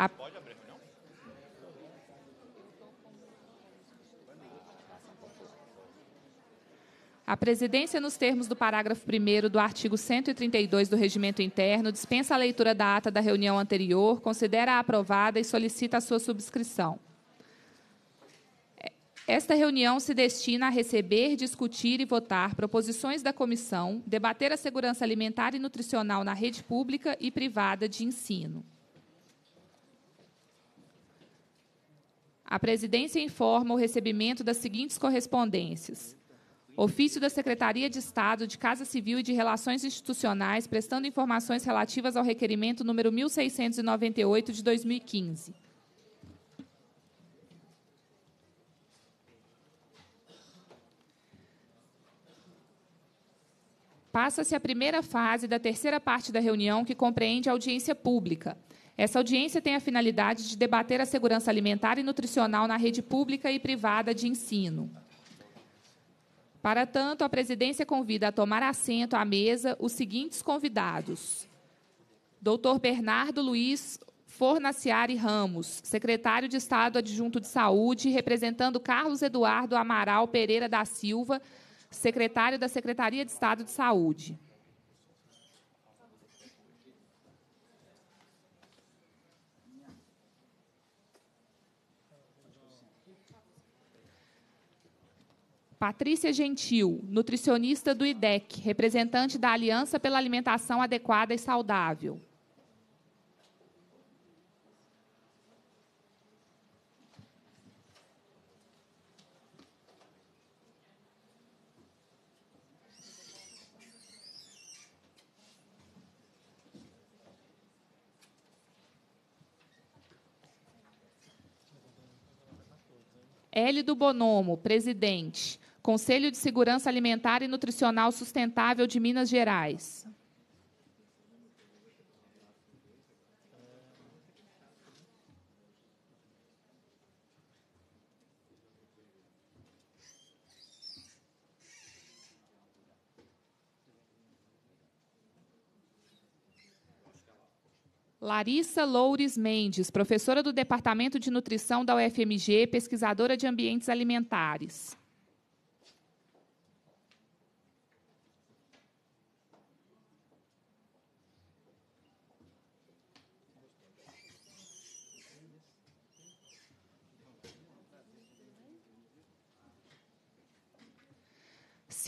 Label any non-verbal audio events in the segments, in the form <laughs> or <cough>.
A... A presidência, nos termos do parágrafo 1 do artigo 132 do Regimento Interno, dispensa a leitura da ata da reunião anterior, considera-a aprovada e solicita a sua subscrição. Esta reunião se destina a receber, discutir e votar proposições da comissão, debater a segurança alimentar e nutricional na rede pública e privada de ensino. A presidência informa o recebimento das seguintes correspondências. Ofício da Secretaria de Estado de Casa Civil e de Relações Institucionais, prestando informações relativas ao requerimento número 1698 de 2015. Passa-se a primeira fase da terceira parte da reunião, que compreende a audiência pública essa audiência tem a finalidade de debater a segurança alimentar e nutricional na rede pública e privada de ensino. Para tanto, a presidência convida a tomar assento à mesa os seguintes convidados: Dr. Bernardo Luiz Fornaciari Ramos, secretário de Estado adjunto de Saúde, representando Carlos Eduardo Amaral Pereira da Silva, secretário da Secretaria de Estado de Saúde. Patrícia Gentil, nutricionista do IDEC, representante da Aliança pela Alimentação Adequada e Saudável. Hélio do Bonomo, presidente. Conselho de Segurança Alimentar e Nutricional Sustentável de Minas Gerais. Larissa Loures Mendes, professora do Departamento de Nutrição da UFMG, pesquisadora de Ambientes Alimentares.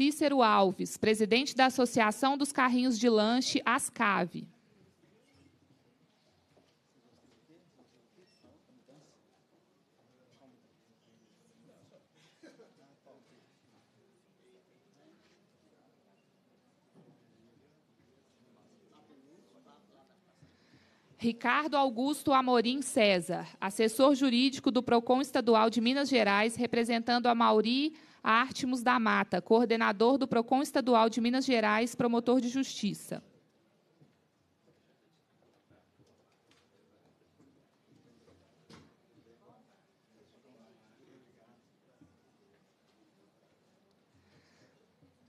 Cícero Alves, presidente da Associação dos Carrinhos de Lanche Ascave. Ricardo Augusto Amorim César, assessor jurídico do PROCON Estadual de Minas Gerais, representando a Mauri Artimos da Mata, coordenador do PROCON Estadual de Minas Gerais, promotor de justiça.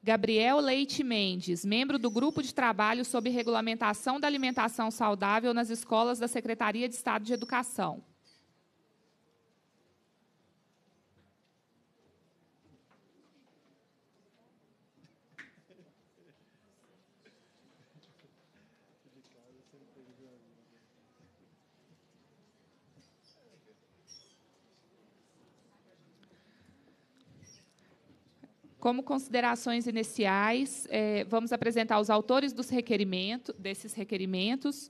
Gabriel Leite Mendes, membro do Grupo de Trabalho sobre Regulamentação da Alimentação Saudável nas Escolas da Secretaria de Estado de Educação. Como considerações iniciais, é, vamos apresentar os autores dos requerimento, desses requerimentos.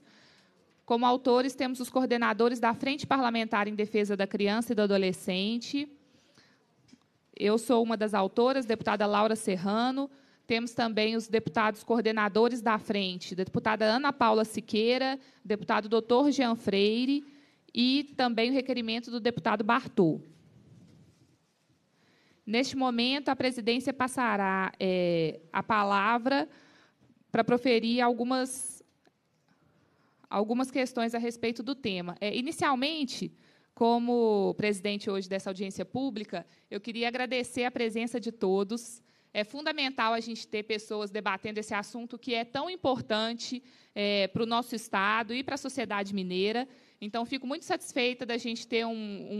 Como autores, temos os coordenadores da Frente Parlamentar em Defesa da Criança e do Adolescente. Eu sou uma das autoras, deputada Laura Serrano. Temos também os deputados coordenadores da frente, deputada Ana Paula Siqueira, deputado doutor Jean Freire e também o requerimento do deputado Bartô. Neste momento, a presidência passará é, a palavra para proferir algumas, algumas questões a respeito do tema. É, inicialmente, como presidente hoje dessa audiência pública, eu queria agradecer a presença de todos. É fundamental a gente ter pessoas debatendo esse assunto que é tão importante é, para o nosso Estado e para a sociedade mineira. Então, fico muito satisfeita da gente ter um,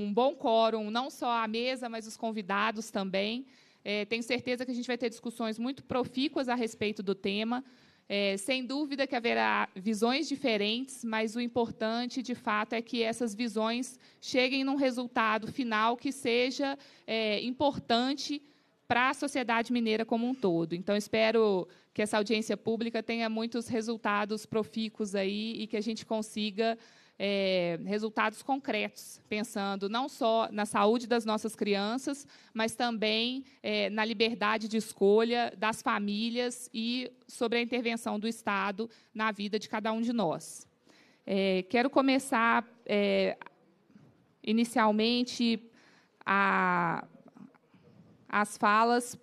um bom quórum, não só a mesa, mas os convidados também. É, tenho certeza que a gente vai ter discussões muito profícuas a respeito do tema. É, sem dúvida que haverá visões diferentes, mas o importante, de fato, é que essas visões cheguem num resultado final que seja é, importante para a sociedade mineira como um todo. Então, espero que essa audiência pública tenha muitos resultados profícuos aí e que a gente consiga é, resultados concretos, pensando não só na saúde das nossas crianças, mas também é, na liberdade de escolha das famílias e sobre a intervenção do Estado na vida de cada um de nós. É, quero começar é, inicialmente a, as falas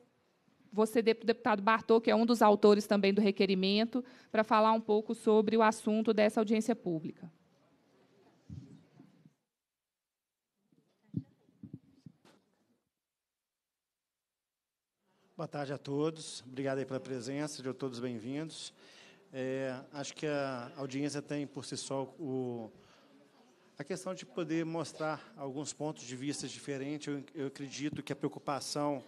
você para o deputado Bartô, que é um dos autores também do requerimento, para falar um pouco sobre o assunto dessa audiência pública. Boa tarde a todos. Obrigado aí pela presença, sejam todos bem-vindos. É, acho que a audiência tem por si só o, a questão de poder mostrar alguns pontos de vista diferentes. Eu, eu acredito que a preocupação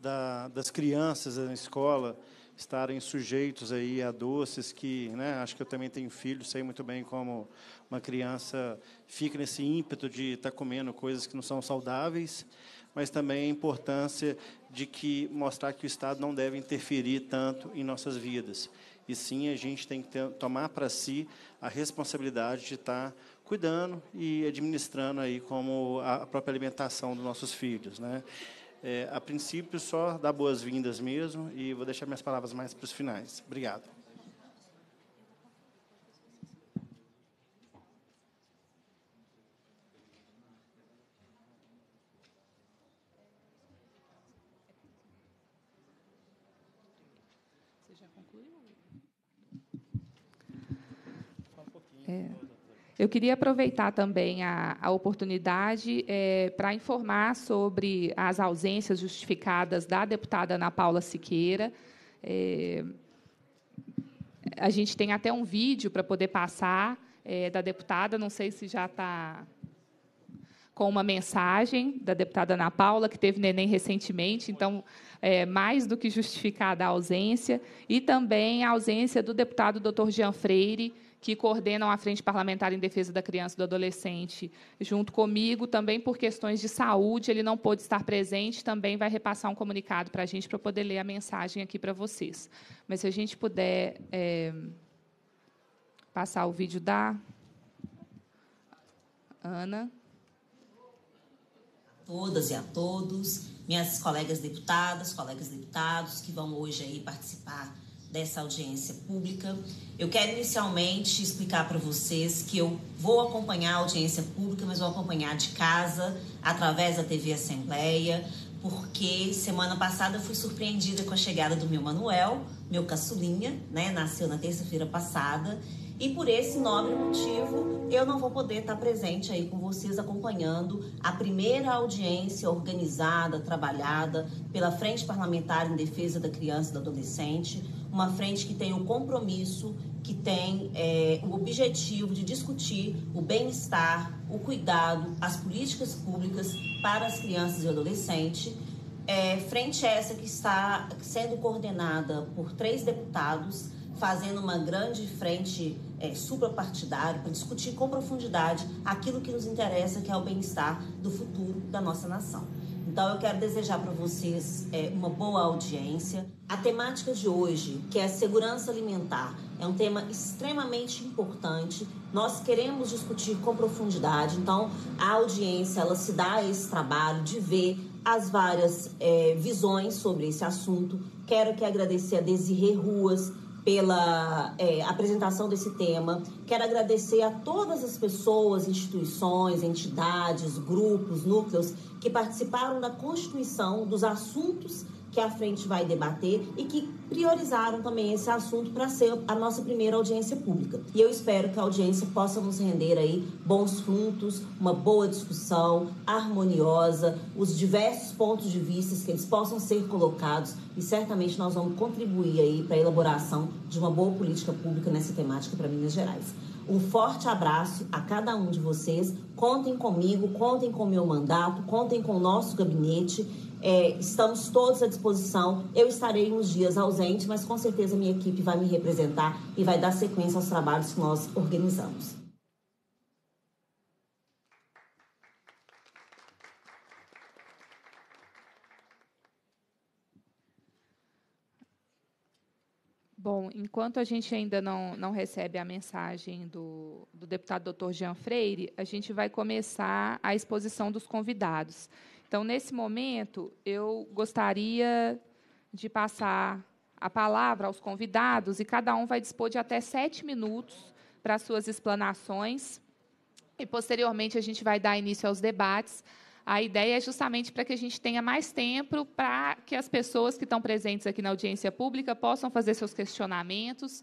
da, das crianças na escola estarem sujeitos aí a doces que, né, acho que eu também tenho filho, sei muito bem como uma criança fica nesse ímpeto de estar tá comendo coisas que não são saudáveis mas também a importância de que mostrar que o Estado não deve interferir tanto em nossas vidas. E sim, a gente tem que ter, tomar para si a responsabilidade de estar tá cuidando e administrando aí como a própria alimentação dos nossos filhos, né? É, a princípio, só dar boas-vindas mesmo e vou deixar minhas palavras mais para os finais. Obrigado. Eu queria aproveitar também a, a oportunidade é, para informar sobre as ausências justificadas da deputada Ana Paula Siqueira. É, a gente tem até um vídeo para poder passar é, da deputada, não sei se já está com uma mensagem da deputada Ana Paula, que teve neném recentemente, então, é, mais do que justificada a ausência, e também a ausência do deputado doutor Jean Freire, que coordenam a Frente Parlamentar em Defesa da Criança e do Adolescente, junto comigo, também por questões de saúde, ele não pôde estar presente, também vai repassar um comunicado para a gente para poder ler a mensagem aqui para vocês. Mas se a gente puder é, passar o vídeo da Ana. Todas e a todos, minhas colegas deputadas, colegas deputados que vão hoje aí participar dessa audiência pública. Eu quero inicialmente explicar para vocês que eu vou acompanhar a audiência pública, mas vou acompanhar de casa, através da TV Assembleia, porque semana passada fui surpreendida com a chegada do meu Manuel, meu caçulinha, né? Nasceu na terça-feira passada. E por esse nobre motivo, eu não vou poder estar presente aí com vocês acompanhando a primeira audiência organizada, trabalhada pela Frente Parlamentar em Defesa da Criança e do Adolescente, uma frente que tem o compromisso, que tem é, o objetivo de discutir o bem-estar, o cuidado, as políticas públicas para as crianças e adolescentes. É, frente essa que está sendo coordenada por três deputados, fazendo uma grande frente é, suprapartidária para discutir com profundidade aquilo que nos interessa, que é o bem-estar do futuro da nossa nação. Então eu quero desejar para vocês é, uma boa audiência. A temática de hoje, que é segurança alimentar, é um tema extremamente importante. Nós queremos discutir com profundidade, então a audiência ela se dá esse trabalho de ver as várias é, visões sobre esse assunto. Quero que agradecer a Desirê Ruas, pela é, apresentação desse tema. Quero agradecer a todas as pessoas, instituições, entidades, grupos, núcleos que participaram da constituição dos assuntos que a frente vai debater e que priorizaram também esse assunto para ser a nossa primeira audiência pública. E eu espero que a audiência possa nos render aí bons frutos, uma boa discussão harmoniosa, os diversos pontos de vista que eles possam ser colocados e certamente nós vamos contribuir aí para a elaboração de uma boa política pública nessa temática para Minas Gerais. Um forte abraço a cada um de vocês. Contem comigo, contem com o meu mandato, contem com o nosso gabinete é, estamos todos à disposição. Eu estarei uns dias ausente, mas com certeza minha equipe vai me representar e vai dar sequência aos trabalhos que nós organizamos. Bom, enquanto a gente ainda não, não recebe a mensagem do, do deputado doutor Jean Freire, a gente vai começar a exposição dos convidados. Então, nesse momento, eu gostaria de passar a palavra aos convidados e cada um vai dispor de até sete minutos para suas explanações. E, posteriormente, a gente vai dar início aos debates. A ideia é justamente para que a gente tenha mais tempo para que as pessoas que estão presentes aqui na audiência pública possam fazer seus questionamentos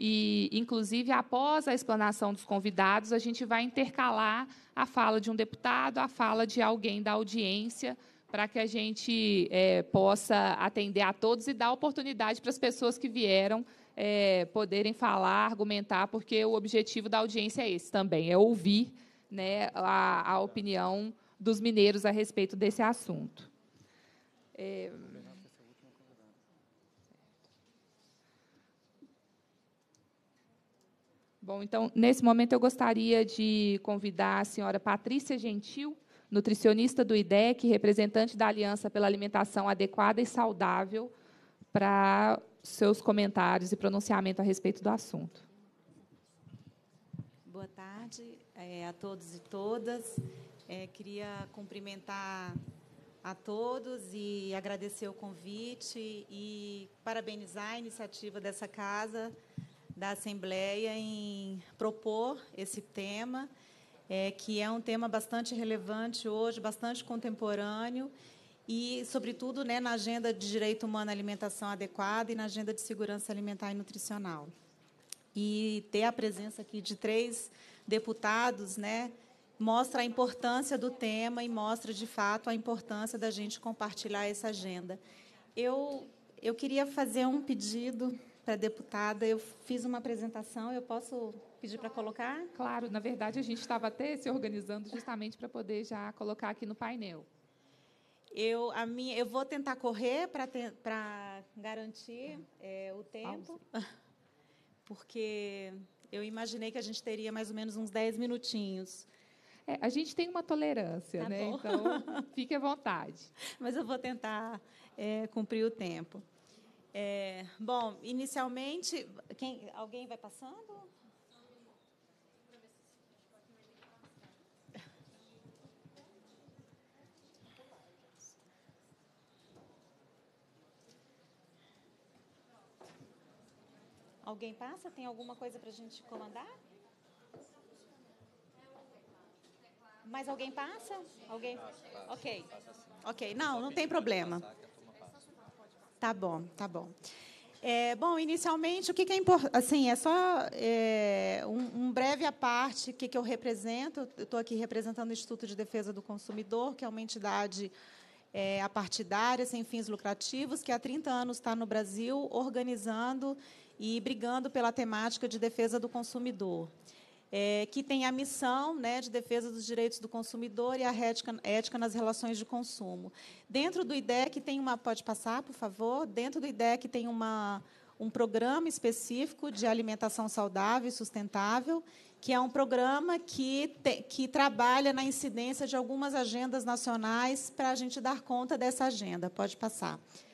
e, inclusive, após a explanação dos convidados, a gente vai intercalar a fala de um deputado, a fala de alguém da audiência, para que a gente é, possa atender a todos e dar oportunidade para as pessoas que vieram é, poderem falar, argumentar, porque o objetivo da audiência é esse também, é ouvir né, a, a opinião dos mineiros a respeito desse assunto. É... Bom, então, nesse momento, eu gostaria de convidar a senhora Patrícia Gentil, nutricionista do IDEC, representante da Aliança pela Alimentação Adequada e Saudável, para seus comentários e pronunciamento a respeito do assunto. Boa tarde é, a todos e todas. É, queria cumprimentar a todos e agradecer o convite e parabenizar a iniciativa dessa casa da Assembleia em propor esse tema, é, que é um tema bastante relevante hoje, bastante contemporâneo e, sobretudo, né, na agenda de direito humano à alimentação adequada e na agenda de segurança alimentar e nutricional. E ter a presença aqui de três deputados, né, mostra a importância do tema e mostra de fato a importância da gente compartilhar essa agenda. Eu eu queria fazer um pedido para deputada, eu fiz uma apresentação, eu posso pedir para colocar? Claro, na verdade a gente estava até se organizando justamente para poder já colocar aqui no painel. Eu, a minha, eu vou tentar correr para te, garantir é, o tempo, <laughs> porque eu imaginei que a gente teria mais ou menos uns 10 minutinhos. É, a gente tem uma tolerância, tá né? Bom. Então, fique à vontade. <laughs> Mas eu vou tentar é, cumprir o tempo. É, bom, inicialmente, quem, alguém vai passando? Alguém passa? Tem alguma coisa para a gente comandar? Mais alguém passa? Alguém? Ok. Ok, não, não tem problema. Tá bom, tá bom. É, bom, inicialmente, o que, que é importante? Assim, é só é, um, um, breve à parte, o que, que eu represento. Eu estou aqui representando o Instituto de Defesa do Consumidor, que é uma entidade é, apartidária, sem fins lucrativos, que há 30 anos está no Brasil organizando e brigando pela temática de defesa do consumidor é, que tem a missão né, de defesa dos direitos do consumidor e a ética, ética, nas relações de consumo. Dentro do IDEC tem uma. Pode passar, por favor? Dentro do IDEC tem uma, um programa específico de alimentação saudável e sustentável, que é um programa que, te, que trabalha na incidência de algumas agendas nacionais para a gente dar conta dessa agenda. Pode passar. Pode passar.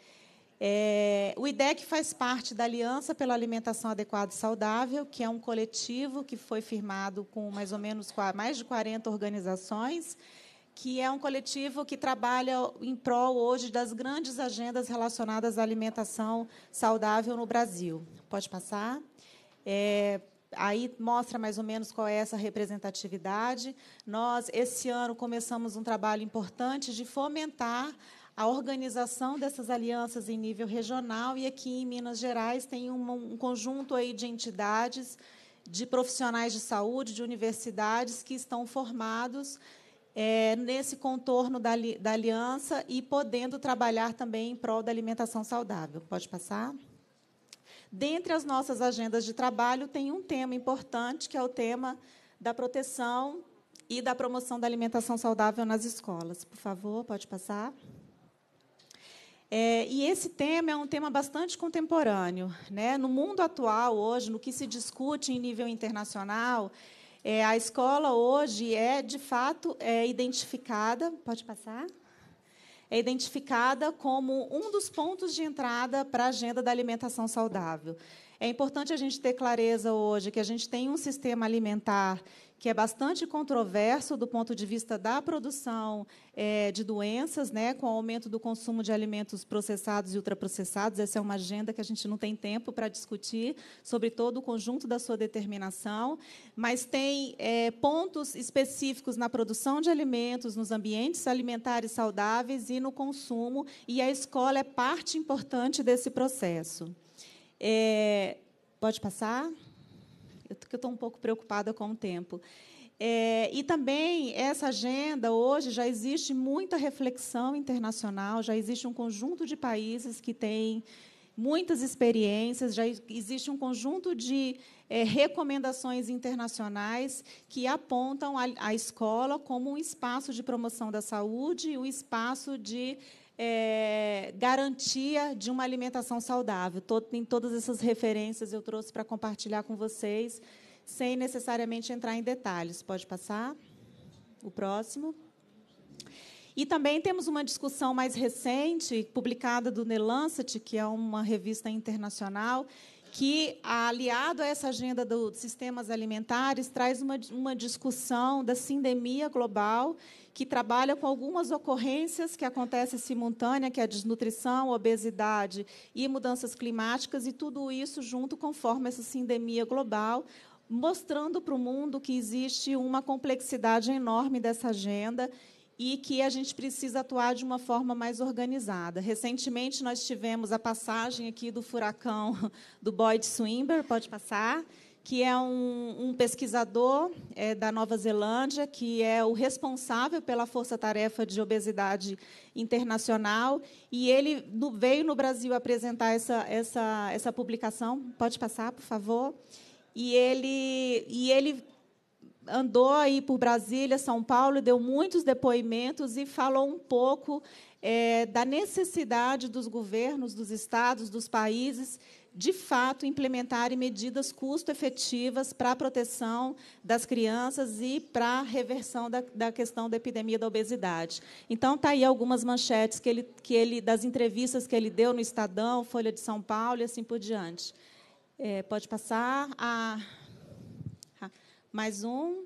É, o IDEC faz parte da Aliança pela Alimentação Adequada e Saudável, que é um coletivo que foi firmado com mais ou menos mais de 40 organizações, que é um coletivo que trabalha em prol hoje das grandes agendas relacionadas à alimentação saudável no Brasil. Pode passar? É, aí mostra mais ou menos qual é essa representatividade. Nós, esse ano, começamos um trabalho importante de fomentar a organização dessas alianças em nível regional e aqui em Minas Gerais tem um, um conjunto aí de entidades, de profissionais de saúde, de universidades que estão formados é, nesse contorno da, da, aliança e podendo trabalhar também em prol da alimentação saudável. Pode passar? Dentre as nossas agendas de trabalho, tem um tema importante, que é o tema da proteção e da promoção da alimentação saudável nas escolas. Por favor, pode passar. É, e esse tema é um tema bastante contemporâneo. Né? No mundo atual, hoje, no que se discute em nível internacional, é, a escola hoje é, de fato, é identificada. Pode passar? É identificada como um dos pontos de entrada para a agenda da alimentação saudável. É importante a gente ter clareza hoje que a gente tem um sistema alimentar que é bastante controverso do ponto de vista da produção é, de doenças, né, com o aumento do consumo de alimentos processados e ultraprocessados. Essa é uma agenda que a gente não tem tempo para discutir sobre todo o conjunto da sua determinação, mas tem é, pontos específicos na produção de alimentos, nos ambientes alimentares saudáveis e no consumo, e a escola é parte importante desse processo. É, pode passar? porque eu estou um pouco preocupada com o tempo. É, e também essa agenda hoje já existe muita reflexão internacional, já existe um conjunto de países que têm muitas experiências, já existe um conjunto de é, recomendações internacionais que apontam a, a, escola como um espaço de promoção da saúde, um espaço de é, garantia de uma alimentação saudável. Todo, em todas essas referências eu trouxe para compartilhar com vocês sem necessariamente entrar em detalhes. Pode passar? O próximo. E também temos uma discussão mais recente, publicada do The Lancet, que é uma revista internacional, que, aliado a essa agenda dos sistemas alimentares, traz uma, uma discussão da sindemia global, que trabalha com algumas ocorrências que acontecem simultânea, que é a desnutrição, obesidade e mudanças climáticas, e tudo isso junto conforme essa sindemia global, mostrando para o mundo que existe uma complexidade enorme dessa agenda e que a gente precisa atuar de uma forma mais organizada. Recentemente, nós tivemos a passagem aqui do furacão <laughs> do Boyd Swimber, pode passar, que é um, um pesquisador é, da Nova Zelândia, que é o responsável pela Força-Tarefa de Obesidade Internacional, e ele veio no Brasil apresentar essa, essa, essa publicação. Pode passar, por favor. E ele, e ele andou aí por Brasília, São Paulo, deu muitos depoimentos e falou um pouco é, da necessidade dos governos, dos estados, dos países, de fato, implementarem medidas custo-efetivas para a proteção das crianças e para a reversão da, da questão da epidemia da obesidade. Então, tá aí algumas manchetes que ele, que ele, das entrevistas que ele deu no Estadão, Folha de São Paulo e assim por diante. É, pode passar. a mais um.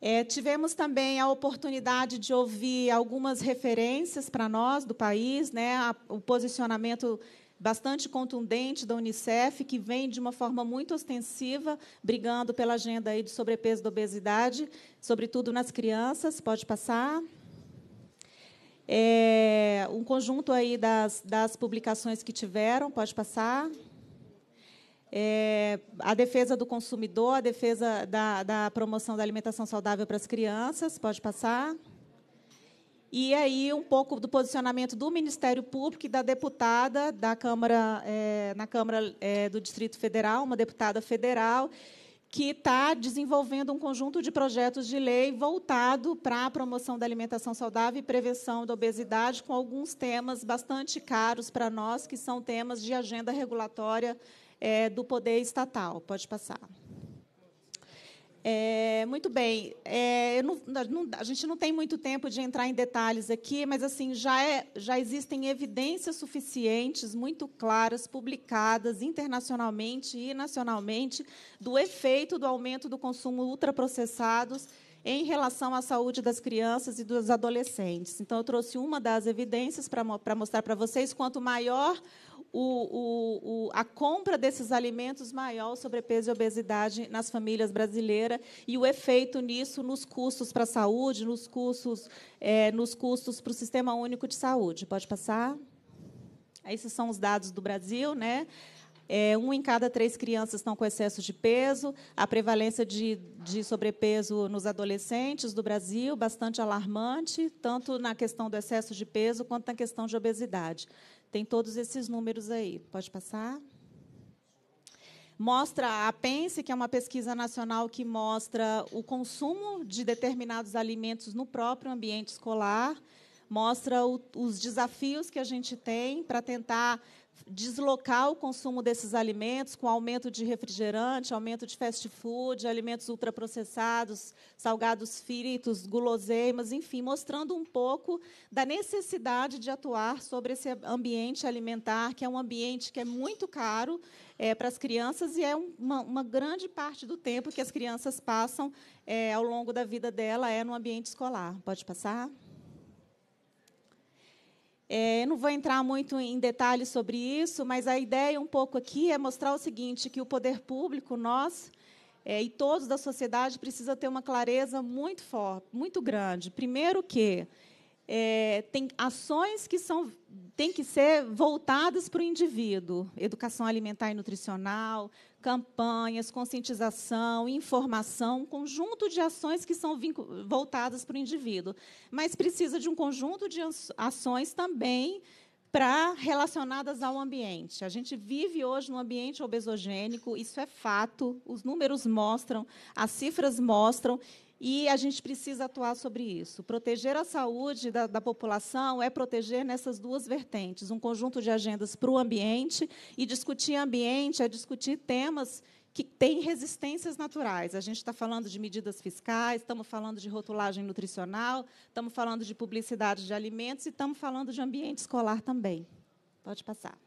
É, tivemos também a oportunidade de ouvir algumas referências para nós do país, né, a, o posicionamento bastante contundente da Unicef, que vem de uma forma muito ostensiva, brigando pela agenda aí de sobrepeso e obesidade, sobretudo nas crianças. Pode passar. É, um conjunto aí das, das publicações que tiveram, pode passar. É, a defesa do consumidor, a defesa da, da promoção da alimentação saudável para as crianças, pode passar. E aí um pouco do posicionamento do Ministério Público e da deputada da Câmara, é, na Câmara é, do Distrito Federal, uma deputada federal, que está desenvolvendo um conjunto de projetos de lei voltado para a promoção da alimentação saudável e prevenção da obesidade, com alguns temas bastante caros para nós, que são temas de agenda regulatória é, do poder estatal. Pode passar. É, muito bem. É, não, não, a gente não tem muito tempo de entrar em detalhes aqui, mas assim já, é, já existem evidências suficientes, muito claras, publicadas internacionalmente e nacionalmente, do efeito do aumento do consumo ultraprocessados em relação à saúde das crianças e dos adolescentes. Então, eu trouxe uma das evidências para mostrar para vocês quanto maior o, o, a compra desses alimentos maior sobrepeso e obesidade nas famílias brasileiras e o efeito nisso nos custos para a saúde, nos custos, é, nos custos para o Sistema Único de Saúde. Pode passar? Esses são os dados do Brasil, né? É, um em cada três crianças estão com excesso de peso. A prevalência de, de, sobrepeso nos adolescentes do Brasil bastante alarmante, tanto na questão do excesso de peso quanto na questão de obesidade. Tem todos esses números aí. Pode passar? Mostra a PENSE, que é uma pesquisa nacional que mostra o consumo de determinados alimentos no próprio ambiente escolar, mostra o, os desafios que a gente tem para tentar deslocar o consumo desses alimentos com aumento de refrigerante, aumento de fast food, alimentos ultraprocessados, salgados fritos, guloseimas, enfim, mostrando um pouco da necessidade de atuar sobre esse ambiente alimentar, que é um ambiente que é muito caro é, para as crianças e é uma, uma, grande parte do tempo que as crianças passam é, ao longo da vida dela é no ambiente escolar. Pode passar? É, não vou entrar muito em detalhes sobre isso, mas a ideia um pouco aqui é mostrar o seguinte, que o poder público, nós é, e todos da sociedade, precisa ter uma clareza muito forte, muito grande. Primeiro que é, tem ações que são têm que ser voltadas para o indivíduo, educação alimentar e nutricional, campanhas, conscientização, informação, um conjunto de ações que são voltadas para o indivíduo. Mas precisa de um conjunto de ações também para relacionadas ao ambiente. A gente vive hoje num ambiente obesogênico, isso é fato, os números mostram, as cifras mostram, e a gente precisa atuar sobre isso. Proteger a saúde da, da, população é proteger nessas duas vertentes: um conjunto de agendas para o ambiente, e discutir ambiente é discutir temas que têm resistências naturais. A gente está falando de medidas fiscais, estamos falando de rotulagem nutricional, estamos falando de publicidade de alimentos e estamos falando de ambiente escolar também. Pode passar.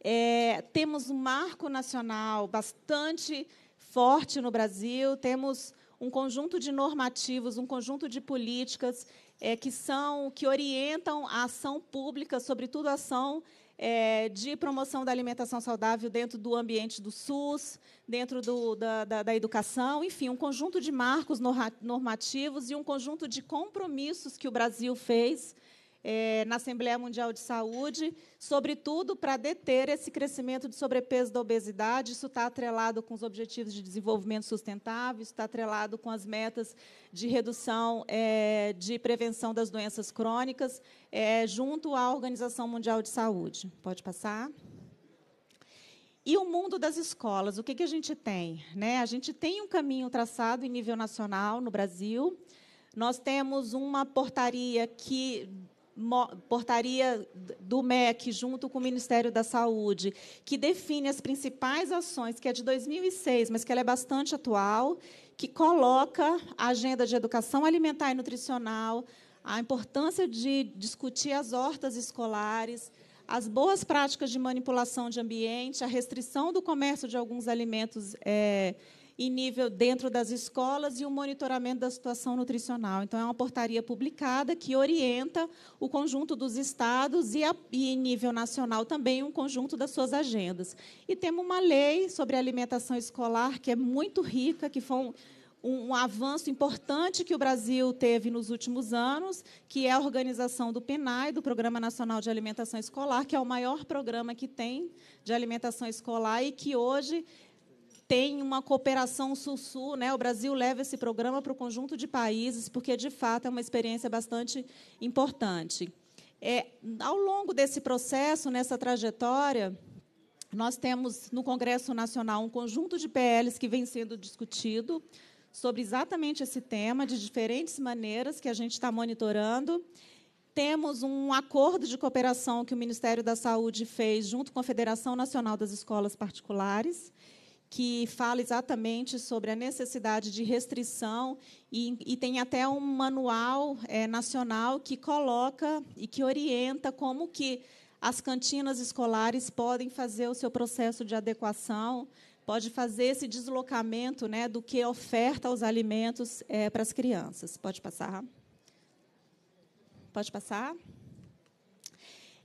É, temos um marco nacional bastante forte no Brasil, temos um conjunto de normativos, um conjunto de políticas é, que são que orientam a ação pública, sobretudo a ação é, de promoção da alimentação saudável dentro do ambiente do SUS, dentro do, da, da, da, educação, enfim, um conjunto de marcos normativos e um conjunto de compromissos que o Brasil fez é, na Assembleia Mundial de Saúde, sobretudo para deter esse crescimento de sobrepeso da obesidade. Isso está atrelado com os objetivos de desenvolvimento sustentável, isso está atrelado com as metas de redução é, de prevenção das doenças crônicas, é, junto à Organização Mundial de Saúde. Pode passar. E o mundo das escolas, o que, que a gente tem? Né? A gente tem um caminho traçado em nível nacional no Brasil. Nós temos uma portaria que portaria do MEC, junto com o Ministério da Saúde, que define as principais ações, que é de 2006, mas que ela é bastante atual, que coloca a agenda de educação alimentar e nutricional, a importância de discutir as hortas escolares, as boas práticas de manipulação de ambiente, a restrição do comércio de alguns alimentos é, em nível dentro das escolas e o monitoramento da situação nutricional. Então, é uma portaria publicada que orienta o conjunto dos estados e, a, e em nível nacional também um conjunto das suas agendas. E temos uma lei sobre alimentação escolar que é muito rica, que foi um, um, avanço importante que o Brasil teve nos últimos anos, que é a organização do PNAE, do Programa Nacional de Alimentação Escolar, que é o maior programa que tem de alimentação escolar e que hoje tem uma cooperação sul-sul, né? O Brasil leva esse programa para o conjunto de países, porque de fato é uma experiência bastante importante. É, ao longo desse processo, nessa trajetória, nós temos no Congresso Nacional um conjunto de PLs que vem sendo discutido sobre exatamente esse tema, de diferentes maneiras que a gente está monitorando. Temos um acordo de cooperação que o Ministério da Saúde fez junto com a Federação Nacional das Escolas Particulares, que fala exatamente sobre a necessidade de restrição e, e tem até um manual é, nacional que coloca e que orienta como que as cantinas escolares podem fazer o seu processo de adequação, pode fazer esse deslocamento né, do que é oferta aos alimentos é, para as crianças. Pode passar. Pode passar.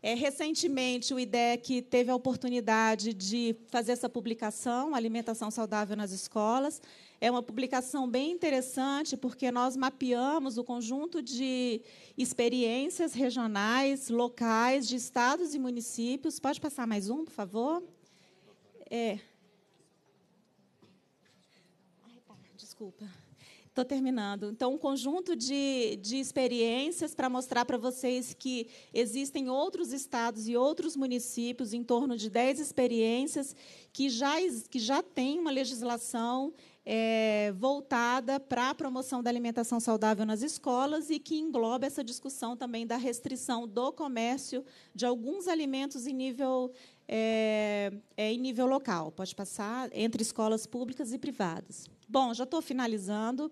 É, recentemente, o IDEC teve a oportunidade de fazer essa publicação, Alimentação Saudável nas Escolas. É uma publicação bem interessante, porque nós mapeamos o conjunto de experiências regionais, locais, de estados e municípios. Pode passar mais um, por favor? É. Ai, tá, desculpa. Estou terminando. Então, um conjunto de, de experiências para mostrar para vocês que existem outros estados e outros municípios, em torno de 10 experiências, que já, que já têm uma legislação é, voltada para a promoção da alimentação saudável nas escolas e que engloba essa discussão também da restrição do comércio de alguns alimentos em nível, é, é, em nível local. Pode passar entre escolas públicas e privadas. Bom, já estou finalizando.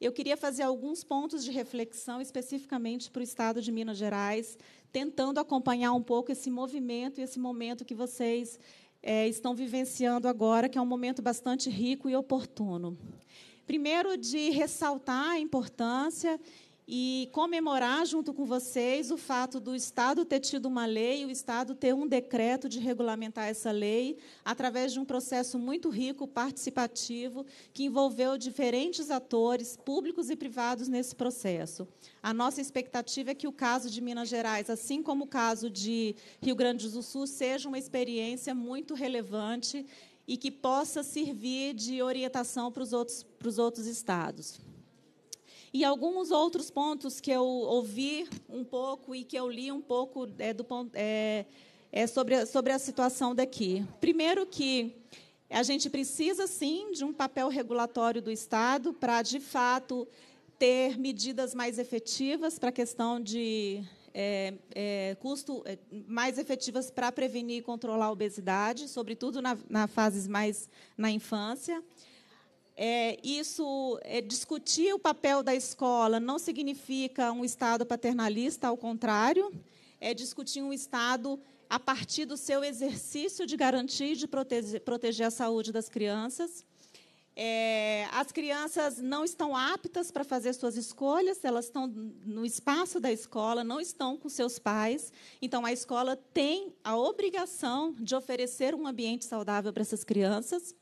Eu queria fazer alguns pontos de reflexão especificamente para o estado de Minas Gerais, tentando acompanhar um pouco esse movimento e esse momento que vocês é, estão vivenciando agora, que é um momento bastante rico e oportuno. Primeiro, de ressaltar a importância e comemorar junto com vocês o fato do Estado ter tido uma lei, o Estado ter um decreto de regulamentar essa lei, através de um processo muito rico, participativo, que envolveu diferentes atores, públicos e privados, nesse processo. A nossa expectativa é que o caso de Minas Gerais, assim como o caso de Rio Grande do Sul, seja uma experiência muito relevante e que possa servir de orientação para os outros, para os outros estados. E alguns outros pontos que eu ouvi um pouco e que eu li um pouco é, do, é, é sobre, sobre a situação daqui. Primeiro que a gente precisa, sim, de um papel regulatório do Estado para, de fato, ter medidas mais efetivas para a questão de é, é, custo é, mais efetivas para prevenir e controlar a obesidade, sobretudo na, na fases mais na infância é, isso é, discutir o papel da escola não significa um Estado paternalista, ao contrário, é discutir um Estado a partir do seu exercício de garantir e de proteger, proteger a saúde das crianças. É, as crianças não estão aptas para fazer suas escolhas, elas estão no espaço da escola, não estão com seus pais. Então, a escola tem a obrigação de oferecer um ambiente saudável para essas crianças.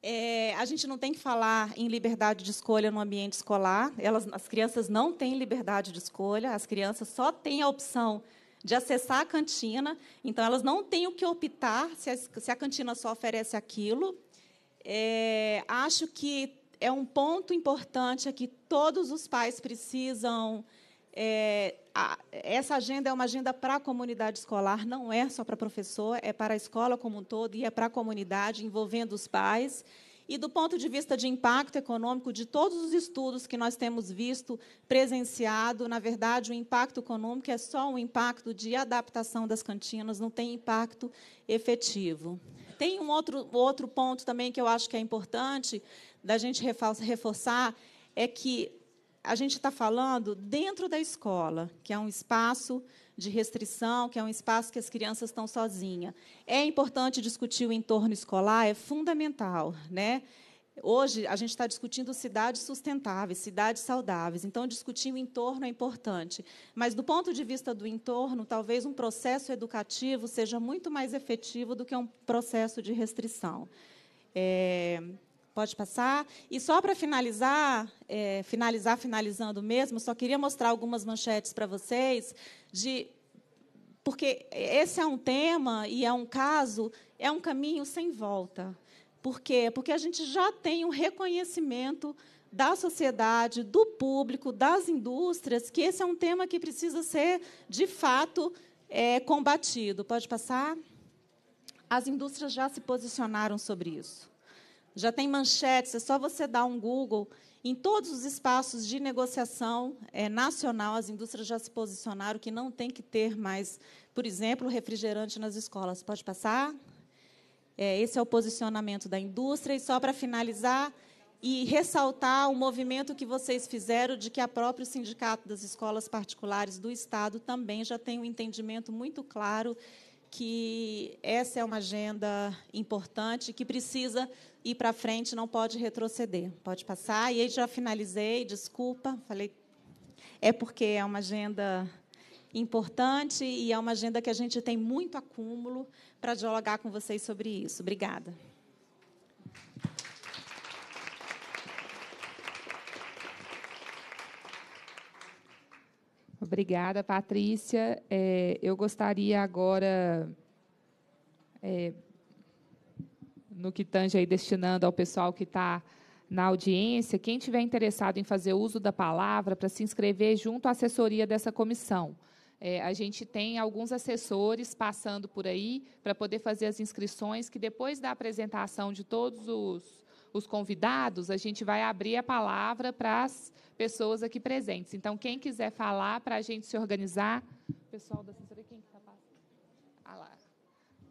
É, a gente não tem que falar em liberdade de escolha no ambiente escolar. Elas, as crianças não têm liberdade de escolha. As crianças só têm a opção de acessar a cantina. Então, elas não têm o que optar se a, se a cantina só oferece aquilo. É, acho que é um ponto importante é que todos os pais precisam é, essa agenda é uma agenda para a comunidade escolar, não é só para professor, é para a escola como um todo e é para a comunidade, envolvendo os pais. E do ponto de vista de impacto econômico, de todos os estudos que nós temos visto, presenciado, na verdade, o impacto econômico é só um impacto de adaptação das cantinas, não tem impacto efetivo. Tem um outro, outro ponto também que eu acho que é importante da gente reforçar, é que a gente está falando dentro da escola, que é um espaço de restrição, que é um espaço que as crianças estão sozinhas. É importante discutir o entorno escolar, é fundamental, né? Hoje a gente está discutindo cidades sustentáveis, cidades saudáveis. Então discutir o entorno é importante, mas do ponto de vista do entorno, talvez um processo educativo seja muito mais efetivo do que um processo de restrição. É, Pode passar. E só para finalizar, é, finalizar, finalizando mesmo, só queria mostrar algumas manchetes para vocês de porque esse é um tema e é um caso, é um caminho sem volta. Por quê? Porque a gente já tem um reconhecimento da sociedade, do público, das indústrias, que esse é um tema que precisa ser, de fato, é, combatido. Pode passar? As indústrias já se posicionaram sobre isso já tem manchetes, é só você dar um Google. Em todos os espaços de negociação é, nacional, as indústrias já se posicionaram que não tem que ter mais, por exemplo, refrigerante nas escolas. Pode passar? É, esse é o posicionamento da indústria. E só para finalizar e ressaltar o movimento que vocês fizeram de que a próprio Sindicato das Escolas Particulares do Estado também já tem um entendimento muito claro que essa é uma agenda importante que precisa ir para frente, não pode retroceder. Pode passar. E aí já finalizei, desculpa, falei. É porque é uma agenda importante e é uma agenda que a gente tem muito acúmulo para dialogar com vocês sobre isso. Obrigada. Obrigada, Patrícia. É, eu gostaria agora. É, no que tange aí destinando ao pessoal que está na audiência, quem tiver interessado em fazer uso da palavra para se inscrever junto à assessoria dessa comissão. É, a gente tem alguns assessores passando por aí para poder fazer as inscrições, que depois da apresentação de todos os, os convidados, a gente vai abrir a palavra para as pessoas aqui presentes. Então, quem quiser falar, para a gente se organizar, pessoal da assessoria.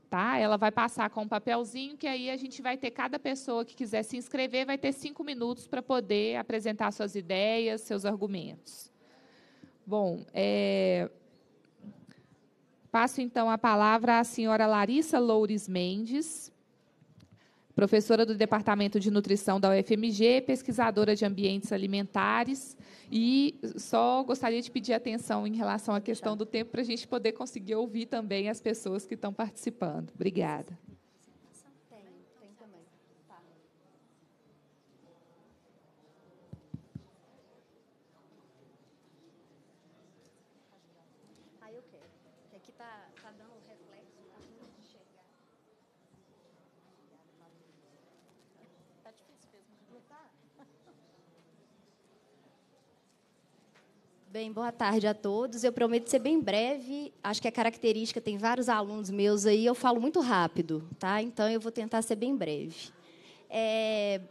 Tá? Ela vai passar com um papelzinho que aí a gente vai ter cada pessoa que quiser se inscrever vai ter cinco minutos para poder apresentar suas ideias, seus argumentos. Bom, é... passo então a palavra à senhora Larissa Loures Mendes, professora do Departamento de Nutrição da UFMG, pesquisadora de ambientes alimentares. E só gostaria de pedir atenção em relação à questão do tempo para a gente poder conseguir ouvir também as pessoas que estão participando. Obrigada. Bem, boa tarde a todos. Eu prometo ser bem breve. Acho que a característica tem vários alunos meus aí. Eu falo muito rápido, tá? Então eu vou tentar ser bem breve. É,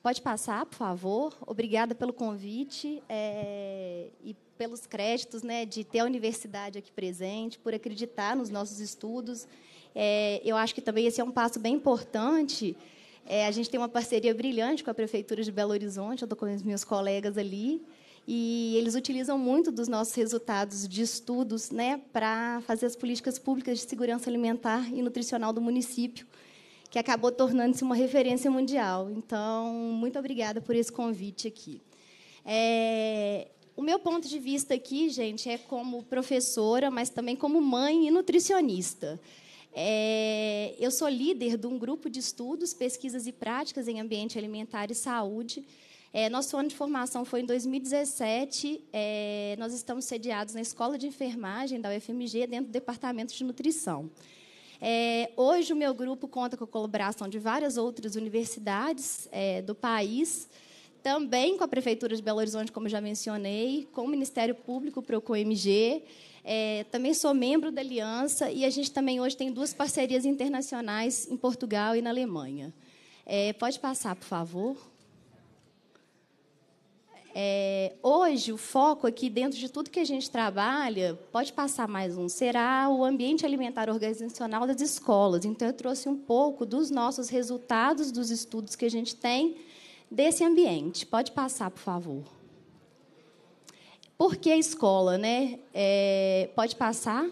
pode passar, por favor. Obrigada pelo convite é, e pelos créditos, né, de ter a universidade aqui presente, por acreditar nos nossos estudos. É, eu acho que também esse é um passo bem importante. É, a gente tem uma parceria brilhante com a prefeitura de Belo Horizonte. Eu estou com os meus colegas ali e eles utilizam muito dos nossos resultados de estudos né, para fazer as políticas públicas de segurança alimentar e nutricional do município, que acabou tornando-se uma referência mundial. Então, muito obrigada por esse convite aqui. É, o meu ponto de vista aqui, gente, é como professora, mas também como mãe e nutricionista. É, eu sou líder de um grupo de estudos, pesquisas e práticas em ambiente alimentar e saúde, é, nosso ano de formação foi em 2017. É, nós estamos sediados na Escola de Enfermagem da UFMG, dentro do Departamento de Nutrição. É, hoje, o meu grupo conta com a colaboração de várias outras universidades é, do país, também com a Prefeitura de Belo Horizonte, como já mencionei, com o Ministério Público, PROCONMG. É, também sou membro da Aliança e a gente também hoje tem duas parcerias internacionais em Portugal e na Alemanha. É, pode passar, por favor. É, hoje, o foco aqui dentro de tudo que a gente trabalha, pode passar mais um, será o ambiente alimentar organizacional das escolas. Então, eu trouxe um pouco dos nossos resultados dos estudos que a gente tem desse ambiente. Pode passar, por favor. Por que a escola? Né? É, pode passar.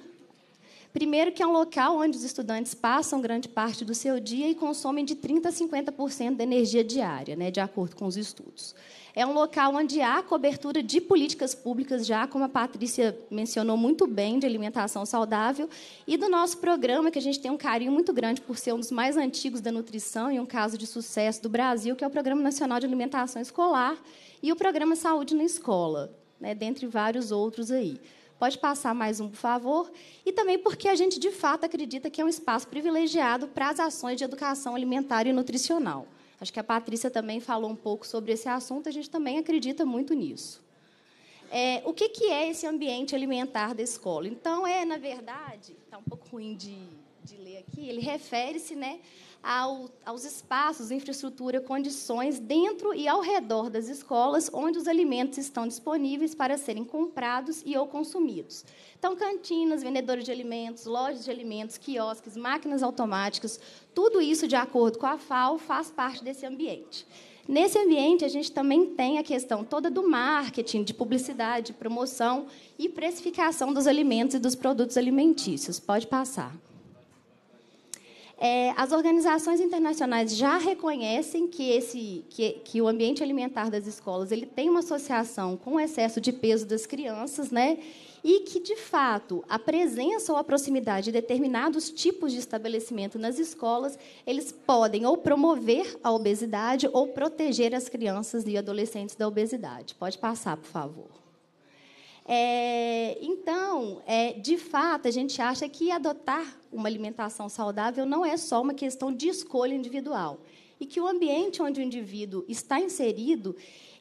Primeiro, que é um local onde os estudantes passam grande parte do seu dia e consomem de 30% a 50% da energia diária, né, de acordo com os estudos é um local onde há cobertura de políticas públicas, já como a Patrícia mencionou muito bem, de alimentação saudável, e do nosso programa, que a gente tem um carinho muito grande por ser um dos mais antigos da nutrição e um caso de sucesso do Brasil, que é o Programa Nacional de Alimentação Escolar e o Programa Saúde na Escola, né, dentre vários outros aí. Pode passar mais um, por favor. E também porque a gente, de fato, acredita que é um espaço privilegiado para as ações de educação alimentar e nutricional. Acho que a Patrícia também falou um pouco sobre esse assunto, a gente também acredita muito nisso. É, o que, que é esse ambiente alimentar da escola? Então, é, na verdade, está um pouco ruim de, de ler aqui, ele refere-se né, ao, aos espaços, infraestrutura, condições dentro e ao redor das escolas, onde os alimentos estão disponíveis para serem comprados e ou consumidos. Então, cantinas, vendedores de alimentos, lojas de alimentos, quiosques, máquinas automáticas, tudo isso, de acordo com a FAO, faz parte desse ambiente. Nesse ambiente, a gente também tem a questão toda do marketing, de publicidade, de promoção e precificação dos alimentos e dos produtos alimentícios. Pode passar. É, as organizações internacionais já reconhecem que, esse, que, que o ambiente alimentar das escolas ele tem uma associação com o excesso de peso das crianças, né? e que, de fato, a presença ou a proximidade de determinados tipos de estabelecimento nas escolas, eles podem ou promover a obesidade ou proteger as crianças e adolescentes da obesidade. Pode passar, por favor. É, então, é, de fato, a gente acha que adotar uma alimentação saudável não é só uma questão de escolha individual. E que o ambiente onde o indivíduo está inserido,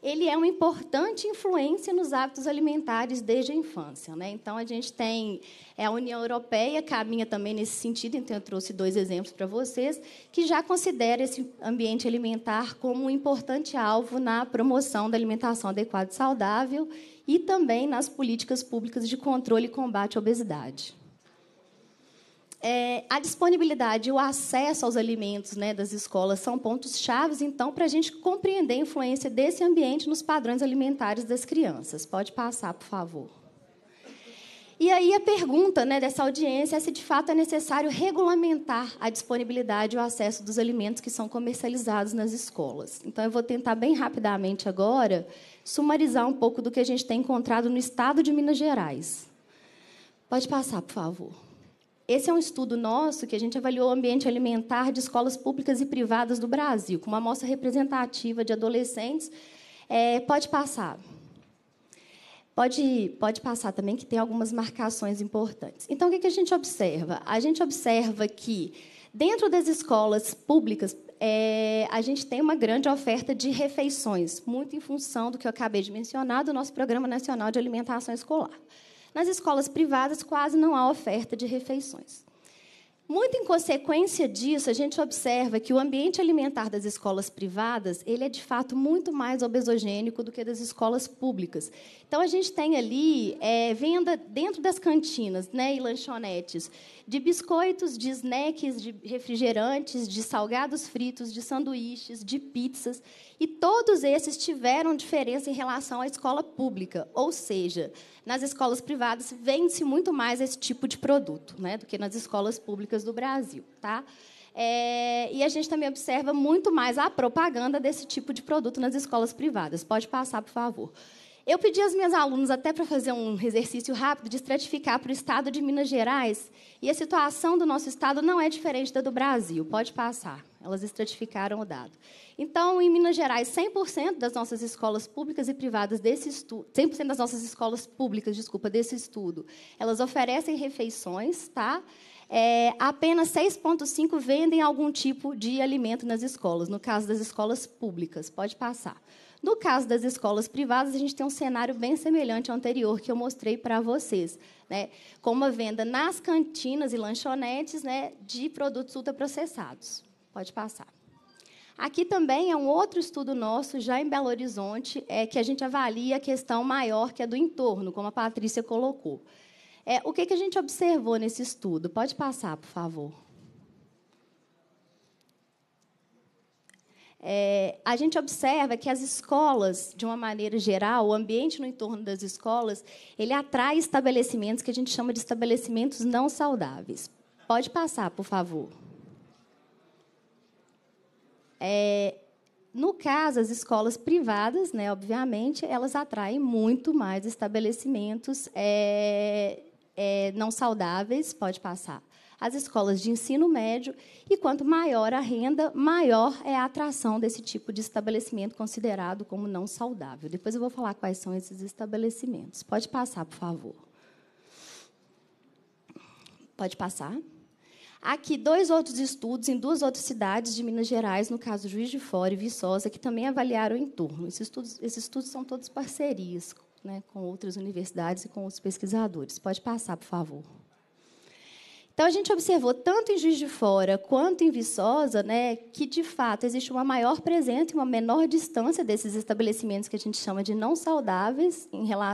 ele é uma importante influência nos hábitos alimentares desde a infância. Né? Então, a gente tem é, a União Europeia, caminha também nesse sentido, então eu trouxe dois exemplos para vocês, que já considera esse ambiente alimentar como um importante alvo na promoção da alimentação adequada e saudável e também nas políticas públicas de controle e combate à obesidade. É, a disponibilidade e o acesso aos alimentos né, das escolas são pontos chaves, então, para a gente compreender a influência desse ambiente nos padrões alimentares das crianças. Pode passar, por favor. E aí a pergunta né, dessa audiência é se de fato é necessário regulamentar a disponibilidade e o acesso dos alimentos que são comercializados nas escolas. Então, eu vou tentar bem rapidamente agora sumarizar um pouco do que a gente tem encontrado no estado de Minas Gerais. Pode passar, por favor. Esse é um estudo nosso que a gente avaliou o ambiente alimentar de escolas públicas e privadas do Brasil, com uma amostra representativa de adolescentes. É, pode passar. Pode, pode passar também, que tem algumas marcações importantes. Então, o que a gente observa? A gente observa que, dentro das escolas públicas é, a gente tem uma grande oferta de refeições, muito em função do que eu acabei de mencionar, do nosso Programa Nacional de Alimentação Escolar. Nas escolas privadas, quase não há oferta de refeições. Muito em consequência disso, a gente observa que o ambiente alimentar das escolas privadas ele é de fato muito mais obesogênico do que das escolas públicas. Então, a gente tem ali é, venda dentro das cantinas né, e lanchonetes de biscoitos, de snacks, de refrigerantes, de salgados fritos, de sanduíches, de pizzas. E todos esses tiveram diferença em relação à escola pública. Ou seja, nas escolas privadas vende-se muito mais esse tipo de produto né, do que nas escolas públicas do Brasil. Tá? É, e a gente também observa muito mais a propaganda desse tipo de produto nas escolas privadas. Pode passar, por favor. Eu pedi aos meus alunos, até para fazer um exercício rápido, de estratificar para o estado de Minas Gerais. E a situação do nosso estado não é diferente da do Brasil. Pode passar. Elas estratificaram o dado. Então, em Minas Gerais, 100% das nossas escolas públicas e privadas desse estudo, 100% das nossas escolas públicas, desculpa, desse estudo, elas oferecem refeições, tá? É, apenas 6,5 vendem algum tipo de alimento nas escolas, no caso das escolas públicas. Pode passar. No caso das escolas privadas, a gente tem um cenário bem semelhante ao anterior que eu mostrei para vocês, né? com uma venda nas cantinas e lanchonetes né, de produtos ultraprocessados. Pode passar. Aqui também é um outro estudo nosso, já em Belo Horizonte, é, que a gente avalia a questão maior que é do entorno, como a Patrícia colocou. É, o que, que a gente observou nesse estudo? Pode passar, por favor. É, a gente observa que as escolas, de uma maneira geral, o ambiente no entorno das escolas, ele atrai estabelecimentos que a gente chama de estabelecimentos não saudáveis. Pode passar, por favor. É, no caso, as escolas privadas, né, obviamente, elas atraem muito mais estabelecimentos é, é, não saudáveis. Pode passar as escolas de ensino médio, e quanto maior a renda, maior é a atração desse tipo de estabelecimento considerado como não saudável. Depois eu vou falar quais são esses estabelecimentos. Pode passar, por favor. Pode passar. Aqui, dois outros estudos em duas outras cidades de Minas Gerais, no caso Juiz de Fora e Viçosa, que também avaliaram o entorno. Esses estudos, esses estudos são todos parcerias né, com outras universidades e com outros pesquisadores. Pode passar, por favor. Então, a gente observou, tanto em Juiz de Fora quanto em Viçosa, né, que, de fato, existe uma maior presença e uma menor distância desses estabelecimentos que a gente chama de não saudáveis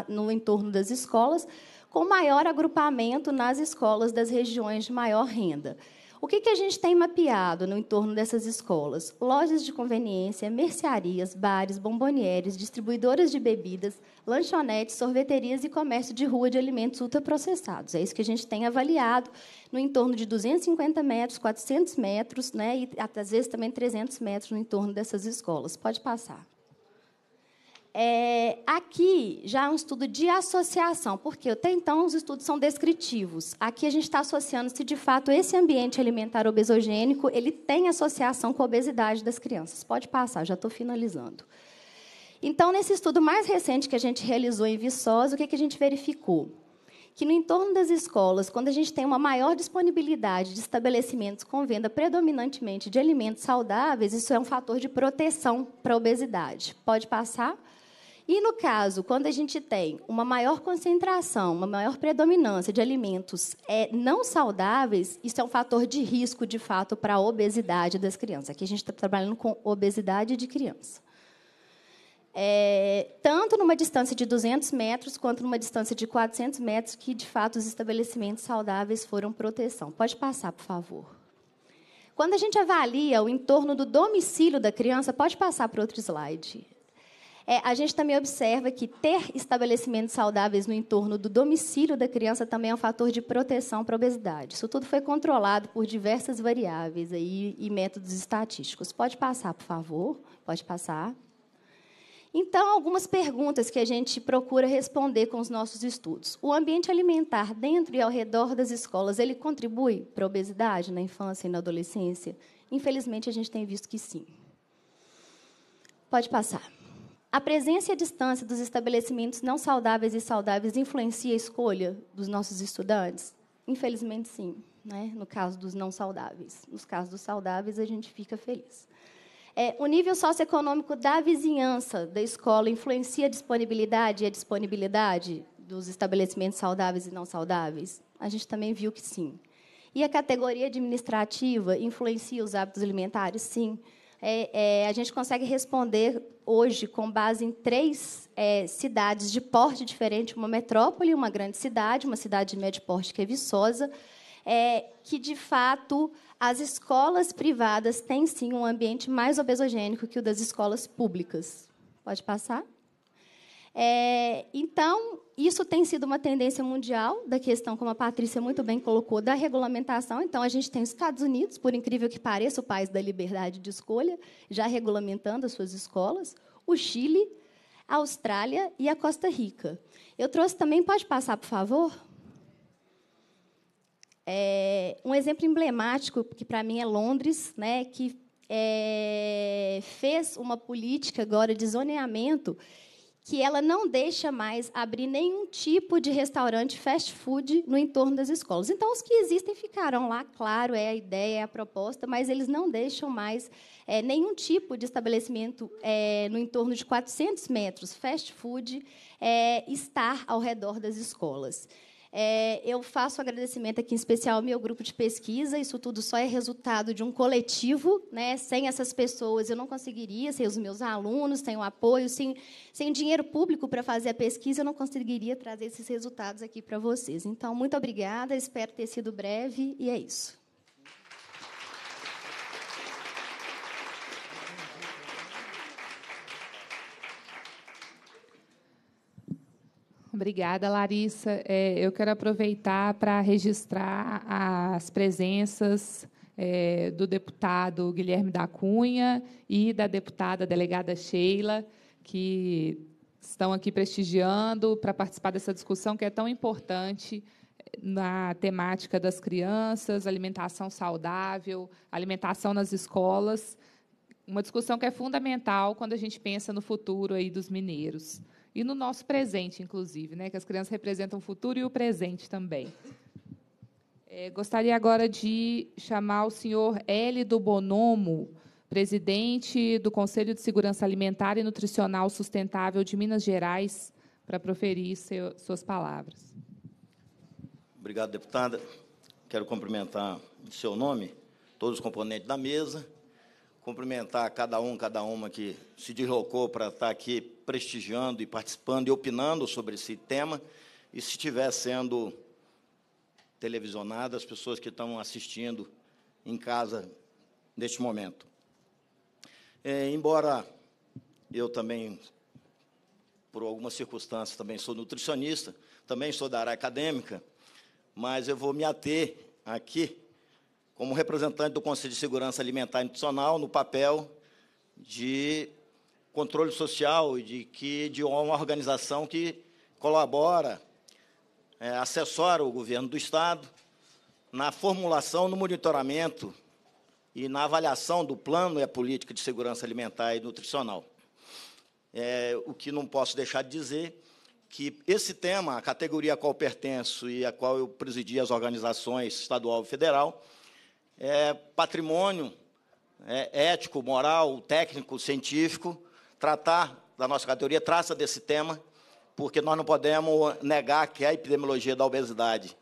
no entorno das escolas, com maior agrupamento nas escolas das regiões de maior renda. O que, que a gente tem mapeado no entorno dessas escolas? Lojas de conveniência, mercearias, bares, bombonieres, distribuidoras de bebidas, lanchonetes, sorveterias e comércio de rua de alimentos ultraprocessados. É isso que a gente tem avaliado no entorno de 250 metros, 400 metros, né, e às vezes também 300 metros no entorno dessas escolas. Pode passar. É, aqui já é um estudo de associação, porque até então os estudos são descritivos. Aqui a gente está associando se de fato esse ambiente alimentar obesogênico ele tem associação com a obesidade das crianças. Pode passar, já estou finalizando. Então, nesse estudo mais recente que a gente realizou em Viçosa, o que, que a gente verificou? Que no entorno das escolas, quando a gente tem uma maior disponibilidade de estabelecimentos com venda predominantemente de alimentos saudáveis, isso é um fator de proteção para a obesidade. Pode passar? E no caso, quando a gente tem uma maior concentração, uma maior predominância de alimentos é, não saudáveis, isso é um fator de risco, de fato, para a obesidade das crianças. Aqui a gente está trabalhando com obesidade de criança. É, tanto numa distância de 200 metros quanto numa distância de 400 metros, que de fato os estabelecimentos saudáveis foram proteção. Pode passar, por favor. Quando a gente avalia o entorno do domicílio da criança, pode passar para outro slide. É, a gente também observa que ter estabelecimentos saudáveis no entorno do domicílio da criança também é um fator de proteção para a obesidade. Isso tudo foi controlado por diversas variáveis aí, e métodos estatísticos. Pode passar, por favor? Pode passar. Então, algumas perguntas que a gente procura responder com os nossos estudos. O ambiente alimentar dentro e ao redor das escolas, ele contribui para a obesidade na infância e na adolescência? Infelizmente, a gente tem visto que sim. Pode passar. A presença e a distância dos estabelecimentos não saudáveis e saudáveis influencia a escolha dos nossos estudantes? Infelizmente, sim. Né? No caso dos não saudáveis. Nos casos dos saudáveis, a gente fica feliz. É, o nível socioeconômico da vizinhança da escola influencia a disponibilidade e a disponibilidade dos estabelecimentos saudáveis e não saudáveis? A gente também viu que sim. E a categoria administrativa influencia os hábitos alimentares? Sim. É, é, a gente consegue responder hoje com base em três é, cidades de porte diferente, uma metrópole, uma grande cidade, uma cidade de médio porte que é Viçosa, é, que, de fato, as escolas privadas têm, sim, um ambiente mais obesogênico que o das escolas públicas. Pode passar? É, então, isso tem sido uma tendência mundial da questão, como a Patrícia muito bem colocou, da regulamentação. Então, a gente tem os Estados Unidos, por incrível que pareça, o país da liberdade de escolha, já regulamentando as suas escolas, o Chile, a Austrália e a Costa Rica. Eu trouxe também, pode passar, por favor? É, um exemplo emblemático, que para mim é Londres, né, que é, fez uma política agora de zoneamento que ela não deixa mais abrir nenhum tipo de restaurante fast food no entorno das escolas. Então, os que existem ficarão lá, claro, é a ideia, é a proposta, mas eles não deixam mais é, nenhum tipo de estabelecimento é, no entorno de 400 metros fast food é, estar ao redor das escolas. É, eu faço agradecimento aqui em especial ao meu grupo de pesquisa. Isso tudo só é resultado de um coletivo. Né? Sem essas pessoas eu não conseguiria, sem os meus alunos, sem o apoio, sem, sem dinheiro público para fazer a pesquisa, eu não conseguiria trazer esses resultados aqui para vocês. Então, muito obrigada, espero ter sido breve e é isso. Obrigada, Larissa. É, eu quero aproveitar para registrar as presenças é, do deputado Guilherme da Cunha e da deputada delegada Sheila, que estão aqui prestigiando para participar dessa discussão que é tão importante é, na temática das crianças, alimentação saudável, alimentação nas escolas, uma discussão que é fundamental quando a gente pensa no futuro aí dos mineiros e no nosso presente, inclusive, né? que as crianças representam o futuro e o presente também. É, gostaria agora de chamar o senhor L. do Bonomo, presidente do Conselho de Segurança Alimentar e Nutricional Sustentável de Minas Gerais, para proferir seu, suas palavras. Obrigado, deputada. Quero cumprimentar em seu nome todos os componentes da mesa, cumprimentar cada um, cada uma que se deslocou para estar aqui prestigiando e participando e opinando sobre esse tema. E se estiver sendo televisionado, as pessoas que estão assistindo em casa neste momento. É, embora eu também, por algumas circunstâncias, também sou nutricionista, também sou da área acadêmica, mas eu vou me ater aqui como representante do Conselho de Segurança Alimentar e Nutricional no papel de controle social e de que de uma organização que colabora, é, assessora o governo do Estado na formulação, no monitoramento e na avaliação do plano e a política de segurança alimentar e nutricional. É, o que não posso deixar de dizer que esse tema, a categoria a qual pertenço e a qual eu presidi as organizações estadual e federal, é patrimônio é, ético, moral, técnico, científico tratar da nossa categoria, traça desse tema, porque nós não podemos negar que a epidemiologia da obesidade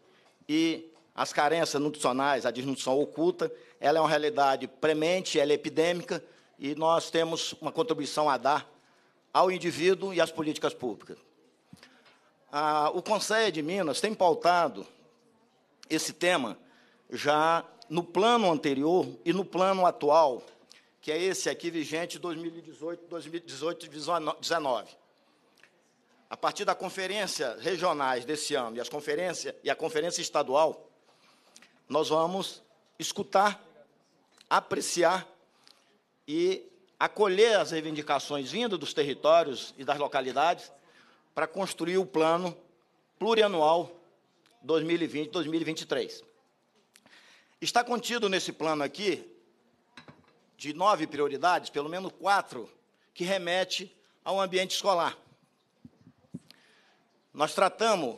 e as carências nutricionais, a desnutrição oculta, ela é uma realidade premente, ela é epidêmica, e nós temos uma contribuição a dar ao indivíduo e às políticas públicas. Ah, o Conselho de Minas tem pautado esse tema já no plano anterior e no plano atual que é esse aqui vigente 2018, 2018 2019. A partir da conferência regionais desse ano e as e a conferência estadual, nós vamos escutar, apreciar e acolher as reivindicações vindas dos territórios e das localidades para construir o plano plurianual 2020-2023. Está contido nesse plano aqui de nove prioridades, pelo menos quatro, que remete ao ambiente escolar. Nós tratamos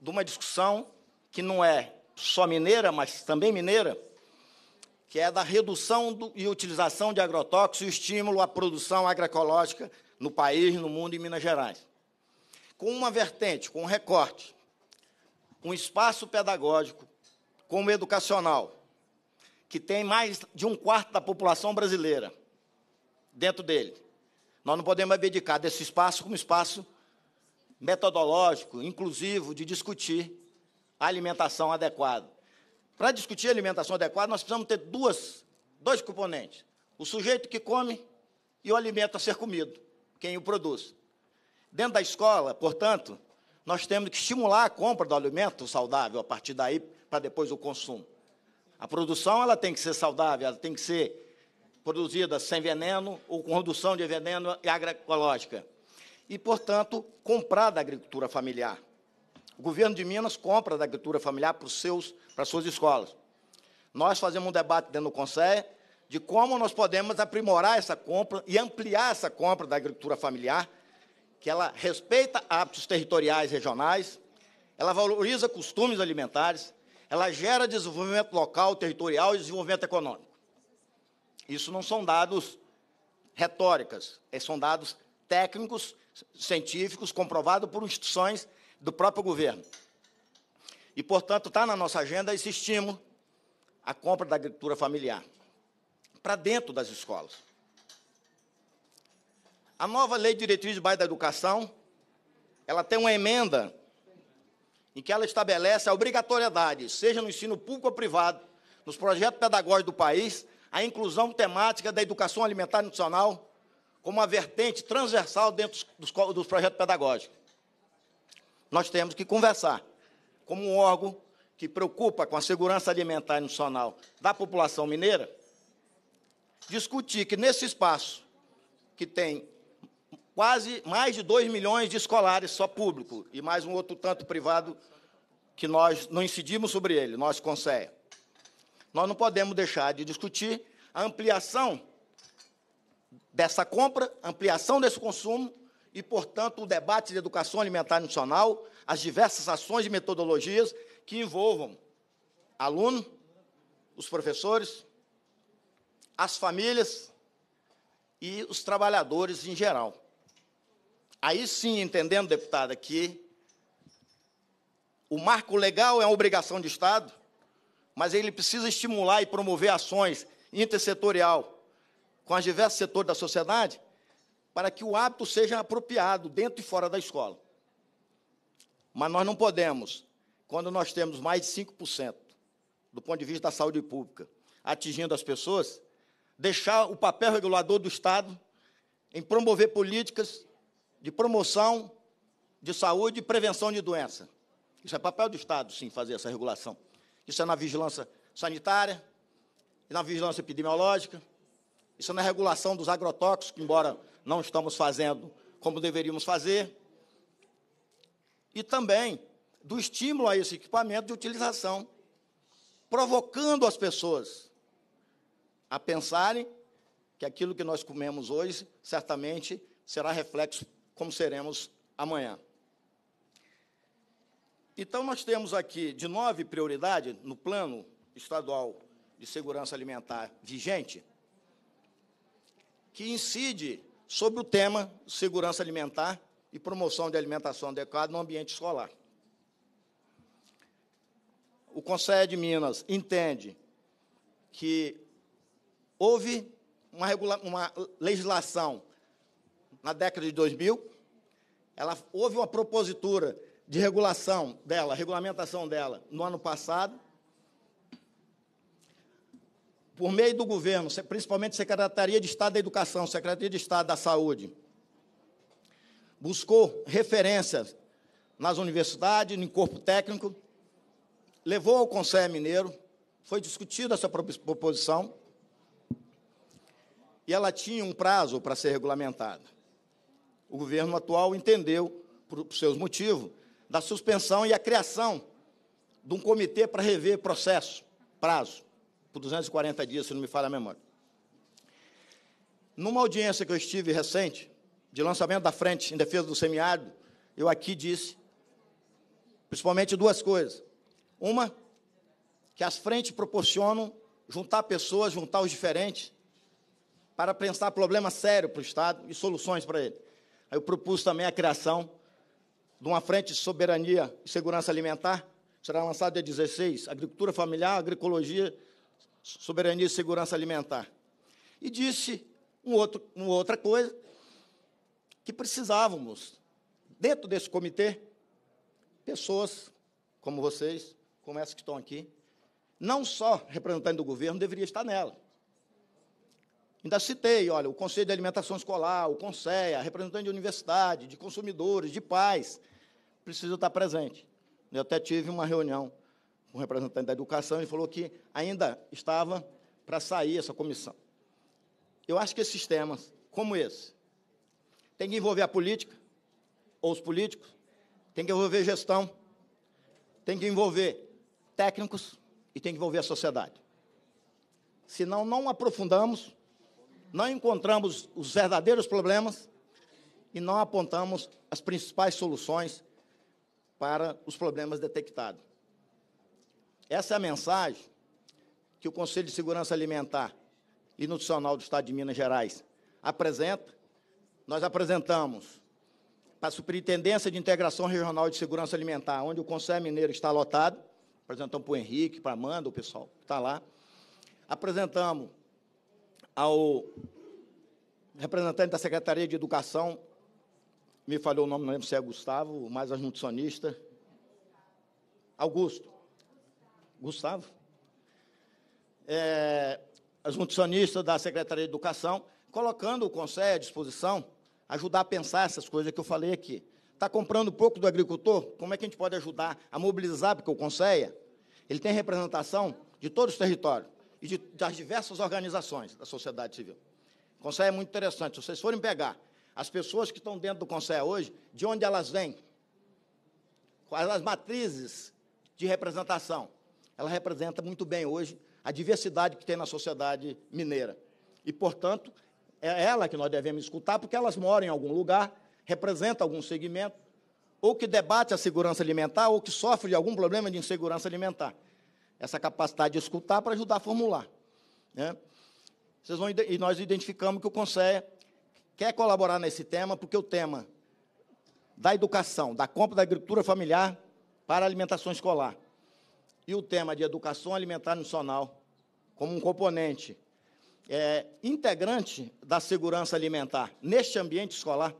de uma discussão que não é só mineira, mas também mineira, que é da redução do, e utilização de agrotóxicos e estímulo à produção agroecológica no país, no mundo e em Minas Gerais. Com uma vertente, com um recorte, um espaço pedagógico, como educacional, que tem mais de um quarto da população brasileira dentro dele. Nós não podemos abdicar desse espaço como espaço metodológico, inclusivo, de discutir a alimentação adequada. Para discutir a alimentação adequada, nós precisamos ter duas, dois componentes. O sujeito que come e o alimento a ser comido, quem o produz. Dentro da escola, portanto, nós temos que estimular a compra do alimento saudável a partir daí para depois o consumo. A produção ela tem que ser saudável, ela tem que ser produzida sem veneno ou com redução de veneno e agroecológica. E, portanto, comprar da agricultura familiar. O governo de Minas compra da agricultura familiar para, os seus, para as suas escolas. Nós fazemos um debate dentro do Conselho de como nós podemos aprimorar essa compra e ampliar essa compra da agricultura familiar, que ela respeita hábitos territoriais regionais, ela valoriza costumes alimentares, ela gera desenvolvimento local, territorial e desenvolvimento econômico. Isso não são dados retóricas, é, são dados técnicos, científicos, comprovados por instituições do próprio governo. E, portanto, está na nossa agenda esse estímulo à compra da agricultura familiar para dentro das escolas. A nova Lei de Diretriz de Base da Educação, ela tem uma emenda em que ela estabelece a obrigatoriedade, seja no ensino público ou privado, nos projetos pedagógicos do país, a inclusão temática da educação alimentar nacional como uma vertente transversal dentro dos, dos projetos pedagógicos. Nós temos que conversar como um órgão que preocupa com a segurança alimentar nacional da população mineira, discutir que nesse espaço que tem quase mais de 2 milhões de escolares, só público, e mais um outro tanto privado que nós não incidimos sobre ele, nós, Conselho. Nós não podemos deixar de discutir a ampliação dessa compra, ampliação desse consumo e, portanto, o debate de educação alimentar nacional, as diversas ações e metodologias que envolvam aluno, os professores, as famílias e os trabalhadores em geral. Aí sim, entendendo, deputada, que o marco legal é uma obrigação de Estado, mas ele precisa estimular e promover ações intersetorial com os diversos setores da sociedade para que o hábito seja apropriado dentro e fora da escola. Mas nós não podemos, quando nós temos mais de 5% do ponto de vista da saúde pública atingindo as pessoas, deixar o papel regulador do Estado em promover políticas de promoção de saúde e prevenção de doença. Isso é papel do Estado, sim, fazer essa regulação. Isso é na vigilância sanitária, na vigilância epidemiológica, isso é na regulação dos agrotóxicos, embora não estamos fazendo como deveríamos fazer, e também do estímulo a esse equipamento de utilização, provocando as pessoas a pensarem que aquilo que nós comemos hoje certamente será reflexo como seremos amanhã. Então, nós temos aqui de nove prioridades no plano estadual de segurança alimentar vigente, que incide sobre o tema segurança alimentar e promoção de alimentação adequada no ambiente escolar. O Conselho de Minas entende que houve uma, uma legislação na década de 2000, ela, houve uma propositura de regulação dela, regulamentação dela, no ano passado, por meio do governo, principalmente Secretaria de Estado da Educação, Secretaria de Estado da Saúde, buscou referências nas universidades, no corpo técnico, levou ao Conselho Mineiro, foi discutida essa proposição, e ela tinha um prazo para ser regulamentada o governo atual entendeu, por, por seus motivos, da suspensão e a criação de um comitê para rever processo, prazo, por 240 dias, se não me falha a memória. Numa audiência que eu estive recente, de lançamento da frente em defesa do semiárido, eu aqui disse principalmente duas coisas. Uma, que as frentes proporcionam juntar pessoas, juntar os diferentes, para pensar problemas sérios para o Estado e soluções para ele. Aí eu propus também a criação de uma frente de soberania e segurança alimentar, será lançada dia 16, agricultura familiar, agricologia, soberania e segurança alimentar. E disse um outro, uma outra coisa, que precisávamos, dentro desse comitê, pessoas como vocês, como essas que estão aqui, não só representante do governo, deveria estar nela. Ainda citei, olha, o Conselho de Alimentação Escolar, o CONSEA, representante de universidade, de consumidores, de pais, precisa estar presente. Eu até tive uma reunião com o representante da educação e falou que ainda estava para sair essa comissão. Eu acho que esses temas, como esse, tem que envolver a política, ou os políticos, tem que envolver gestão, tem que envolver técnicos e tem que envolver a sociedade. Senão, não aprofundamos não encontramos os verdadeiros problemas e não apontamos as principais soluções para os problemas detectados. Essa é a mensagem que o Conselho de Segurança Alimentar e Nutricional do Estado de Minas Gerais apresenta. Nós apresentamos para a Superintendência de Integração Regional de Segurança Alimentar, onde o Conselho Mineiro está lotado, apresentamos para o Henrique, para a Amanda, o pessoal que está lá. Apresentamos ao representante da Secretaria de Educação, me falhou o nome, não lembro se é Gustavo, mais as nutricionistas. Augusto. Gustavo. É, as nutricionistas da Secretaria de Educação, colocando o Conselho à disposição, ajudar a pensar essas coisas que eu falei aqui. Está comprando pouco do agricultor? Como é que a gente pode ajudar a mobilizar? Porque o Conselho, ele tem representação de todos os territórios e de, das diversas organizações da sociedade civil. O Conselho é muito interessante. Se vocês forem pegar as pessoas que estão dentro do Conselho hoje, de onde elas vêm, quais as matrizes de representação, ela representa muito bem hoje a diversidade que tem na sociedade mineira. E, portanto, é ela que nós devemos escutar, porque elas moram em algum lugar, representam algum segmento, ou que debate a segurança alimentar, ou que sofre de algum problema de insegurança alimentar essa capacidade de escutar para ajudar a formular. Né? Vocês vão, e nós identificamos que o Conselho quer colaborar nesse tema, porque o tema da educação, da compra da agricultura familiar para a alimentação escolar, e o tema de educação alimentar nacional, como um componente é, integrante da segurança alimentar neste ambiente escolar,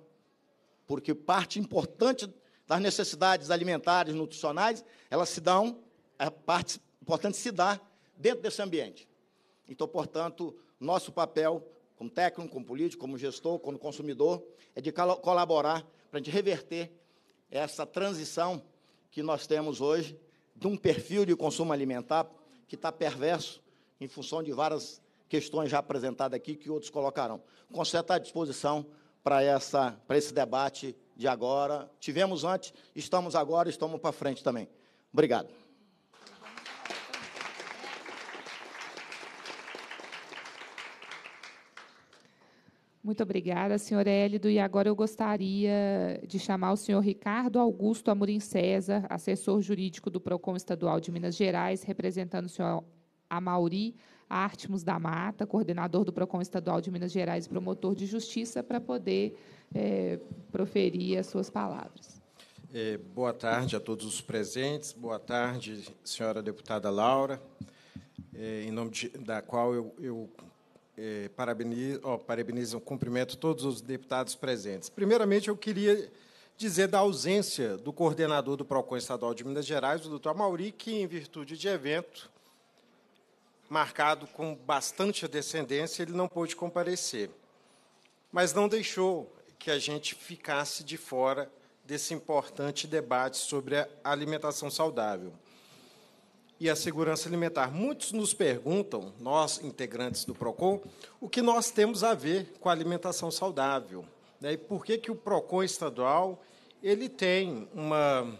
porque parte importante das necessidades alimentares, nutricionais, elas se dão, a é, parte importante se dar dentro desse ambiente. Então, portanto, nosso papel como técnico, como político, como gestor, como consumidor, é de colaborar para a gente reverter essa transição que nós temos hoje de um perfil de consumo alimentar que está perverso em função de várias questões já apresentadas aqui que outros colocarão. Com Conselho está à disposição para, essa, para esse debate de agora. Tivemos antes, estamos agora, estamos para frente também. Obrigado. Muito obrigada, senhor Hélido. E agora eu gostaria de chamar o senhor Ricardo Augusto Amorim César, assessor jurídico do PROCON Estadual de Minas Gerais, representando o senhor Amauri Artimos da Mata, coordenador do PROCON Estadual de Minas Gerais, promotor de justiça, para poder é, proferir as suas palavras. É, boa tarde a todos os presentes. Boa tarde, senhora deputada Laura, é, em nome de, da qual eu, eu eh, parabenizo, oh, parabenizo, cumprimento todos os deputados presentes. Primeiramente, eu queria dizer da ausência do coordenador do PROCON Estadual de Minas Gerais, o doutor Mauri, que, em virtude de evento marcado com bastante descendência, ele não pôde comparecer. Mas não deixou que a gente ficasse de fora desse importante debate sobre a alimentação saudável e a segurança alimentar. Muitos nos perguntam, nós integrantes do Procon, o que nós temos a ver com a alimentação saudável, né? E por que que o Procon estadual ele tem uma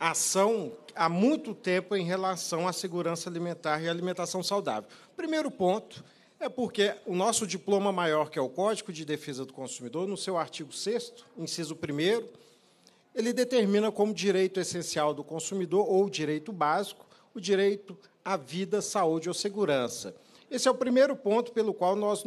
ação há muito tempo em relação à segurança alimentar e alimentação saudável. Primeiro ponto é porque o nosso diploma maior, que é o Código de Defesa do Consumidor, no seu artigo 6 inciso 1 ele determina como direito essencial do consumidor ou direito básico o direito à vida, saúde ou segurança. Esse é o primeiro ponto pelo qual nós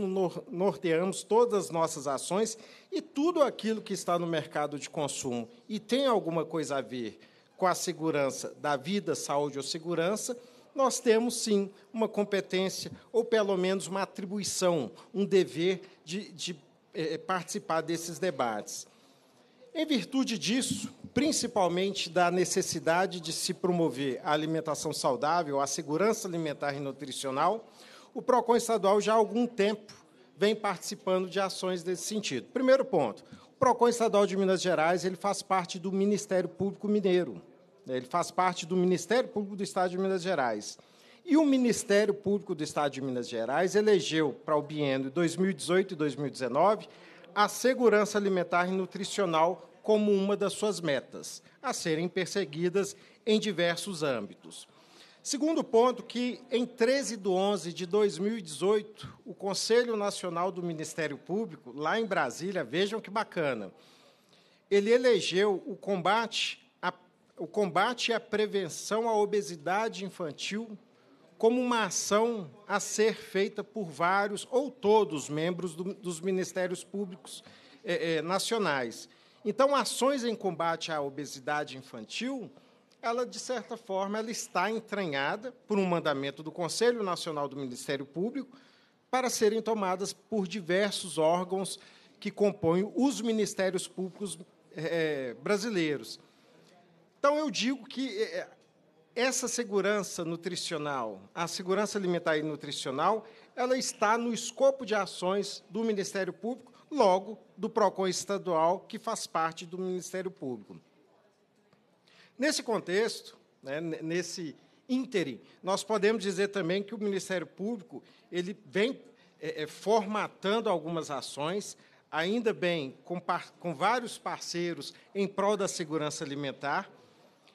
norteamos todas as nossas ações e tudo aquilo que está no mercado de consumo e tem alguma coisa a ver com a segurança da vida, saúde ou segurança, nós temos sim uma competência, ou pelo menos uma atribuição, um dever de, de eh, participar desses debates. Em virtude disso, principalmente da necessidade de se promover a alimentação saudável, a segurança alimentar e nutricional, o PROCON estadual já há algum tempo vem participando de ações nesse sentido. Primeiro ponto, o PROCON estadual de Minas Gerais ele faz parte do Ministério Público Mineiro. Né? Ele faz parte do Ministério Público do Estado de Minas Gerais. E o Ministério Público do Estado de Minas Gerais elegeu para o biênio 2018 e 2019 a segurança alimentar e nutricional como uma das suas metas, a serem perseguidas em diversos âmbitos. Segundo ponto, que em 13 de 11 de 2018, o Conselho Nacional do Ministério Público, lá em Brasília, vejam que bacana, ele elegeu o combate, a, o combate e a prevenção à obesidade infantil como uma ação a ser feita por vários ou todos os membros do, dos Ministérios Públicos eh, eh, nacionais. Então, ações em combate à obesidade infantil, ela de certa forma ela está entranhada por um mandamento do Conselho Nacional do Ministério Público para serem tomadas por diversos órgãos que compõem os ministérios públicos é, brasileiros. Então eu digo que eh, eh, essa segurança nutricional, a segurança alimentar e nutricional, ela está no escopo de ações do Ministério Público logo do PROCON estadual, que faz parte do Ministério Público. Nesse contexto, né, nesse ínterim, nós podemos dizer também que o Ministério Público ele vem é, é, formatando algumas ações, ainda bem, com, par, com vários parceiros em prol da segurança alimentar,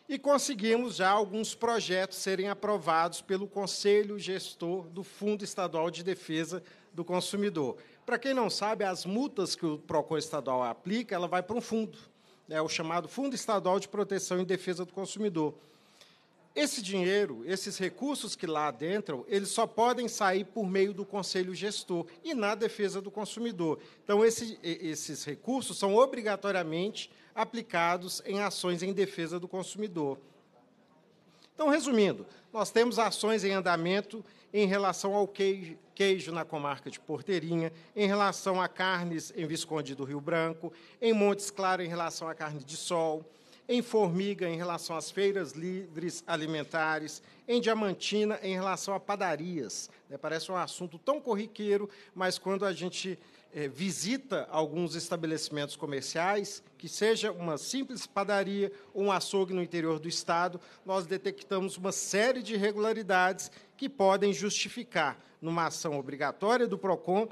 e conseguimos já alguns projetos serem aprovados pelo Conselho Gestor do Fundo Estadual de Defesa do Consumidor. Para quem não sabe, as multas que o PROCON estadual aplica, ela vai para um fundo, é o chamado Fundo Estadual de Proteção e Defesa do Consumidor. Esse dinheiro, esses recursos que lá adentram, eles só podem sair por meio do conselho gestor e na defesa do consumidor. Então, esse, esses recursos são obrigatoriamente aplicados em ações em defesa do consumidor. Então, resumindo, nós temos ações em andamento em relação ao queijo, queijo na comarca de Porteirinha, em relação a carnes em Visconde do Rio Branco, em Montes Claros em relação à carne de sol, em Formiga em relação às feiras livres alimentares, em Diamantina em relação a padarias. Né? Parece um assunto tão corriqueiro, mas quando a gente eh, visita alguns estabelecimentos comerciais, que seja uma simples padaria ou um açougue no interior do estado, nós detectamos uma série de irregularidades que podem justificar, numa ação obrigatória do PROCON,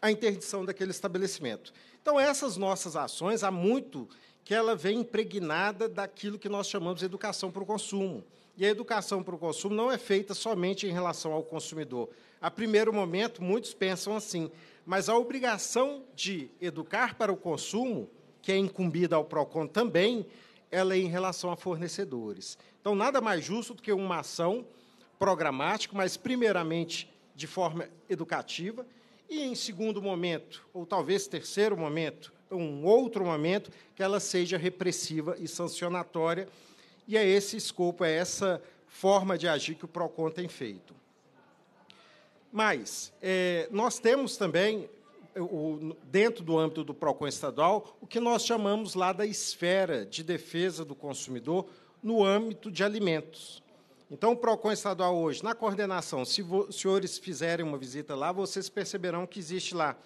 a interdição daquele estabelecimento. Então, essas nossas ações, há muito que ela vem impregnada daquilo que nós chamamos de educação para o consumo. E a educação para o consumo não é feita somente em relação ao consumidor. A primeiro momento, muitos pensam assim, mas a obrigação de educar para o consumo, que é incumbida ao PROCON também, ela é em relação a fornecedores. Então, nada mais justo do que uma ação programático, mas primeiramente de forma educativa, e em segundo momento, ou talvez terceiro momento, um outro momento, que ela seja repressiva e sancionatória. E é esse escopo, é essa forma de agir que o PROCON tem feito. Mas é, nós temos também, o, dentro do âmbito do PROCON estadual, o que nós chamamos lá da esfera de defesa do consumidor no âmbito de alimentos. Então, o PROCON estadual hoje, na coordenação, se os senhores fizerem uma visita lá, vocês perceberão que existe lá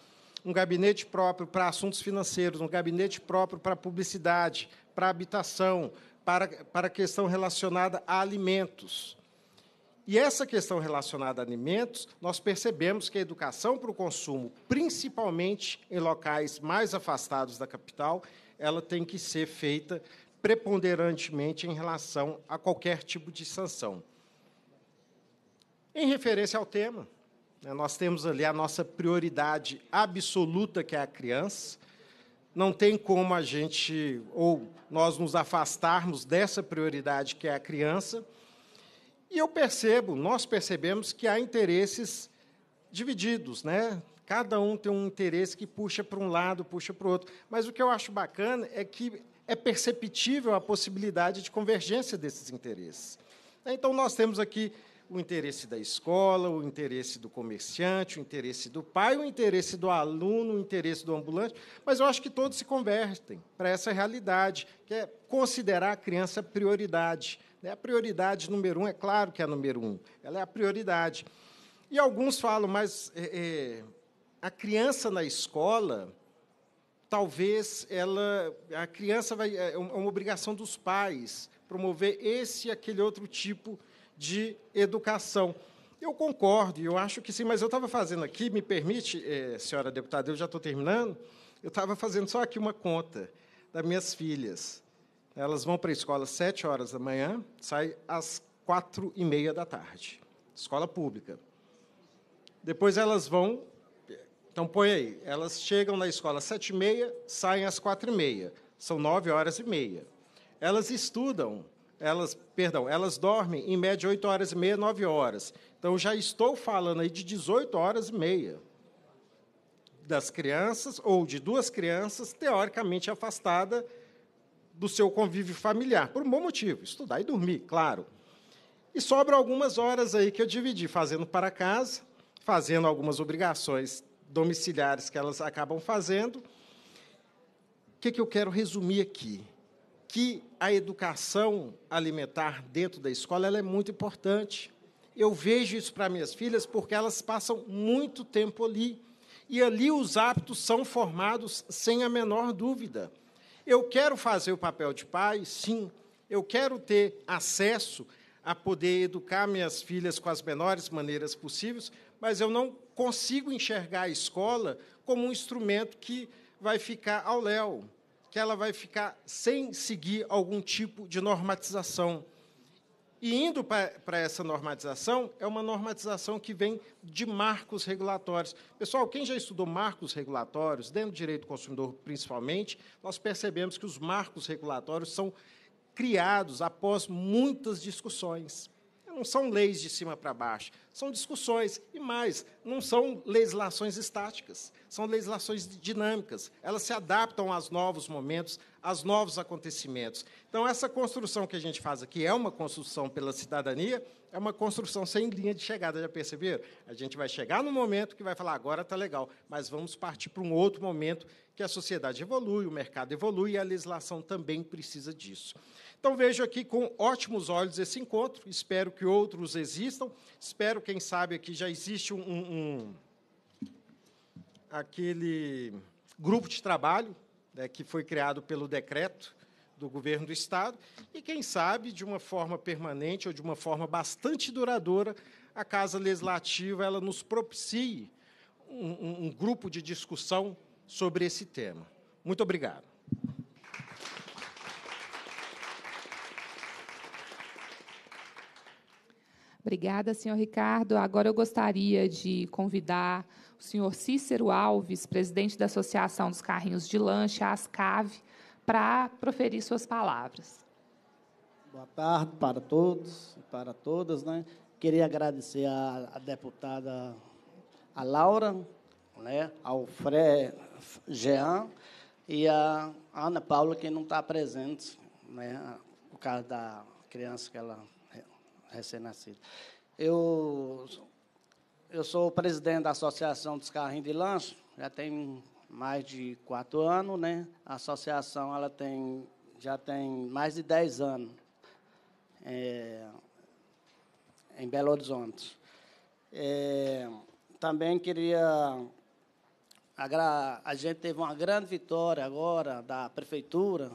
um gabinete próprio para assuntos financeiros, um gabinete próprio para publicidade, para habitação, para, para questão relacionada a alimentos. E essa questão relacionada a alimentos, nós percebemos que a educação para o consumo, principalmente em locais mais afastados da capital, ela tem que ser feita preponderantemente em relação a qualquer tipo de sanção. Em referência ao tema, né, nós temos ali a nossa prioridade absoluta, que é a criança. Não tem como a gente ou nós nos afastarmos dessa prioridade que é a criança. E eu percebo, nós percebemos que há interesses divididos, né? Cada um tem um interesse que puxa para um lado, puxa para o outro. Mas o que eu acho bacana é que é perceptível a possibilidade de convergência desses interesses. Então, nós temos aqui o interesse da escola, o interesse do comerciante, o interesse do pai, o interesse do aluno, o interesse do ambulante, mas eu acho que todos se convertem para essa realidade, que é considerar a criança prioridade. Né? A prioridade número um, é claro que é a número um, ela é a prioridade. E alguns falam, mas é, é, a criança na escola talvez ela, a criança vai, é, é, é uma obrigação dos pais promover esse e aquele outro tipo de educação. Eu concordo, eu acho que sim, mas eu estava fazendo aqui, me permite, é, senhora deputada, eu já estou terminando, eu estava fazendo só aqui uma conta das minhas filhas. Elas vão para a escola às sete horas da manhã, saem às quatro e meia da tarde, escola pública. Depois elas vão então põe aí, elas chegam na escola às sete e meia, saem às quatro e meia, são nove horas e meia. Elas estudam, elas, perdão, elas dormem em média oito horas e meia, nove horas. Então já estou falando aí de 18 horas e meia das crianças ou de duas crianças teoricamente afastada do seu convívio familiar, por um bom motivo, estudar e dormir, claro. E sobra algumas horas aí que eu dividi fazendo para casa, fazendo algumas obrigações domiciliares que elas acabam fazendo. O que, que eu quero resumir aqui? Que a educação alimentar dentro da escola ela é muito importante. Eu vejo isso para minhas filhas porque elas passam muito tempo ali. E ali os hábitos são formados sem a menor dúvida. Eu quero fazer o papel de pai, sim. Eu quero ter acesso a poder educar minhas filhas com as menores maneiras possíveis, mas eu não consigo enxergar a escola como um instrumento que vai ficar ao léu, que ela vai ficar sem seguir algum tipo de normatização. E indo para essa normatização, é uma normatização que vem de marcos regulatórios. Pessoal, quem já estudou marcos regulatórios, dentro do direito do consumidor principalmente, nós percebemos que os marcos regulatórios são criados após muitas discussões não são leis de cima para baixo, são discussões. E mais, não são legislações estáticas, são legislações dinâmicas. Elas se adaptam aos novos momentos, aos novos acontecimentos. Então, essa construção que a gente faz aqui é uma construção pela cidadania, é uma construção sem linha de chegada, já perceberam? A gente vai chegar no momento que vai falar, agora está legal, mas vamos partir para um outro momento que a sociedade evolui, o mercado evolui e a legislação também precisa disso. Então, vejo aqui com ótimos olhos esse encontro, espero que outros existam, espero, quem sabe, que já existe um, um aquele grupo de trabalho né, que foi criado pelo decreto, do governo do Estado e, quem sabe, de uma forma permanente ou de uma forma bastante duradoura, a Casa Legislativa ela nos propicie um, um grupo de discussão sobre esse tema. Muito obrigado. Obrigada, senhor Ricardo. Agora eu gostaria de convidar o senhor Cícero Alves, presidente da Associação dos Carrinhos de Lanche, a ASCAV, para proferir suas palavras. Boa tarde para todos e para todas. Né? Queria agradecer à deputada a Laura, né, ao Fre Jean e à Ana Paula, que não está presente, né, por causa da criança que ela recém-nascida. Eu, eu sou presidente da Associação dos Carrinhos de Lanche, já tem mais de quatro anos, né? A associação ela tem, já tem mais de dez anos é, em Belo Horizonte. É, também queria a, gente teve uma grande vitória agora da prefeitura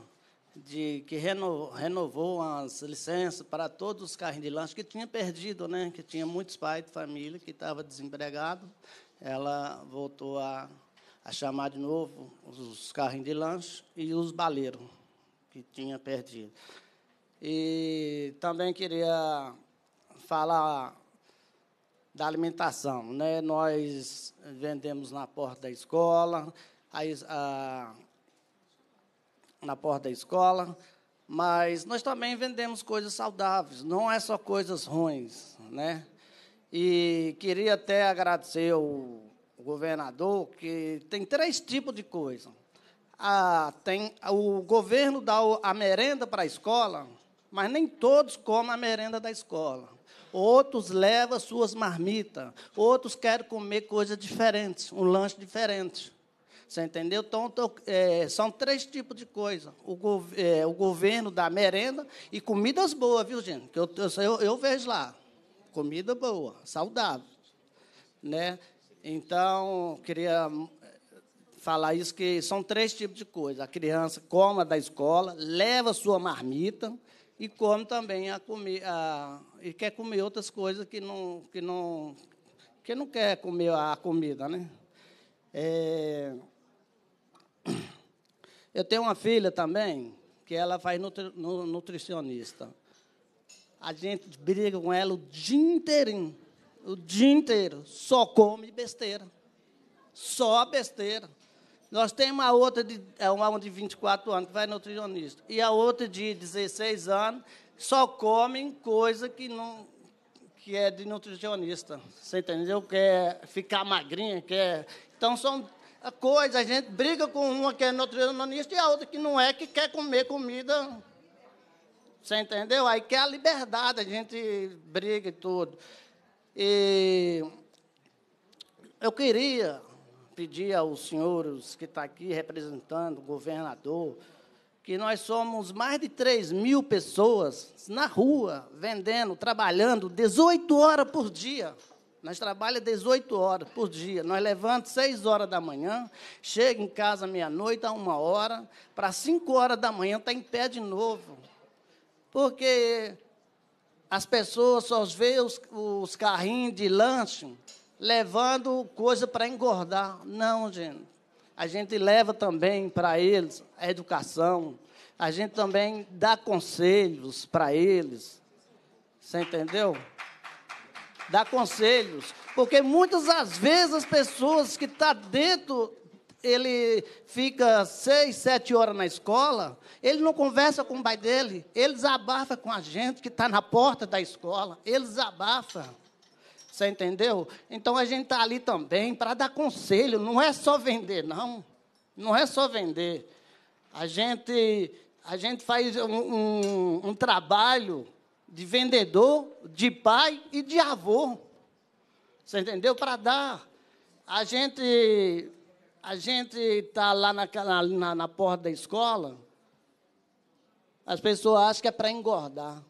de que reno, renovou as licenças para todos os carrinhos de lanche que tinha perdido, né? Que tinha muitos pais de família que estava desempregado, ela voltou a a chamar de novo os carrinhos de lanche e os baleiros que tinha perdido. E também queria falar da alimentação. Né? Nós vendemos na porta da escola, a, a, na porta da escola, mas nós também vendemos coisas saudáveis, não é só coisas ruins. Né? E queria até agradecer o o governador, que tem três tipos de coisa. Ah, tem, o governo dá a merenda para a escola, mas nem todos comem a merenda da escola. Outros levam suas marmitas, outros querem comer coisas diferentes, um lanche diferente. Você entendeu? Então, tô, é, são três tipos de coisa. O, gov é, o, governo dá merenda e comidas boas, viu, gente? Que eu, eu, eu vejo lá. Comida boa, saudável. Né? Então, queria eh, falar isso, que são três tipos de coisas A criança coma da escola, leva sua marmita e come também a comer, a, e quer comer outras coisas que não, que não, que não quer comer a comida, né? É... <clears throat> Eu tenho uma filha também, que ela faz nutri, nutricionista. A gente briga com ela o dia inteirinho o dia inteiro, só come besteira. Só besteira. Nós temos uma outra de, é uma de 24 anos que vai nutricionista. E a outra de 16 anos só come coisa que não que é de nutricionista. Você entendeu? Quer é ficar magrinha, quer. É, então são coisas, a gente briga com uma que é nutricionista e a outra que não é, que quer comer comida. Você entendeu? Aí quer a liberdade, a gente briga e tudo. E eu queria pedir aos senhores que estão tá aqui representando o governador, que nós somos mais de 3 mil pessoas na rua, vendendo, trabalhando 18 horas por dia. Nós trabalhamos 18 horas por dia. Nós levantamos 6 horas da manhã, chega em casa meia-noite, a uma hora, para 5 horas da manhã está em pé de novo. Porque as pessoas só vê os, os carrinhos de lanche levando coisa para engordar. Não, gente. A gente leva também para eles a educação. A gente também dá conselhos para eles. Você entendeu? Dá conselhos. Porque muitas das vezes as pessoas que estão tá dentro ele fica seis, sete horas na escola, ele não conversa com o pai dele, ele desabafa com a gente que está na porta da escola, ele desabafa. Você entendeu? Então a gente está ali também para dar conselho, não é só vender, não. Não é só vender. A gente, a gente faz um, um, um trabalho de vendedor, de pai e de avô. Você entendeu? Para dar. A gente a gente está lá na, na, na porta da escola, as pessoas acham que é para engordar.